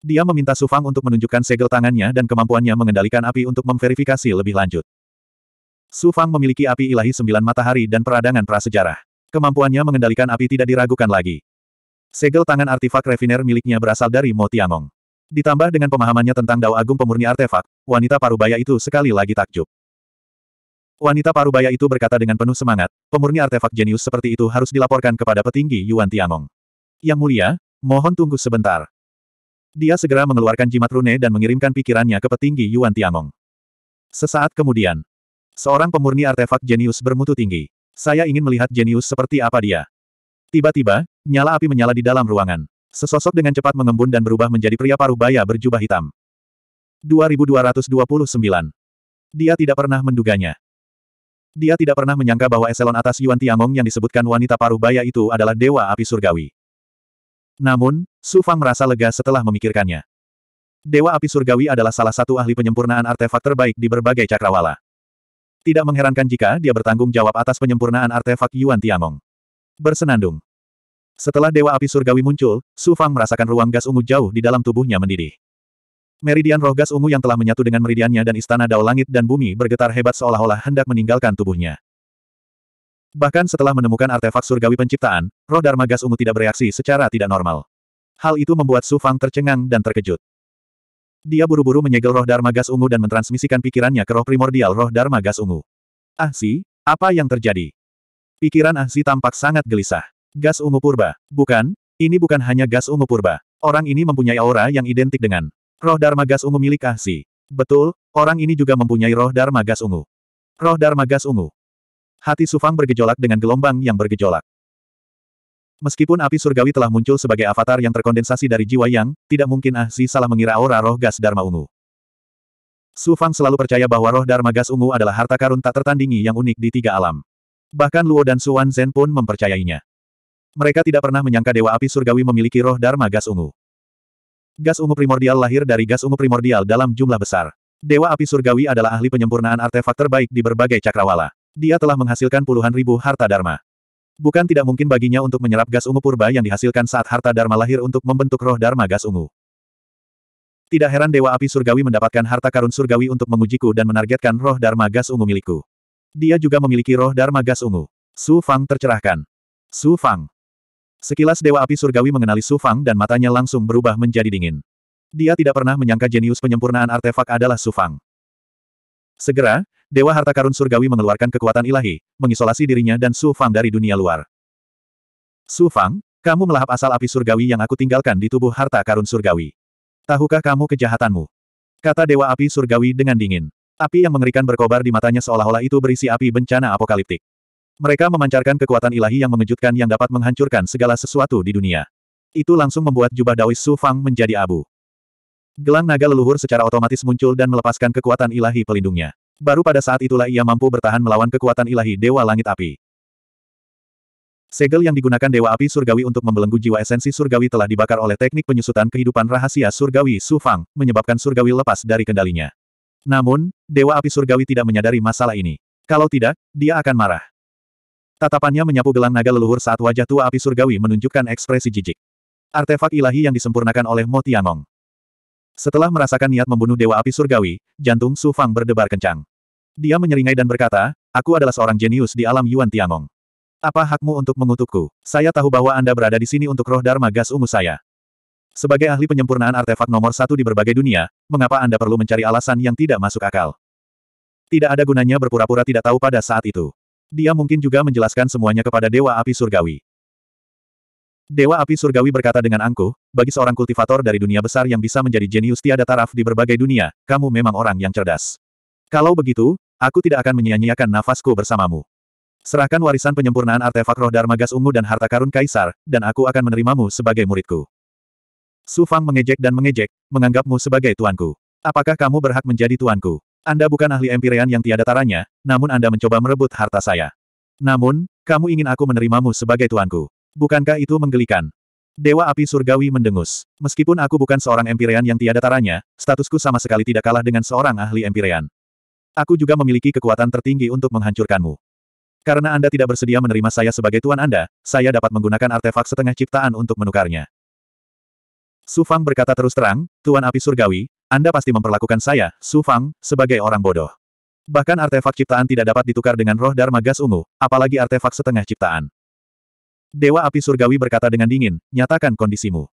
Dia meminta Su Fang untuk menunjukkan segel tangannya dan kemampuannya mengendalikan api untuk memverifikasi lebih lanjut. Su Fang memiliki api ilahi sembilan matahari dan peradangan prasejarah. Kemampuannya mengendalikan api tidak diragukan lagi. Segel tangan artifak refiner miliknya berasal dari Mo Tiangong. Ditambah dengan pemahamannya tentang Dao Agung Pemurni Artefak, wanita parubaya itu sekali lagi takjub. Wanita parubaya itu berkata dengan penuh semangat, pemurni artefak jenius seperti itu harus dilaporkan kepada petinggi Yuan Tiangong. Yang mulia, mohon tunggu sebentar. Dia segera mengeluarkan jimat rune dan mengirimkan pikirannya ke petinggi Yuan Tiangong. Sesaat kemudian, seorang pemurni artefak jenius bermutu tinggi. Saya ingin melihat jenius seperti apa dia. Tiba-tiba, nyala api menyala di dalam ruangan. Sesosok dengan cepat mengembun dan berubah menjadi pria paruh baya berjubah hitam. 2229. Dia tidak pernah menduganya. Dia tidak pernah menyangka bahwa eselon atas Yuan Tiangong yang disebutkan wanita paruh baya itu adalah dewa api surgawi. Namun, Su Fang merasa lega setelah memikirkannya. Dewa Api Surgawi adalah salah satu ahli penyempurnaan artefak terbaik di berbagai cakrawala. Tidak mengherankan jika dia bertanggung jawab atas penyempurnaan artefak Yuan Tiangong. Bersenandung. Setelah Dewa Api Surgawi muncul, Su Fang merasakan ruang gas ungu jauh di dalam tubuhnya mendidih. Meridian roh gas ungu yang telah menyatu dengan meridiannya dan istana Dao Langit dan Bumi bergetar hebat seolah-olah hendak meninggalkan tubuhnya. Bahkan setelah menemukan artefak surgawi penciptaan, roh Dharma gas ungu tidak bereaksi secara tidak normal. Hal itu membuat Su Fang tercengang dan terkejut. Dia buru-buru menyegel roh Dharma gas ungu dan mentransmisikan pikirannya ke roh primordial roh Dharma gas ungu. Ah si, apa yang terjadi? Pikiran Ah si tampak sangat gelisah. Gas ungu purba. Bukan, ini bukan hanya gas ungu purba. Orang ini mempunyai aura yang identik dengan roh dharma gas ungu milik Ahsi. Betul, orang ini juga mempunyai roh dharma gas ungu. Roh dharma gas ungu. Hati Sufang bergejolak dengan gelombang yang bergejolak. Meskipun api surgawi telah muncul sebagai avatar yang terkondensasi dari jiwa yang, tidak mungkin Ahsi salah mengira aura roh gas dharma ungu. Sufang selalu percaya bahwa roh dharma gas ungu adalah harta karun tak tertandingi yang unik di tiga alam. Bahkan Luo dan Suan Zen pun mempercayainya. Mereka tidak pernah menyangka Dewa Api Surgawi memiliki roh Dharma Gas Ungu. Gas ungu primordial lahir dari gas ungu primordial dalam jumlah besar. Dewa Api Surgawi adalah ahli penyempurnaan artefak terbaik di berbagai cakrawala. Dia telah menghasilkan puluhan ribu harta dharma. Bukan tidak mungkin baginya untuk menyerap gas ungu purba yang dihasilkan saat harta dharma lahir untuk membentuk roh dharma gas ungu. Tidak heran Dewa Api Surgawi mendapatkan harta karun surgawi untuk mengujiku dan menargetkan roh dharma gas ungu milikku. Dia juga memiliki roh dharma gas ungu. Su Fang tercerahkan. Su Fang. Sekilas Dewa Api Surgawi mengenali Su Fang dan matanya langsung berubah menjadi dingin. Dia tidak pernah menyangka jenius penyempurnaan artefak adalah Su Fang. Segera, Dewa Harta Karun Surgawi mengeluarkan kekuatan ilahi, mengisolasi dirinya dan Su Fang dari dunia luar. Su Fang, kamu melahap asal api surgawi yang aku tinggalkan di tubuh Harta Karun Surgawi. Tahukah kamu kejahatanmu? Kata Dewa Api Surgawi dengan dingin. Api yang mengerikan berkobar di matanya seolah-olah itu berisi api bencana apokaliptik. Mereka memancarkan kekuatan ilahi yang mengejutkan yang dapat menghancurkan segala sesuatu di dunia. Itu langsung membuat jubah Daois Su Fang menjadi abu. Gelang naga leluhur secara otomatis muncul dan melepaskan kekuatan ilahi pelindungnya. Baru pada saat itulah ia mampu bertahan melawan kekuatan ilahi Dewa Langit Api. Segel yang digunakan Dewa Api Surgawi untuk membelenggu jiwa esensi surgawi telah dibakar oleh teknik penyusutan kehidupan rahasia surgawi Su Fang, menyebabkan surgawi lepas dari kendalinya. Namun, Dewa Api Surgawi tidak menyadari masalah ini. Kalau tidak, dia akan marah. Tatapannya menyapu gelang naga leluhur saat wajah tua api surgawi menunjukkan ekspresi jijik. Artefak ilahi yang disempurnakan oleh Mo Tianong. Setelah merasakan niat membunuh Dewa Api Surgawi, jantung Su Fang berdebar kencang. Dia menyeringai dan berkata, aku adalah seorang jenius di alam Yuan Tiangong. Apa hakmu untuk mengutukku? Saya tahu bahwa Anda berada di sini untuk roh Dharma gas ungu saya. Sebagai ahli penyempurnaan artefak nomor satu di berbagai dunia, mengapa Anda perlu mencari alasan yang tidak masuk akal? Tidak ada gunanya berpura-pura tidak tahu pada saat itu. Dia mungkin juga menjelaskan semuanya kepada Dewa Api Surgawi. Dewa Api Surgawi berkata dengan angkuh, bagi seorang kultivator dari dunia besar yang bisa menjadi jenius tiada taraf di berbagai dunia, kamu memang orang yang cerdas. Kalau begitu, aku tidak akan menyia-nyiakan nafasku bersamamu. Serahkan warisan penyempurnaan artefak roh Dharma Gas Ungu dan harta karun Kaisar, dan aku akan menerimamu sebagai muridku. Su Fang mengejek dan mengejek, menganggapmu sebagai tuanku. Apakah kamu berhak menjadi tuanku? Anda bukan ahli empirean yang tiada taranya, namun Anda mencoba merebut harta saya. Namun, kamu ingin aku menerimamu sebagai tuanku. Bukankah itu menggelikan? Dewa api surgawi mendengus. Meskipun aku bukan seorang empirean yang tiada taranya, statusku sama sekali tidak kalah dengan seorang ahli empirean. Aku juga memiliki kekuatan tertinggi untuk menghancurkanmu. Karena Anda tidak bersedia menerima saya sebagai tuan Anda, saya dapat menggunakan artefak setengah ciptaan untuk menukarnya. Sufang berkata terus terang, Tuan Api Surgawi, anda pasti memperlakukan saya, Su Fang, sebagai orang bodoh. Bahkan artefak ciptaan tidak dapat ditukar dengan roh Dharma Gas Ungu, apalagi artefak setengah ciptaan. Dewa Api Surgawi berkata dengan dingin, nyatakan kondisimu.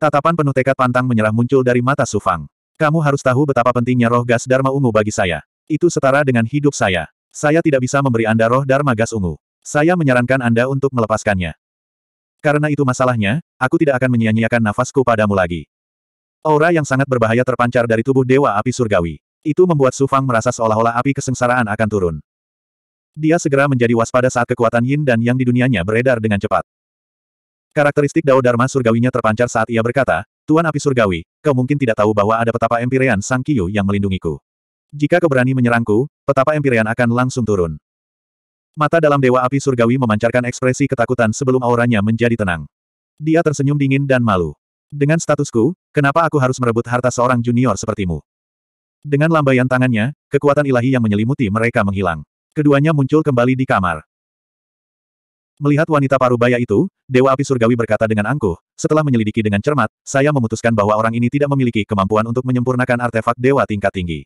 Tatapan penuh tekad pantang menyerah muncul dari mata Su Fang. Kamu harus tahu betapa pentingnya roh gas Dharma Ungu bagi saya. Itu setara dengan hidup saya. Saya tidak bisa memberi Anda roh Dharma Gas Ungu. Saya menyarankan Anda untuk melepaskannya. Karena itu masalahnya, aku tidak akan menyia-nyiakan nafasku padamu lagi. Aura yang sangat berbahaya terpancar dari tubuh Dewa Api Surgawi. Itu membuat Su Fang merasa seolah-olah api kesengsaraan akan turun. Dia segera menjadi waspada saat kekuatan yin dan yang di dunianya beredar dengan cepat. Karakteristik Dao Dharma Surgawinya terpancar saat ia berkata, Tuan Api Surgawi, kau mungkin tidak tahu bahwa ada petapa Empirean Sang Kiyu yang melindungiku. Jika kau berani menyerangku, petapa Empirean akan langsung turun. Mata dalam Dewa Api Surgawi memancarkan ekspresi ketakutan sebelum auranya menjadi tenang. Dia tersenyum dingin dan malu. Dengan statusku, kenapa aku harus merebut harta seorang junior sepertimu? Dengan lambaian tangannya, kekuatan ilahi yang menyelimuti mereka menghilang. Keduanya muncul kembali di kamar. Melihat wanita parubaya itu, Dewa Api Surgawi berkata dengan angkuh, setelah menyelidiki dengan cermat, saya memutuskan bahwa orang ini tidak memiliki kemampuan untuk menyempurnakan artefak dewa tingkat tinggi.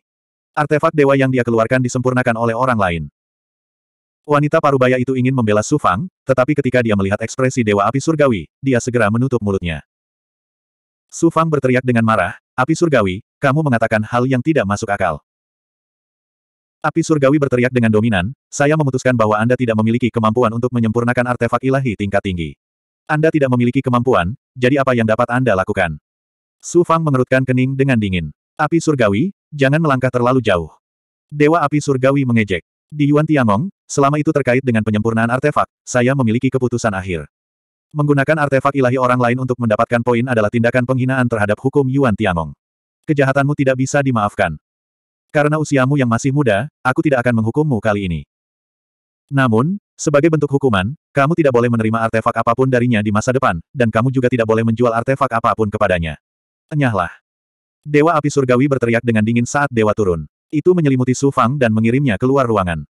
Artefak dewa yang dia keluarkan disempurnakan oleh orang lain. Wanita parubaya itu ingin membela Sufang, tetapi ketika dia melihat ekspresi Dewa Api Surgawi, dia segera menutup mulutnya. Su Fang berteriak dengan marah, api surgawi, kamu mengatakan hal yang tidak masuk akal. Api surgawi berteriak dengan dominan, saya memutuskan bahwa Anda tidak memiliki kemampuan untuk menyempurnakan artefak ilahi tingkat tinggi. Anda tidak memiliki kemampuan, jadi apa yang dapat Anda lakukan? Su Fang mengerutkan kening dengan dingin. Api surgawi, jangan melangkah terlalu jauh. Dewa api surgawi mengejek. Di Yuan Tiangong, selama itu terkait dengan penyempurnaan artefak, saya memiliki keputusan akhir. Menggunakan artefak ilahi orang lain untuk mendapatkan poin adalah tindakan penghinaan terhadap hukum Yuan Tiangong. Kejahatanmu tidak bisa dimaafkan. Karena usiamu yang masih muda, aku tidak akan menghukummu kali ini. Namun, sebagai bentuk hukuman, kamu tidak boleh menerima artefak apapun darinya di masa depan, dan kamu juga tidak boleh menjual artefak apapun kepadanya. Enyahlah. Dewa api surgawi berteriak dengan dingin saat dewa turun. Itu menyelimuti Su Fang dan mengirimnya keluar ruangan.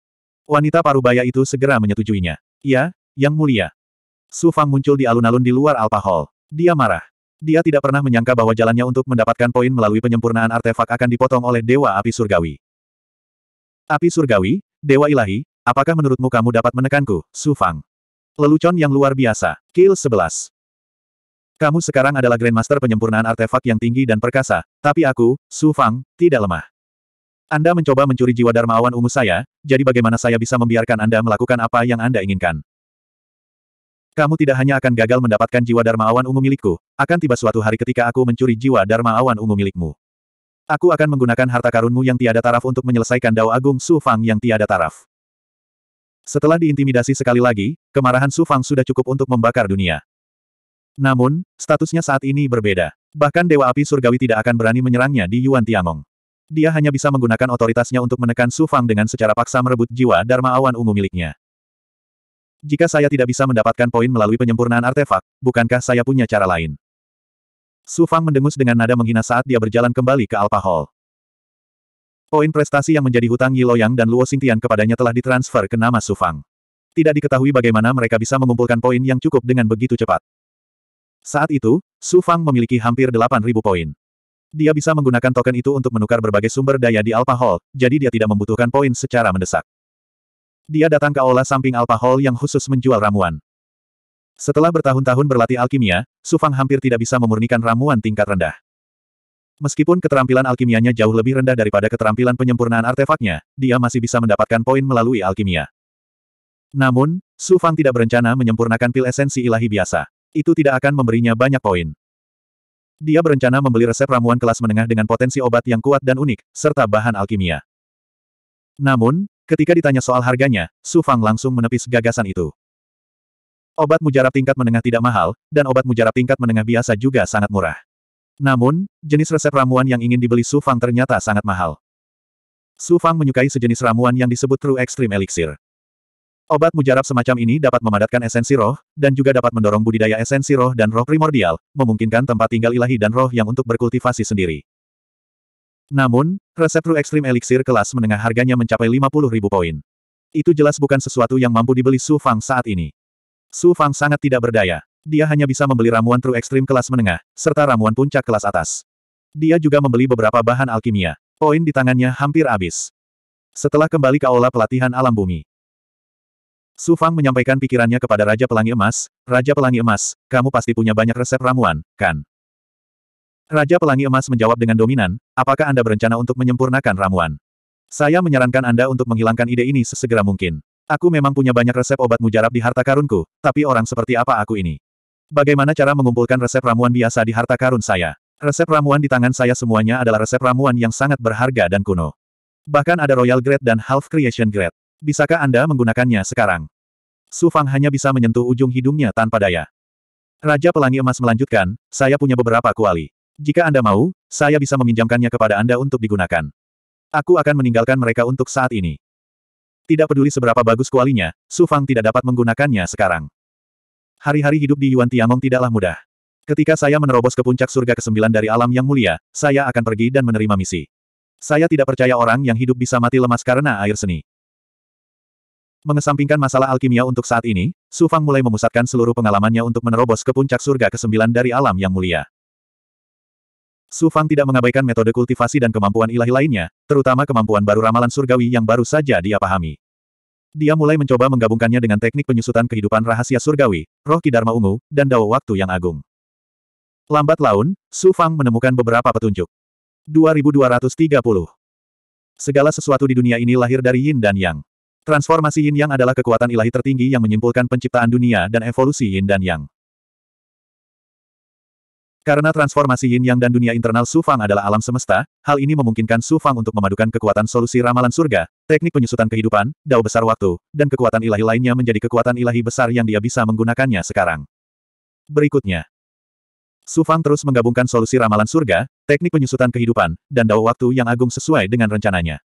Wanita parubaya itu segera menyetujuinya. Ya, Yang Mulia. Su Fang muncul di alun-alun di luar Alpha Hall. Dia marah. Dia tidak pernah menyangka bahwa jalannya untuk mendapatkan poin melalui penyempurnaan artefak akan dipotong oleh Dewa Api Surgawi. Api Surgawi, Dewa Ilahi, apakah menurutmu kamu dapat menekanku, Su Fang? Lelucon yang luar biasa, Kill 11. Kamu sekarang adalah Grandmaster penyempurnaan artefak yang tinggi dan perkasa, tapi aku, Su Fang, tidak lemah. Anda mencoba mencuri jiwa Dharmawan ungu saya, jadi bagaimana saya bisa membiarkan Anda melakukan apa yang Anda inginkan? Kamu tidak hanya akan gagal mendapatkan jiwa Dharma Awan Ungu milikku, akan tiba suatu hari ketika aku mencuri jiwa Dharma Awan Ungu milikmu. Aku akan menggunakan harta karunmu yang tiada taraf untuk menyelesaikan Dao Agung Su Fang yang tiada taraf. Setelah diintimidasi sekali lagi, kemarahan Su Fang sudah cukup untuk membakar dunia. Namun, statusnya saat ini berbeda. Bahkan Dewa Api Surgawi tidak akan berani menyerangnya di Yuan Tiangong. Dia hanya bisa menggunakan otoritasnya untuk menekan Su Fang dengan secara paksa merebut jiwa Dharma Awan Ungu miliknya. Jika saya tidak bisa mendapatkan poin melalui penyempurnaan artefak, bukankah saya punya cara lain? Su Fang mendengus dengan nada menghina saat dia berjalan kembali ke Alpha Hall. Poin prestasi yang menjadi hutang Yi Yang dan Luo Xingtian kepadanya telah ditransfer ke nama Su Fang. Tidak diketahui bagaimana mereka bisa mengumpulkan poin yang cukup dengan begitu cepat. Saat itu, Su Fang memiliki hampir 8.000 poin. Dia bisa menggunakan token itu untuk menukar berbagai sumber daya di Alpha Hall, jadi dia tidak membutuhkan poin secara mendesak. Dia datang ke aula samping Alpha Hall yang khusus menjual ramuan. Setelah bertahun-tahun berlatih alkimia, Sufang hampir tidak bisa memurnikan ramuan tingkat rendah. Meskipun keterampilan alkimianya jauh lebih rendah daripada keterampilan penyempurnaan artefaknya, dia masih bisa mendapatkan poin melalui alkimia. Namun, Su Fang tidak berencana menyempurnakan pil esensi ilahi biasa. Itu tidak akan memberinya banyak poin. Dia berencana membeli resep ramuan kelas menengah dengan potensi obat yang kuat dan unik, serta bahan alkimia. Namun, Ketika ditanya soal harganya, Su Fang langsung menepis gagasan itu. Obat mujarab tingkat menengah tidak mahal, dan obat mujarab tingkat menengah biasa juga sangat murah. Namun, jenis resep ramuan yang ingin dibeli Su Fang ternyata sangat mahal. Su Fang menyukai sejenis ramuan yang disebut True Extreme Elixir. Obat mujarab semacam ini dapat memadatkan esensi roh, dan juga dapat mendorong budidaya esensi roh dan roh primordial, memungkinkan tempat tinggal ilahi dan roh yang untuk berkultivasi sendiri. Namun, resep True Extreme Elixir kelas menengah harganya mencapai 50 ribu poin. Itu jelas bukan sesuatu yang mampu dibeli Su Fang saat ini. Su Fang sangat tidak berdaya. Dia hanya bisa membeli ramuan True Extreme kelas menengah, serta ramuan puncak kelas atas. Dia juga membeli beberapa bahan alkimia. Poin di tangannya hampir habis. Setelah kembali ke aula pelatihan alam bumi, Su Fang menyampaikan pikirannya kepada Raja Pelangi Emas, Raja Pelangi Emas, kamu pasti punya banyak resep ramuan, kan? Raja Pelangi Emas menjawab dengan dominan, apakah Anda berencana untuk menyempurnakan ramuan? Saya menyarankan Anda untuk menghilangkan ide ini sesegera mungkin. Aku memang punya banyak resep obat mujarab di harta karunku, tapi orang seperti apa aku ini? Bagaimana cara mengumpulkan resep ramuan biasa di harta karun saya? Resep ramuan di tangan saya semuanya adalah resep ramuan yang sangat berharga dan kuno. Bahkan ada Royal Grade dan Half Creation Grade. Bisakah Anda menggunakannya sekarang? Su Fang hanya bisa menyentuh ujung hidungnya tanpa daya. Raja Pelangi Emas melanjutkan, saya punya beberapa kuali. Jika Anda mau, saya bisa meminjamkannya kepada Anda untuk digunakan. Aku akan meninggalkan mereka untuk saat ini. Tidak peduli seberapa bagus kualinya, Su Fang tidak dapat menggunakannya sekarang. Hari-hari hidup di Yuan Tiangong tidaklah mudah. Ketika saya menerobos ke puncak surga ke-9 dari alam yang mulia, saya akan pergi dan menerima misi. Saya tidak percaya orang yang hidup bisa mati lemas karena air seni. Mengesampingkan masalah alkimia untuk saat ini, Su Fang mulai memusatkan seluruh pengalamannya untuk menerobos ke puncak surga ke-9 dari alam yang mulia. Su Fang tidak mengabaikan metode kultivasi dan kemampuan ilahi lainnya, terutama kemampuan baru ramalan surgawi yang baru saja dia pahami. Dia mulai mencoba menggabungkannya dengan teknik penyusutan kehidupan rahasia surgawi, roh Kidarma Ungu, dan Dao Waktu yang Agung. Lambat laun, Su Fang menemukan beberapa petunjuk. 2230 Segala sesuatu di dunia ini lahir dari Yin dan Yang. Transformasi Yin Yang adalah kekuatan ilahi tertinggi yang menyimpulkan penciptaan dunia dan evolusi Yin dan Yang. Karena transformasi yin yang dan dunia internal Su Fang adalah alam semesta, hal ini memungkinkan Su Fang untuk memadukan kekuatan solusi ramalan surga, teknik penyusutan kehidupan, dao besar waktu, dan kekuatan ilahi lainnya menjadi kekuatan ilahi besar yang dia bisa menggunakannya sekarang. Berikutnya. Su Fang terus menggabungkan solusi ramalan surga, teknik penyusutan kehidupan, dan dao waktu yang agung sesuai dengan rencananya.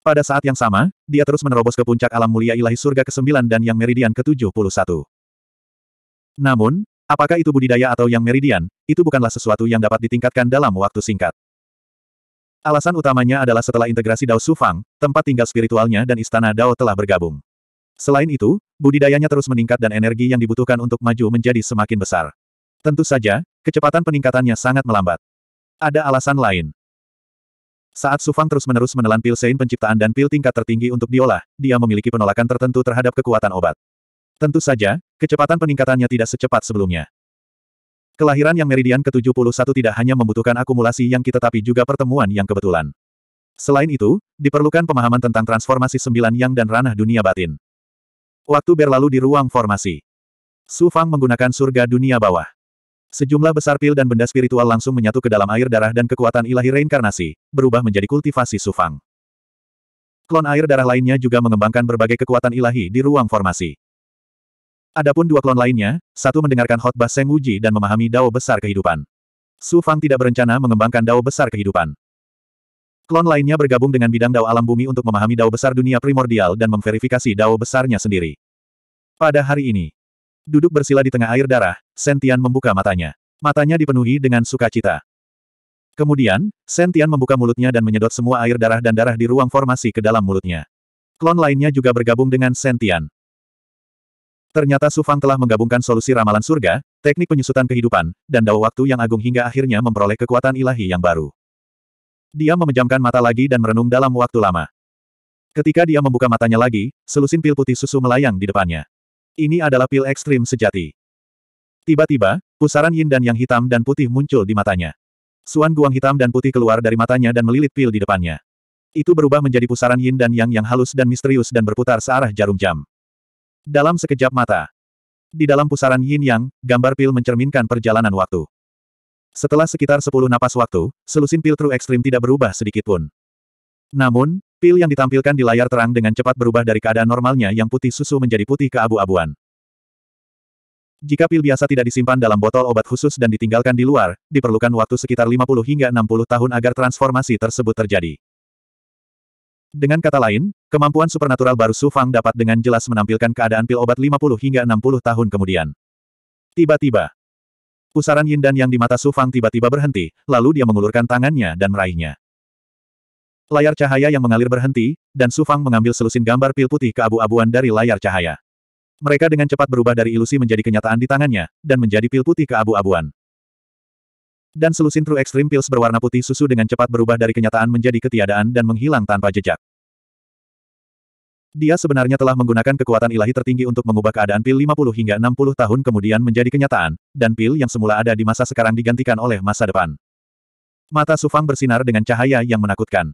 Pada saat yang sama, dia terus menerobos ke puncak alam mulia ilahi surga ke-9 dan yang meridian ke-71. Namun, Apakah itu budidaya atau yang meridian, itu bukanlah sesuatu yang dapat ditingkatkan dalam waktu singkat. Alasan utamanya adalah setelah integrasi Dao Sufang, tempat tinggal spiritualnya dan istana Dao telah bergabung. Selain itu, budidayanya terus meningkat dan energi yang dibutuhkan untuk maju menjadi semakin besar. Tentu saja, kecepatan peningkatannya sangat melambat. Ada alasan lain. Saat Sufang terus-menerus menelan pil sein penciptaan dan pil tingkat tertinggi untuk diolah, dia memiliki penolakan tertentu terhadap kekuatan obat. Tentu saja, kecepatan peningkatannya tidak secepat sebelumnya. Kelahiran yang meridian ke-71 tidak hanya membutuhkan akumulasi yang kita tapi juga pertemuan yang kebetulan. Selain itu, diperlukan pemahaman tentang transformasi sembilan yang dan ranah dunia batin. Waktu berlalu di ruang formasi. Su Fang menggunakan surga dunia bawah. Sejumlah besar pil dan benda spiritual langsung menyatu ke dalam air darah dan kekuatan ilahi reinkarnasi, berubah menjadi kultivasi Su Fang. Klon air darah lainnya juga mengembangkan berbagai kekuatan ilahi di ruang formasi. Adapun dua klon lainnya, satu mendengarkan khotbah Seng Wuji dan memahami dao besar kehidupan. Su Fang tidak berencana mengembangkan dao besar kehidupan. Klon lainnya bergabung dengan bidang dao alam bumi untuk memahami dao besar dunia primordial dan memverifikasi dao besarnya sendiri. Pada hari ini, duduk bersila di tengah air darah, Sentian membuka matanya. Matanya dipenuhi dengan sukacita. Kemudian, Sentian membuka mulutnya dan menyedot semua air darah dan darah di ruang formasi ke dalam mulutnya. Klon lainnya juga bergabung dengan Sentian. Ternyata Su Sufang telah menggabungkan solusi ramalan surga, teknik penyusutan kehidupan, dan dao waktu yang agung hingga akhirnya memperoleh kekuatan ilahi yang baru. Dia memejamkan mata lagi dan merenung dalam waktu lama. Ketika dia membuka matanya lagi, selusin pil putih susu melayang di depannya. Ini adalah pil ekstrim sejati. Tiba-tiba, pusaran yin dan yang hitam dan putih muncul di matanya. Suan guang hitam dan putih keluar dari matanya dan melilit pil di depannya. Itu berubah menjadi pusaran yin dan yang yang halus dan misterius dan berputar searah jarum jam. Dalam sekejap mata. Di dalam pusaran yin yang, gambar pil mencerminkan perjalanan waktu. Setelah sekitar 10 napas waktu, selusin pil True Extreme tidak berubah sedikit pun. Namun, pil yang ditampilkan di layar terang dengan cepat berubah dari keadaan normalnya yang putih susu menjadi putih keabu-abuan. Jika pil biasa tidak disimpan dalam botol obat khusus dan ditinggalkan di luar, diperlukan waktu sekitar 50 hingga 60 tahun agar transformasi tersebut terjadi. Dengan kata lain, kemampuan supernatural baru Su Fang dapat dengan jelas menampilkan keadaan pil obat 50 hingga 60 tahun kemudian. Tiba-tiba, pusaran yin dan yang di mata Su Fang tiba-tiba berhenti, lalu dia mengulurkan tangannya dan meraihnya. Layar cahaya yang mengalir berhenti, dan Su Fang mengambil selusin gambar pil putih ke abu abuan dari layar cahaya. Mereka dengan cepat berubah dari ilusi menjadi kenyataan di tangannya, dan menjadi pil putih ke abu abuan dan selusin True Extreme Pills berwarna putih susu dengan cepat berubah dari kenyataan menjadi ketiadaan dan menghilang tanpa jejak. Dia sebenarnya telah menggunakan kekuatan ilahi tertinggi untuk mengubah keadaan pil 50 hingga 60 tahun kemudian menjadi kenyataan, dan pil yang semula ada di masa sekarang digantikan oleh masa depan. Mata Sufang bersinar dengan cahaya yang menakutkan.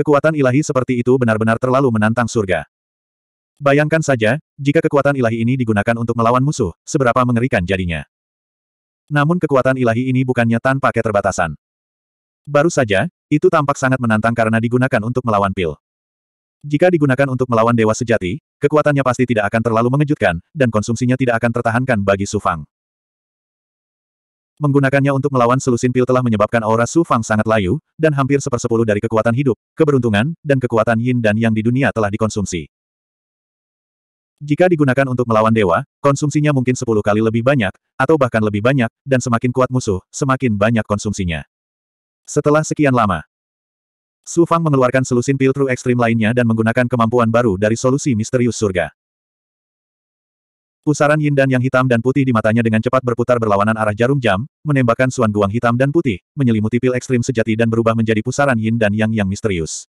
Kekuatan ilahi seperti itu benar-benar terlalu menantang surga. Bayangkan saja, jika kekuatan ilahi ini digunakan untuk melawan musuh, seberapa mengerikan jadinya. Namun kekuatan ilahi ini bukannya tanpa keterbatasan. Baru saja, itu tampak sangat menantang karena digunakan untuk melawan pil. Jika digunakan untuk melawan dewa sejati, kekuatannya pasti tidak akan terlalu mengejutkan, dan konsumsinya tidak akan tertahankan bagi Sufang. Menggunakannya untuk melawan selusin pil telah menyebabkan aura Sufang sangat layu, dan hampir sepersepuluh dari kekuatan hidup, keberuntungan, dan kekuatan yin dan yang di dunia telah dikonsumsi. Jika digunakan untuk melawan dewa, konsumsinya mungkin 10 kali lebih banyak, atau bahkan lebih banyak, dan semakin kuat musuh, semakin banyak konsumsinya. Setelah sekian lama, Su Fang mengeluarkan selusin pil true ekstrim lainnya dan menggunakan kemampuan baru dari solusi misterius surga. Pusaran yin dan yang hitam dan putih di matanya dengan cepat berputar berlawanan arah jarum jam, menembakkan suan guang hitam dan putih, menyelimuti pil ekstrim sejati dan berubah menjadi pusaran yin dan yang yang misterius.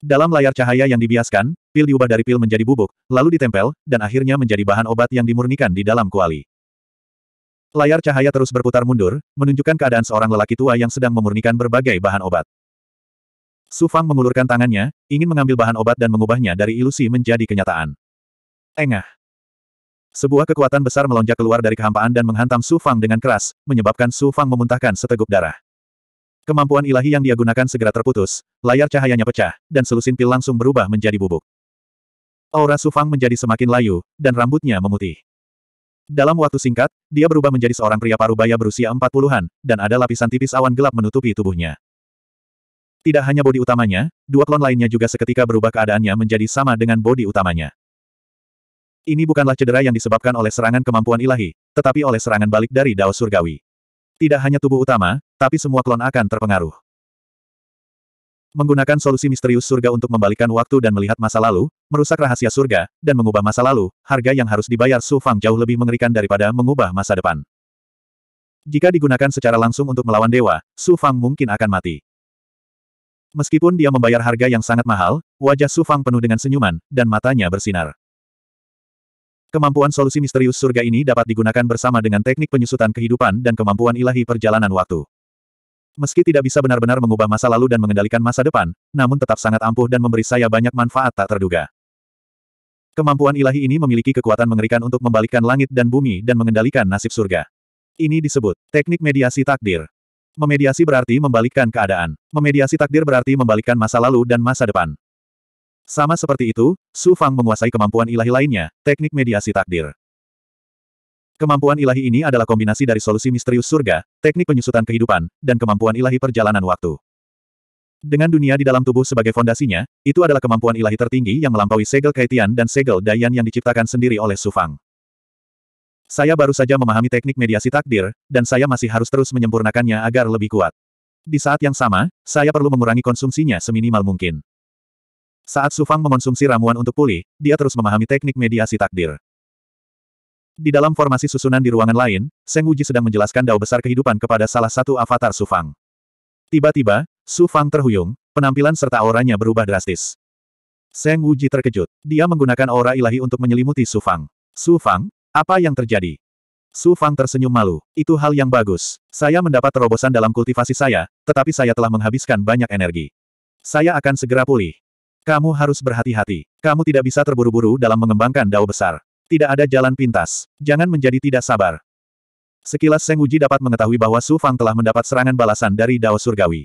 Dalam layar cahaya yang dibiaskan, pil diubah dari pil menjadi bubuk, lalu ditempel, dan akhirnya menjadi bahan obat yang dimurnikan di dalam kuali. Layar cahaya terus berputar mundur, menunjukkan keadaan seorang lelaki tua yang sedang memurnikan berbagai bahan obat. Su Fang mengulurkan tangannya, ingin mengambil bahan obat dan mengubahnya dari ilusi menjadi kenyataan. Engah. Sebuah kekuatan besar melonjak keluar dari kehampaan dan menghantam Su Fang dengan keras, menyebabkan Su Fang memuntahkan seteguk darah. Kemampuan ilahi yang dia gunakan segera terputus, layar cahayanya pecah, dan selusin pil langsung berubah menjadi bubuk. Aura Sufang menjadi semakin layu, dan rambutnya memutih. Dalam waktu singkat, dia berubah menjadi seorang pria parubaya berusia empat puluhan, dan ada lapisan tipis awan gelap menutupi tubuhnya. Tidak hanya bodi utamanya, dua klon lainnya juga seketika berubah keadaannya menjadi sama dengan bodi utamanya. Ini bukanlah cedera yang disebabkan oleh serangan kemampuan ilahi, tetapi oleh serangan balik dari Dao Surgawi. Tidak hanya tubuh utama, tapi semua klon akan terpengaruh. Menggunakan solusi misterius surga untuk membalikan waktu dan melihat masa lalu, merusak rahasia surga, dan mengubah masa lalu, harga yang harus dibayar Su Fang jauh lebih mengerikan daripada mengubah masa depan. Jika digunakan secara langsung untuk melawan dewa, Su Fang mungkin akan mati. Meskipun dia membayar harga yang sangat mahal, wajah Su Fang penuh dengan senyuman, dan matanya bersinar. Kemampuan solusi misterius surga ini dapat digunakan bersama dengan teknik penyusutan kehidupan dan kemampuan ilahi perjalanan waktu. Meski tidak bisa benar-benar mengubah masa lalu dan mengendalikan masa depan, namun tetap sangat ampuh dan memberi saya banyak manfaat tak terduga. Kemampuan ilahi ini memiliki kekuatan mengerikan untuk membalikkan langit dan bumi dan mengendalikan nasib surga. Ini disebut teknik mediasi takdir. Memediasi berarti membalikkan keadaan. Memediasi takdir berarti membalikkan masa lalu dan masa depan. Sama seperti itu, Su Fang menguasai kemampuan ilahi lainnya, teknik mediasi takdir. Kemampuan ilahi ini adalah kombinasi dari solusi misterius surga, teknik penyusutan kehidupan, dan kemampuan ilahi perjalanan waktu. Dengan dunia di dalam tubuh sebagai fondasinya, itu adalah kemampuan ilahi tertinggi yang melampaui segel Kaitian dan segel Dayan yang diciptakan sendiri oleh Su Fang. Saya baru saja memahami teknik mediasi takdir, dan saya masih harus terus menyempurnakannya agar lebih kuat. Di saat yang sama, saya perlu mengurangi konsumsinya seminimal mungkin. Saat Su Fang mengonsumsi ramuan untuk pulih, dia terus memahami teknik mediasi takdir. Di dalam formasi susunan di ruangan lain, Seng Wuji sedang menjelaskan dao besar kehidupan kepada salah satu avatar Su Fang. Tiba-tiba, Su Fang terhuyung, penampilan serta auranya berubah drastis. Seng Wuji terkejut. Dia menggunakan aura ilahi untuk menyelimuti Su Fang. Su Fang, apa yang terjadi? Su Fang tersenyum malu. Itu hal yang bagus. Saya mendapat terobosan dalam kultivasi saya, tetapi saya telah menghabiskan banyak energi. Saya akan segera pulih. Kamu harus berhati-hati. Kamu tidak bisa terburu-buru dalam mengembangkan dao besar. Tidak ada jalan pintas. Jangan menjadi tidak sabar. Sekilas Seng Uji dapat mengetahui bahwa Su Fang telah mendapat serangan balasan dari dao surgawi.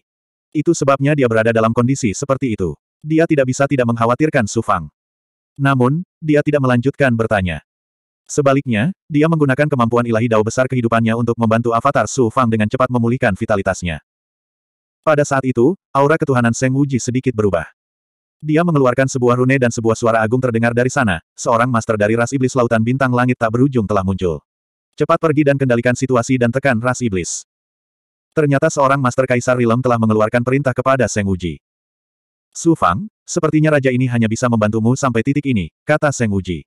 Itu sebabnya dia berada dalam kondisi seperti itu. Dia tidak bisa tidak mengkhawatirkan Su Fang. Namun, dia tidak melanjutkan bertanya. Sebaliknya, dia menggunakan kemampuan ilahi dao besar kehidupannya untuk membantu avatar Su Fang dengan cepat memulihkan vitalitasnya. Pada saat itu, aura ketuhanan Seng Wuji sedikit berubah. Dia mengeluarkan sebuah rune dan sebuah suara agung terdengar dari sana, seorang master dari ras iblis lautan bintang langit tak berujung telah muncul. Cepat pergi dan kendalikan situasi dan tekan ras iblis. Ternyata seorang master kaisar Rilem telah mengeluarkan perintah kepada Seng Uji. Su Fang, sepertinya raja ini hanya bisa membantumu sampai titik ini, kata Seng Uji.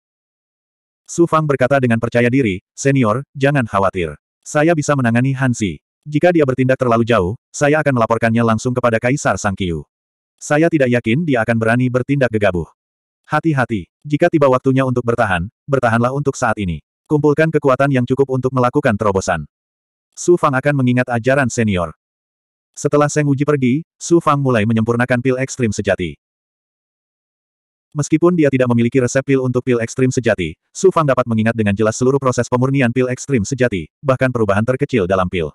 Su Fang berkata dengan percaya diri, senior, jangan khawatir. Saya bisa menangani Hansi. Jika dia bertindak terlalu jauh, saya akan melaporkannya langsung kepada Kaisar Sang Sangkiu. Saya tidak yakin dia akan berani bertindak gegabah. Hati-hati, jika tiba waktunya untuk bertahan, bertahanlah untuk saat ini. Kumpulkan kekuatan yang cukup untuk melakukan terobosan. Su Fang akan mengingat ajaran senior. Setelah Seng Uji pergi, Su Fang mulai menyempurnakan pil ekstrim sejati. Meskipun dia tidak memiliki resep pil untuk pil ekstrim sejati, Su Fang dapat mengingat dengan jelas seluruh proses pemurnian pil ekstrim sejati, bahkan perubahan terkecil dalam pil.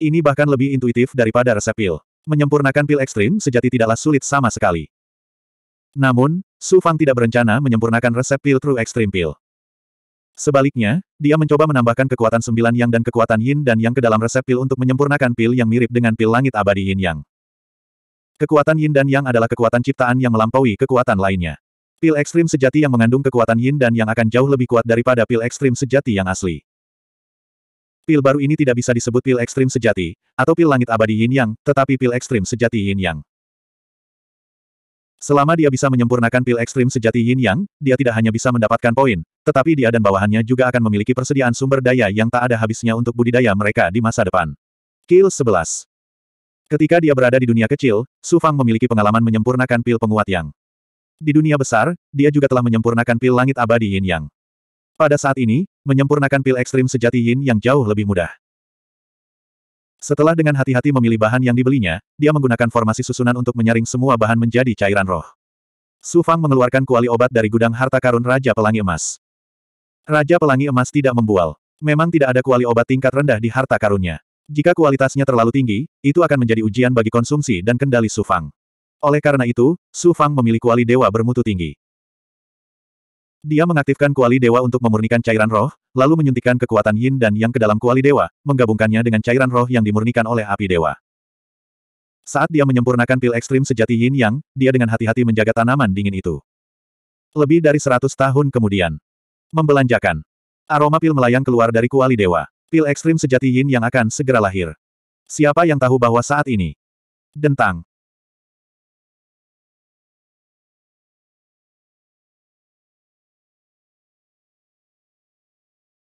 Ini bahkan lebih intuitif daripada resep pil. Menyempurnakan pil ekstrim sejati tidaklah sulit sama sekali. Namun, Su Fang tidak berencana menyempurnakan resep pil True Extreme Pill. Sebaliknya, dia mencoba menambahkan kekuatan sembilan yang dan kekuatan yin dan yang ke dalam resep pil untuk menyempurnakan pil yang mirip dengan pil langit abadi yin yang. Kekuatan yin dan yang adalah kekuatan ciptaan yang melampaui kekuatan lainnya. Pil ekstrim sejati yang mengandung kekuatan yin dan yang akan jauh lebih kuat daripada pil ekstrim sejati yang asli. Pil baru ini tidak bisa disebut pil ekstrim sejati, atau pil langit abadi yin yang, tetapi pil ekstrim sejati yin yang. Selama dia bisa menyempurnakan pil ekstrim sejati yin yang, dia tidak hanya bisa mendapatkan poin, tetapi dia dan bawahannya juga akan memiliki persediaan sumber daya yang tak ada habisnya untuk budidaya mereka di masa depan. Kill 11 Ketika dia berada di dunia kecil, Su Fang memiliki pengalaman menyempurnakan pil penguat yang. Di dunia besar, dia juga telah menyempurnakan pil langit abadi yin yang. Pada saat ini, menyempurnakan pil ekstrim sejati Yin yang jauh lebih mudah. Setelah dengan hati-hati memilih bahan yang dibelinya, dia menggunakan formasi susunan untuk menyaring semua bahan menjadi cairan roh. Su Fang mengeluarkan kuali obat dari gudang harta karun Raja Pelangi Emas. Raja Pelangi Emas tidak membual. Memang tidak ada kuali obat tingkat rendah di harta karunnya. Jika kualitasnya terlalu tinggi, itu akan menjadi ujian bagi konsumsi dan kendali Su Fang. Oleh karena itu, Su Fang memilih kuali dewa bermutu tinggi. Dia mengaktifkan kuali dewa untuk memurnikan cairan roh, lalu menyuntikkan kekuatan yin dan yang ke dalam kuali dewa, menggabungkannya dengan cairan roh yang dimurnikan oleh api dewa. Saat dia menyempurnakan pil ekstrim sejati yin yang, dia dengan hati-hati menjaga tanaman dingin itu. Lebih dari seratus tahun kemudian. Membelanjakan. Aroma pil melayang keluar dari kuali dewa. Pil ekstrim sejati yin yang akan segera lahir. Siapa yang tahu bahwa saat ini? Dentang.